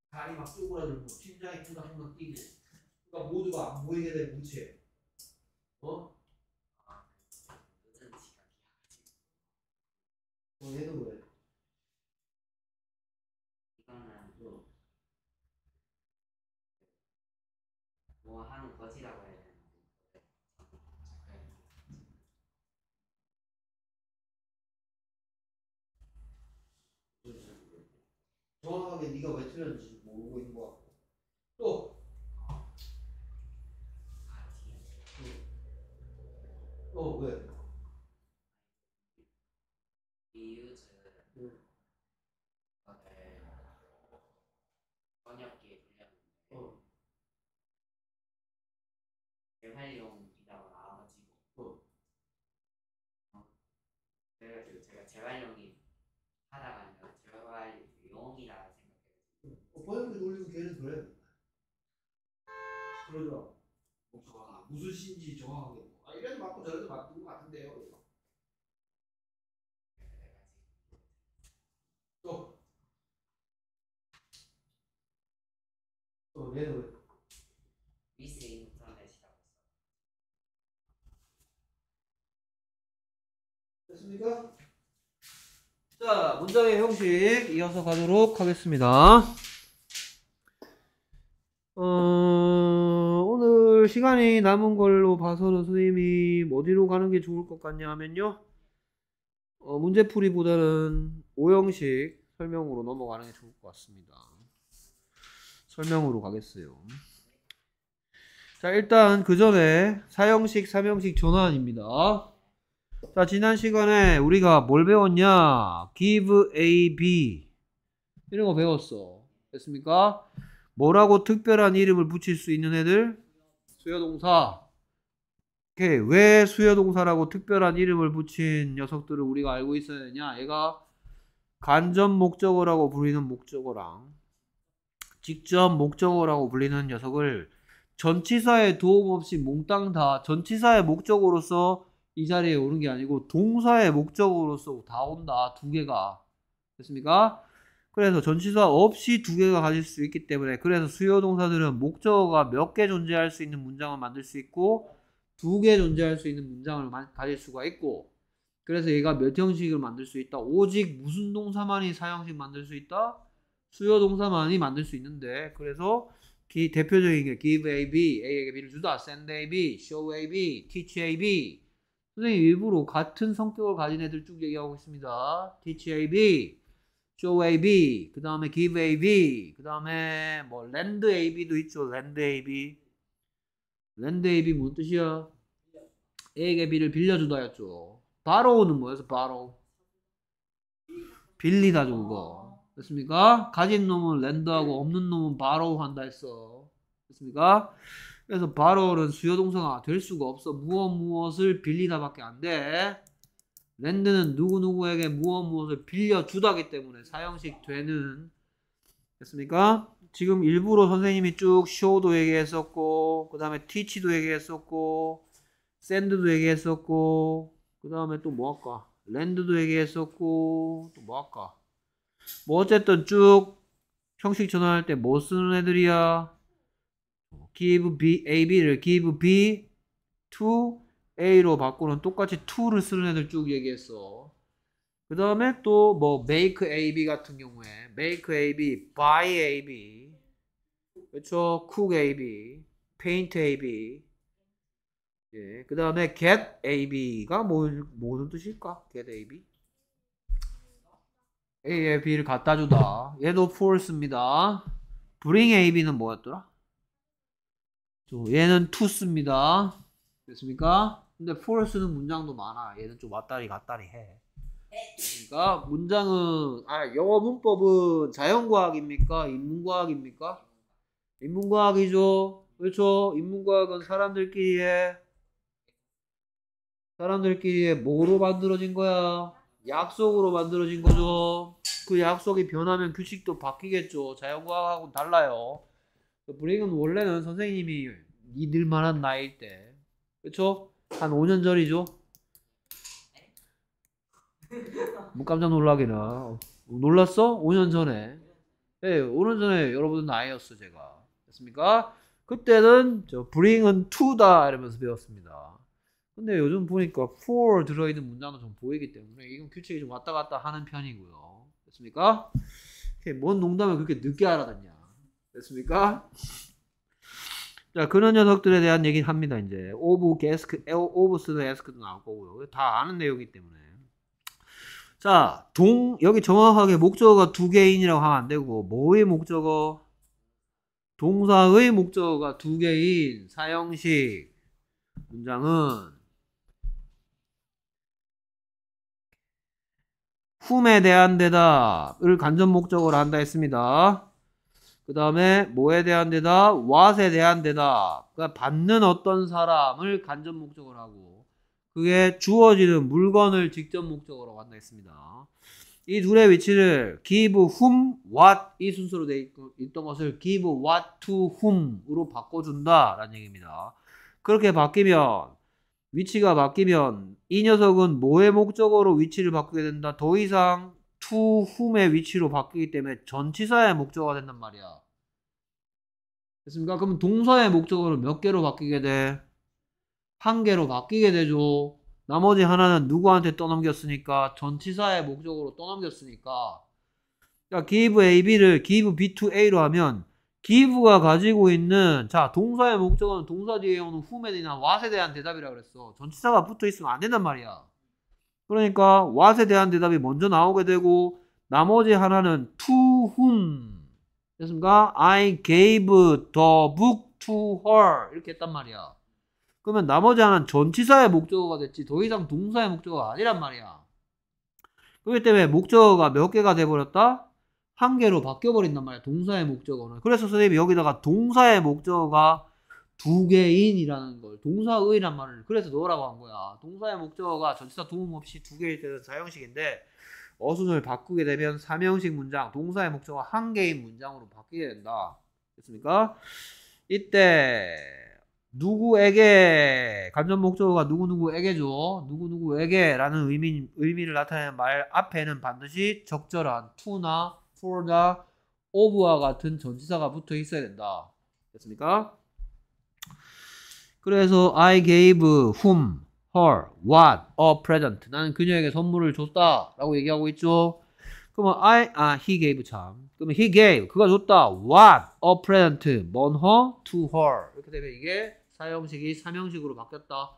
다리 막 쪼그라들고, 심장이 쿵닥쿵닥 뛰고. 그러니까 모두가 안 보이게 되는 그 어? 아, 여는 지각이야. 어, 얘는 왜? 정확하게 네가 왜 틀렸는지 모르고 있는 것 같고 또 어, 왜? 재활용이라고 어. 나와가지고 어. 그래가지고 제가 재활용이 들어야 된다. 그러죠. 뭐정확 무슨 신지 정확하게 뭐. 아 이래도 맞고 저래도 맞는 것 같은데요. 또. 또 얘는 왜? 위스에 인터넷이라고 했 됐습니까? 자, 문장의 형식 이어서 가도록 하겠습니다. 어, 오늘 시간이 남은 걸로 봐서는 선생님이 어디로 가는 게 좋을 것 같냐 하면요. 어, 문제풀이보다는 오형식 설명으로 넘어가는 게 좋을 것 같습니다. 설명으로 가겠어요. 자, 일단 그 전에 사형식, 삼형식 전환입니다. 자, 지난 시간에 우리가 뭘 배웠냐? give a b 이런 거 배웠어. 됐습니까? 뭐라고 특별한 이름을 붙일 수 있는 애들? 수여동사. 오케이. 왜 수여동사라고 특별한 이름을 붙인 녀석들을 우리가 알고 있어야 되냐? 얘가 간접 목적어라고 불리는 목적어랑 직접 목적어라고 불리는 녀석을 전치사의 도움 없이 몽땅 다 전치사의 목적으로서 이 자리에 오는 게 아니고 동사의 목적으로서 다 온다. 두 개가. 됐습니까? 그래서 전치사 없이 두 개가 가질 수 있기 때문에 그래서 수요 동사들은 목적어가 몇 개 존재할 수 있는 문장을 만들 수 있고 두 개 존재할 수 있는 문장을 가질 수가 있고 그래서 얘가 몇 형식을 만들 수 있다. 오직 무슨 동사만이 사형식 만들 수 있다. 수요 동사만이 만들 수 있는데 그래서 기, 대표적인 게 give A, B, A에게 B를 주다, send A, B, show A, B, teach A, B 선생님 일부러 같은 성격을 가진 애들 쭉 얘기하고 있습니다. teach A, B show AB, 그 다음에 give AB, 그 다음에 뭐 lend AB도 있죠. lend AB. lend AB 무 뜻이야? A에게 B를 빌려주다였죠. borrow는 뭐였어? borrow. 빌리다 준 거. 됐습니까? 가진 놈은 랜드하고 없는 놈은 바로 한다 했어. 됐습니까? 그래서 바로는 수요동사가 될 수가 없어. 무엇 무엇을 빌리다 밖에 안 돼. 랜드는 누구누구에게 무엇 무엇을 빌려주다기 때문에 사형식 되는 됐습니까? 지금 일부러 선생님이 쭉쇼도 얘기했었고 그 다음에 티치도 얘기했었고 샌드도 얘기했었고 그 다음에 또 뭐 할까? 랜드도 얘기했었고 또 뭐 할까? 뭐 어쨌든 쭉 형식 전환할 때 뭐 쓰는 애들이야? give b, ab를 give b to A로 바꾸는 똑같이 to를 쓰는 애들 쭉 얘기했어. 그 다음에 또 뭐 make AB 같은 경우에 make AB, buy AB, 그렇죠? cook AB, paint AB, 예, 그 다음에 get AB가 뭐, 뭐 뜻일까? get AB? A에 B를 갖다 주다. 얘도 false입니다. bring AB는 뭐였더라? 얘는 t o 스니다 됐습니까? 근데 f o 를 쓰는 문장도 많아. 얘는 좀 왔다리 갔다리 해. 네. 그러니까 문장은 아 영어 문법은 자연과학입니까? 인문과학입니까? 인문과학이죠. 그렇죠. 인문과학은 사람들끼리의 사람들끼리의 뭐로 만들어진 거야? 약속으로 만들어진 거죠. 그 약속이 변하면 규칙도 바뀌겠죠. 자연과학하고는 달라요. 그 브링은 원래는 선생님이 니들만한 나이일 때, 그렇죠? 한 5년 전이죠? 뭐 깜짝 놀라기나. 놀랐어? 5년 전에. 예, 네, 5년 전에 여러분 나이였어, 제가. 됐습니까? 그때는 저 bring은 to다 이러면서 배웠습니다. 근데 요즘 보니까 for 들어있는 문장도 좀 보이기 때문에 이건 규칙이 좀 왔다 갔다 하는 편이고요. 됐습니까? 뭔 농담을 그렇게 늦게 알아듣냐. 됐습니까? 자, 그런 녀석들에 대한 얘기를 합니다. 이제 오브 게스크, 오브 스도 에스크도 나올 고요다 아는 내용이기 때문에. 자, 동 여기 정확하게 목적어가 두 개인이라고 하면 안 되고 뭐의 목적어? 동사의 목적어가 두 개인 사형식 문장은 품에 대한 대답을 간접 목적으로 한다 했습니다. 그 다음에 뭐에 대한 대답? what에 대한 대답. 그러니까 받는 어떤 사람을 간접 목적으로 하고 그게 주어지는 물건을 직접 목적으로 만나겠습니다이 둘의 위치를 give whom what 이 순서로 돼 있던 것을 give what to whom으로 바꿔준다 라는 얘기입니다. 그렇게 바뀌면 위치가 바뀌면 이 녀석은 뭐의 목적으로 위치를 바꾸게 된다. 더 이상 to whom의 위치로 바뀌기 때문에 전치사의 목적어가 된단 말이야. 됐습니까? 그럼 동사의 목적어로 몇 개로 바뀌게 돼? 한 개로 바뀌게 되죠. 나머지 하나는 누구한테 떠넘겼으니까 전치사의 목적으로 떠넘겼으니까 자, give AB를 give B to A로 하면 give가 가지고 있는 자 동사의 목적은 동사 뒤에 오는 w h o m 에 대한 what에 대한 대답이라 그랬어 전치사가 붙어 있으면 안 된단 말이야 그러니까 what에 대한 대답이 먼저 나오게 되고 나머지 하나는 to whom 됐습니까? I gave the book to her 이렇게 했단 말이야. 그러면 나머지 하나는 전치사의 목적어가 됐지 더 이상 동사의 목적어가 아니란 말이야. 그렇기 때문에 목적어가 몇 개가 돼버렸다? 한 개로 바뀌어버린단 말이야. 동사의 목적어는. 그래서 선생님이 여기다가 동사의 목적어가 두 개인이라는 걸 동사의란 말을 그래서 넣으라고 한 거야. 동사의 목적어가 전치사 도움 없이 두 개일 때는 사형식인데 어순을 바꾸게 되면 삼형식 문장, 동사의 목적어 한 개인 문장으로 바뀌게 된다. 됐습니까? 이때 누구에게 감정 목적어가 누구누구에게죠. 누구누구에게라는 의미, 의미를 나타내는 말 앞에는 반드시 적절한 to나 for나 o v 와 같은 전치사가 붙어 있어야 된다. 됐습니까? 그래서 I gave whom, her, what, a present. 나는 그녀에게 선물을 줬다. 라고 얘기하고 있죠. 그러면 I, 아, he gave 참. 그러면 he gave, 그가 줬다. what, a present, 먼 her, to her. 이렇게 되면 이게 사형식이 삼형식으로 바뀌었다.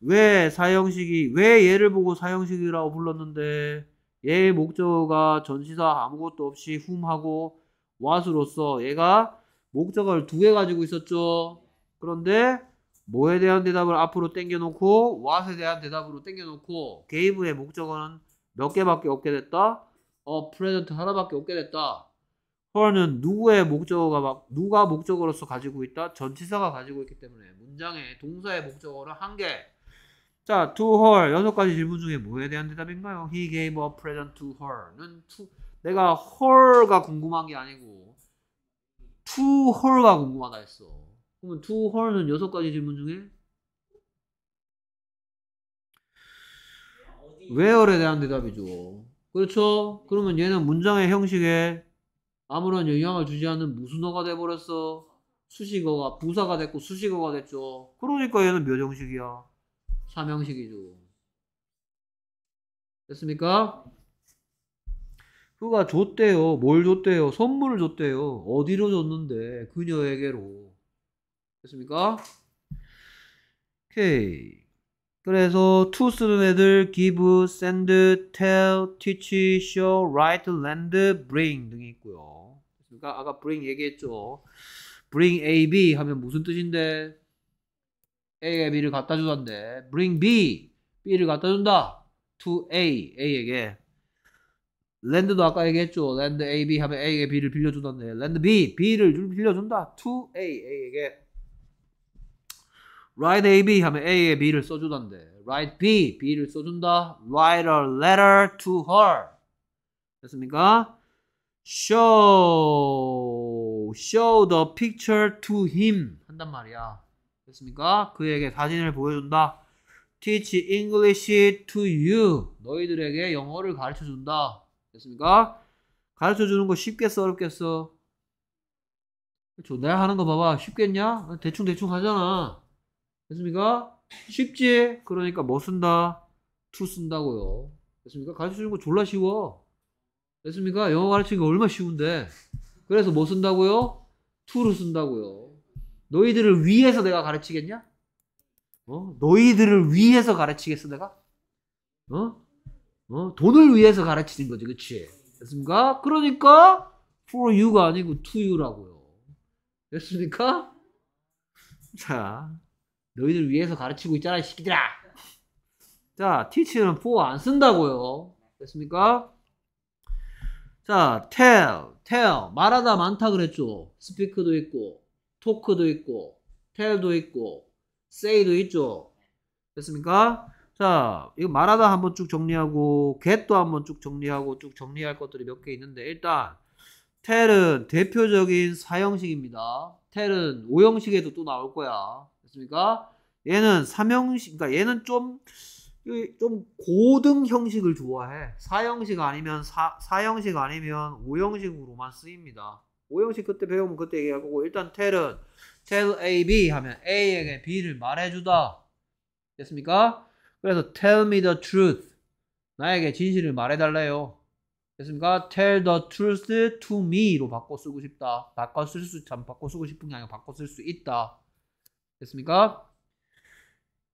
왜 사형식이, 왜 얘를 보고 사형식이라고 불렀는데, 얘의 목적어가 전시사 아무것도 없이 whom하고 what으로서 얘가 목적어를 두 개 가지고 있었죠. 그런데 뭐에 대한 대답을 앞으로 땡겨놓고 what에 대한 대답으로 땡겨놓고 게임의 목적어는 몇 개밖에 없게 됐다. 어 프레젠트 하나밖에 없게 됐다. her는 누구의 목적어가 막 누가 목적으로서 가지고 있다. 전치사가 가지고 있기 때문에 문장에 동사의 목적어를한 개. 자, to her 여섯 가지 질문 중에 뭐에 대한 대답인가요? He gave a present to her는 to 내가 her가 궁금한 게 아니고 to her가 궁금하다 했어. 그러면 두 o h e 는 여섯 가지 질문 중에 w h 에 대한 대답이죠. 그렇죠? 그러면 얘는 문장의 형식에 아무런 영향을 주지 않는 무순어가 돼버렸어. 수식어가 부사가 됐고 수식어가 됐죠. 그러니까 얘는 몇 형식이야? 3형식이죠. 됐습니까? 그가 줬대요. 뭘 줬대요? 선물을 줬대요. 어디로 줬는데? 그녀에게로. 됐습니까? 오케이. 그래서 to 쓰는 애들 give, send, tell, teach, show, write, lend, bring 등이 있고요. 그러니까 아까 bring 얘기했죠. bring A, B 하면 무슨 뜻인데? A가 B를 갖다 주던데 bring B, B를 갖다 준다. to A, A에게 lend도 아까 얘기했죠. lend A, B 하면 A에게 B를 빌려주던데 lend B, B를 빌려준다. to A, A에게 write A, B 하면 A에 B를 써주던데 write B, B를 써준다 write a letter to her 됐습니까? show show the picture to him 한단 말이야 됐습니까? 그에게 사진을 보여준다 teach English to you 너희들에게 영어를 가르쳐준다 됐습니까? 가르쳐주는 거 쉽겠어 어렵겠어? 그렇죠. 내가 하는 거 봐봐 쉽겠냐? 대충대충 하잖아 됐습니까? 쉽지? 그러니까 뭐 쓴다? to 쓴다고요. 됐습니까? 가르쳐주는 거 졸라 쉬워. 됐습니까? 영어 가르치는 게 얼마나 쉬운데. 그래서 뭐 쓴다고요? to를 쓴다고요. 너희들을 위해서 내가 가르치겠냐? 어? 너희들을 위해서 가르치겠어, 내가? 어? 어? 돈을 위해서 가르치는 거지, 그치? 됐습니까? 그러니까, for you가 아니고 to you라고요. 됐습니까? 자, 너희들 위해서 가르치고 있잖아, 이 새끼들아. 자, teach는 for 안 쓴다고요. 됐습니까? 자, tell, tell. 말하다 많다 그랬죠. speak도 있고, talk도 있고, tell도 있고, say도 있죠. 됐습니까? 자, 이거 말하다 한번 쭉 정리하고, get도 한번 쭉 정리하고, 쭉 정리할 것들이 몇 개 있는데, 일단, tell은 대표적인 사형식입니다. tell은 오형식에도 또 나올 거야. 그러니까 얘는 삼형식, 그러니까 얘는 좀, 좀 고등 형식을 좋아해. 사형식 아니면 사, 사형식 아니면 오형식으로만 쓰입니다. 오형식 그때 배우면 그때 얘기할 거고, 일단 tell은 tell A, B 하면 A에게 B를 말해주다. 됐습니까? 그래서 tell me the truth. 나에게 진실을 말해달래요. 됐습니까? Tell the truth to me로 바꿔 쓰고 싶다. 바꿔 쓸 수, 참 바꿔 쓰고 싶은 게 아니라 바꿔 쓸 수 있다. 됐습니까?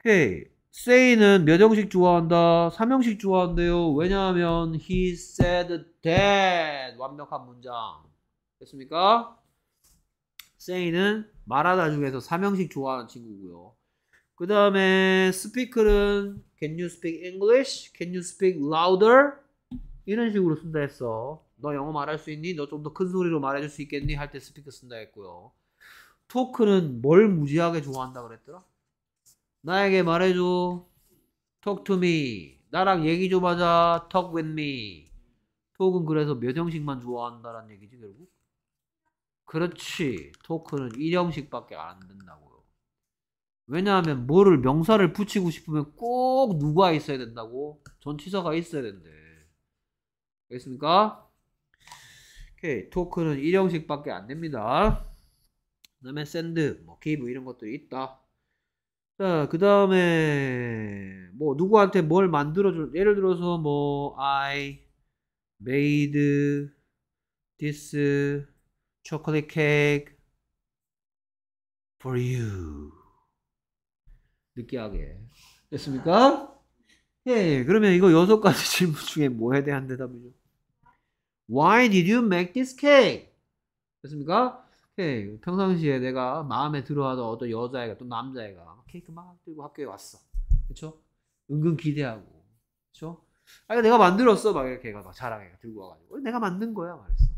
오케이. s a 는몇 형식 좋아한다? 3형식 좋아한대요. 왜냐하면 he said that 완벽한 문장. 됐습니까? s a 는 말하다 중에서 3형식 좋아하는 친구고요. 그 다음에 스피 e a k 는 can you speak English? can you speak louder? 이런 식으로 쓴다 했어. 너 영어 말할 수 있니? 너 좀 더 큰 소리로 말해줄 수 있겠니? 할 때스피 e 쓴다 했고요. 토크는 뭘 무지하게 좋아한다 그랬더라? 나에게 말해줘. Talk to me. 나랑 얘기 좀 하자. Talk with me. 톡은 그래서 몇 형식만 좋아한다라는 얘기지 결국? 그렇지. 토크는 1형식밖에 안 된다고요. 왜냐하면 뭐를 명사를 붙이고 싶으면 꼭 누가 있어야 된다고? 전치사가 있어야 된대. 알겠습니까? 오케이. 토크는 1형식밖에 안 됩니다. 그 다음에 s e 뭐 g i v 이런 것들이 있다. 자, 그 다음에 뭐 누구한테 뭘 만들어줄, 예를 들어서 뭐 I made this chocolate cake for you. 느끼하게. 됐습니까? 예, 예. 그러면 이거 여섯 가지 질문 중에 뭐에 대한 대답이죠? Why did you make this cake? 됐습니까? 헤이, 예, 평상시에 내가 마음에 들어하던 어떤 여자애가 또 남자애가 케이크 막 들고 학교에 왔어. 그쵸? 은근 기대하고. 그쵸? 아, 내가 만들었어. 막 이렇게 걔가 막 자랑해. 들고 와가지고. 어, 내가 만든 거야. 말했어.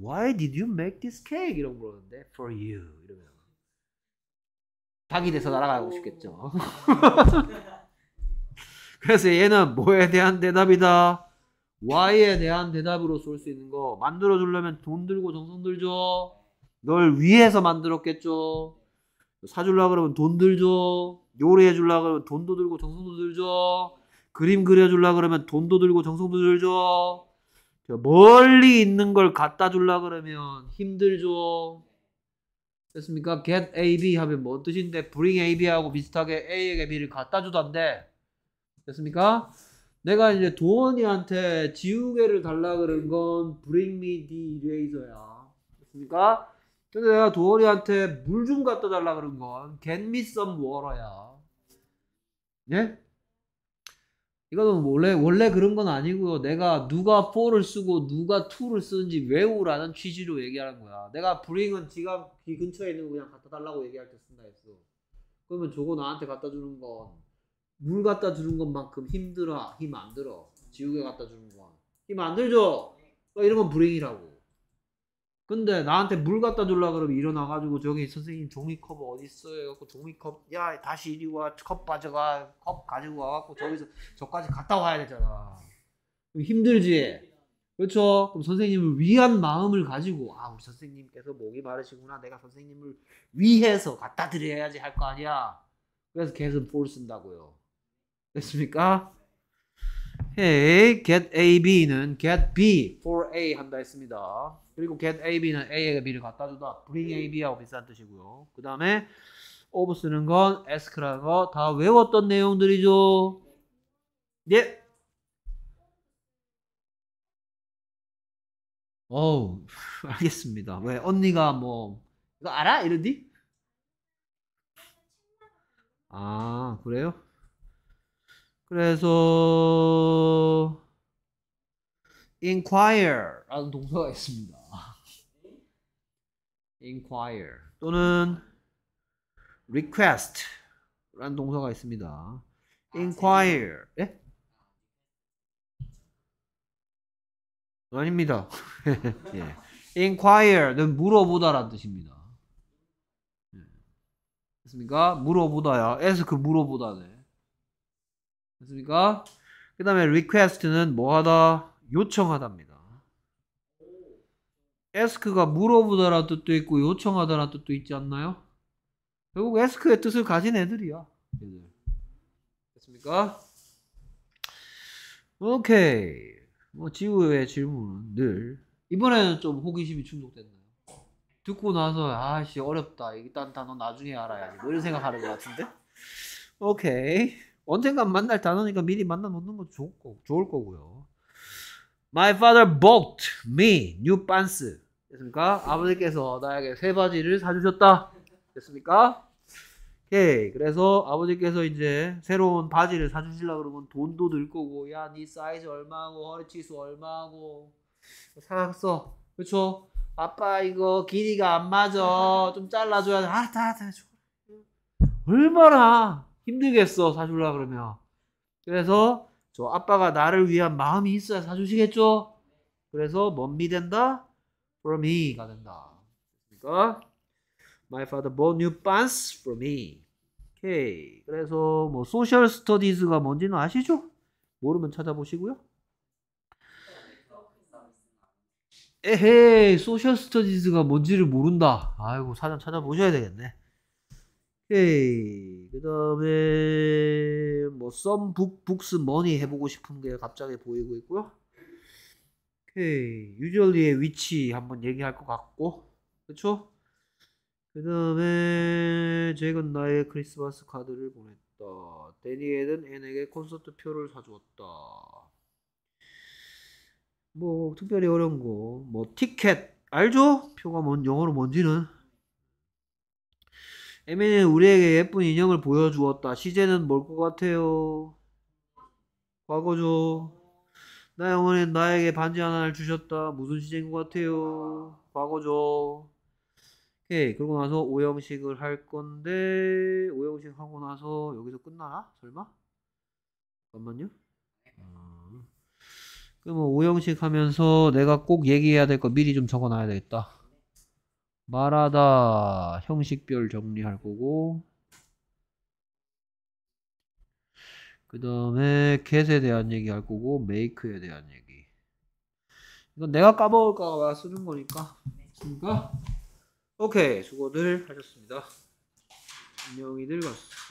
Why did you make this cake? 이런 거물었는데 For you. 이러면. 박이 돼서 날아가고 싶겠죠. 그래서 얘는 뭐에 대한 대답이다. w h Y에 대한 대답으로 쏠 수 있는 거 만들어 주려면 돈 들고 정성 들죠. 널 위해서 만들었겠죠. 사줄라 그러면 돈 들죠. 요리해 줄라 그러면 돈도 들고 정성도 들죠. 그림 그려 줄라 그러면 돈도 들고 정성도 들죠. 멀리 있는 걸 갖다 줄라 그러면 힘들죠. 됐습니까? get A, B 하면 뭔 뜻인데 bring A, B하고 비슷하게 A에게 B를 갖다 주던데 됐습니까? 내가 이제 도원이한테 지우개를 달라 그런 건 bring me the eraser야 됐습니까? 근데 내가 도어리한테 물 좀 갖다 달라 그런 건 get me some water야. 예? 이거는 원래 원래 그런 건 아니고요. 내가 누가 4를 쓰고 누가 2를 쓰는지 외우라는 취지로 얘기하는 거야. 내가 브링은 지가 귀 근처에 있는 거 그냥 갖다 달라고 얘기할 때 쓴다 했어. 그러면 저거 나한테 갖다 주는 건 물 갖다 주는 것만큼 힘들어 힘 안 들어 지우개 갖다 주는 건힘 안 들죠. 이런 건브링이라고 근데 나한테 물 갖다 줄라 그러면 일어나가지고 저기 선생님 종이컵 어디 있어요? 갖고 종이컵 야 다시 이리 와컵 가져가 컵 가지고 와갖고 저기서 저까지 갔다 와야 되잖아. 힘들지. 그렇죠. 그럼 선생님을 위한 마음을 가지고 아 우리 선생님께서 목이 마르시구나 내가 선생님을 위해서 갖다 드려야지 할 거 아니야. 그래서 계속 볼 쓴다고요. 됐습니까? hey, get A, B는 get B for A 한다 했습니다. 그리고 get A, B는 A에게 B를 갖다 주다. bring A, B하고 비슷한 뜻이고요. 그 다음에 of 쓰는 건 ask라는 거다 외웠던 내용들이죠. 예. 어우, 알겠습니다. 왜, 언니가 뭐, 이거 알아? 이러디? 아, 그래요? 그래서 inquire라는 동사가 있습니다. inquire 또는 request라는 동사가 있습니다. 아, inquire 네. 예? 아닙니다. 예. inquire는 물어보다라는 뜻입니다. 예. 됐습니까? 물어보다야. 에서 그 물어보다네. 맞습니까? 그 다음에 request는 뭐하다? 요청하답니다. ask가 물어보다라는 뜻도 있고 요청하다라는 뜻도 있지 않나요? 결국 ask의 뜻을 가진 애들이야. 얘들. 됐습니까? 오케이. 뭐 지우의 질문은 늘 이번에는 좀 호기심이 충족됐나요? 듣고 나서 아씨 어렵다. 이게 딴 단어 나중에 알아야지. 뭐 이런 생각하는 것 같은데? 오케이. 언젠가 만날 단어니까 미리 만나 놓는 건 좋을, 거, 좋을 거고요. My father bought me new pants. 됐습니까? 아버지께서 나에게 새 바지를 사주셨다. 됐습니까? 오케이. 그래서 아버지께서 이제 새로운 바지를 사주시려 그러면 돈도 들 거고, 야, 네 사이즈 얼마고, 허리 치수 얼마고. 사놨어. 그쵸? 아빠, 이거 길이가 안 맞아. 좀 잘라줘야 돼. 아, 다, 다, 줘. 얼마나 힘들겠어 사주려 그러면 그래서 저 아빠가 나를 위한 마음이 있어야 사주시겠죠? 그래서 몸이 된다 for me가 된다. 그러니까 my father bought new pants for me. 오케이. 그래서 뭐 소셜 스터디즈가 뭔지는 아시죠? 모르면 찾아보시고요. 에헤이 소셜 스터디즈가 뭔지를 모른다. 아이고 사전 찾아보셔야 되겠네. 오케이. 그 다음에, 뭐, 썸북, 북스, 머니 해보고 싶은 게 갑자기 보이고 있고요. 오케이. 유저리의 위치 한번 얘기할 것 같고. 그쵸? 그 다음에, 잭은 나의 크리스마스 카드를 보냈다. 데니엘은 앤에게 콘서트 표를 사주었다. 뭐, 특별히 어려운 거. 뭐, 티켓. 알죠? 표가 뭔, 영어로 뭔지는. 에미는 우리에게 예쁜 인형을 보여주었다. 시제는 뭘 것 같아요? 과거죠. 나 영혼은 나에게 반지 하나를 주셨다. 무슨 시제인 것 같아요? 과거죠. 오케이. 그러고 나서 오형식을 할 건데, 오형식 하고 나서 여기서 끝나나? 설마? 잠깐만요. 음. 그러 오형식 하면서 내가 꼭 얘기해야 될 거 미리 좀 적어 놔야 되겠다. 말하다 형식별 정리할 거고 그 다음에 get에 대한 얘기 할 거고 make에 대한 얘기 이건 내가 까먹을까봐 쓰는 거니까 그러니까 오케이 수고들 하셨습니다 안녕히 들 늙었어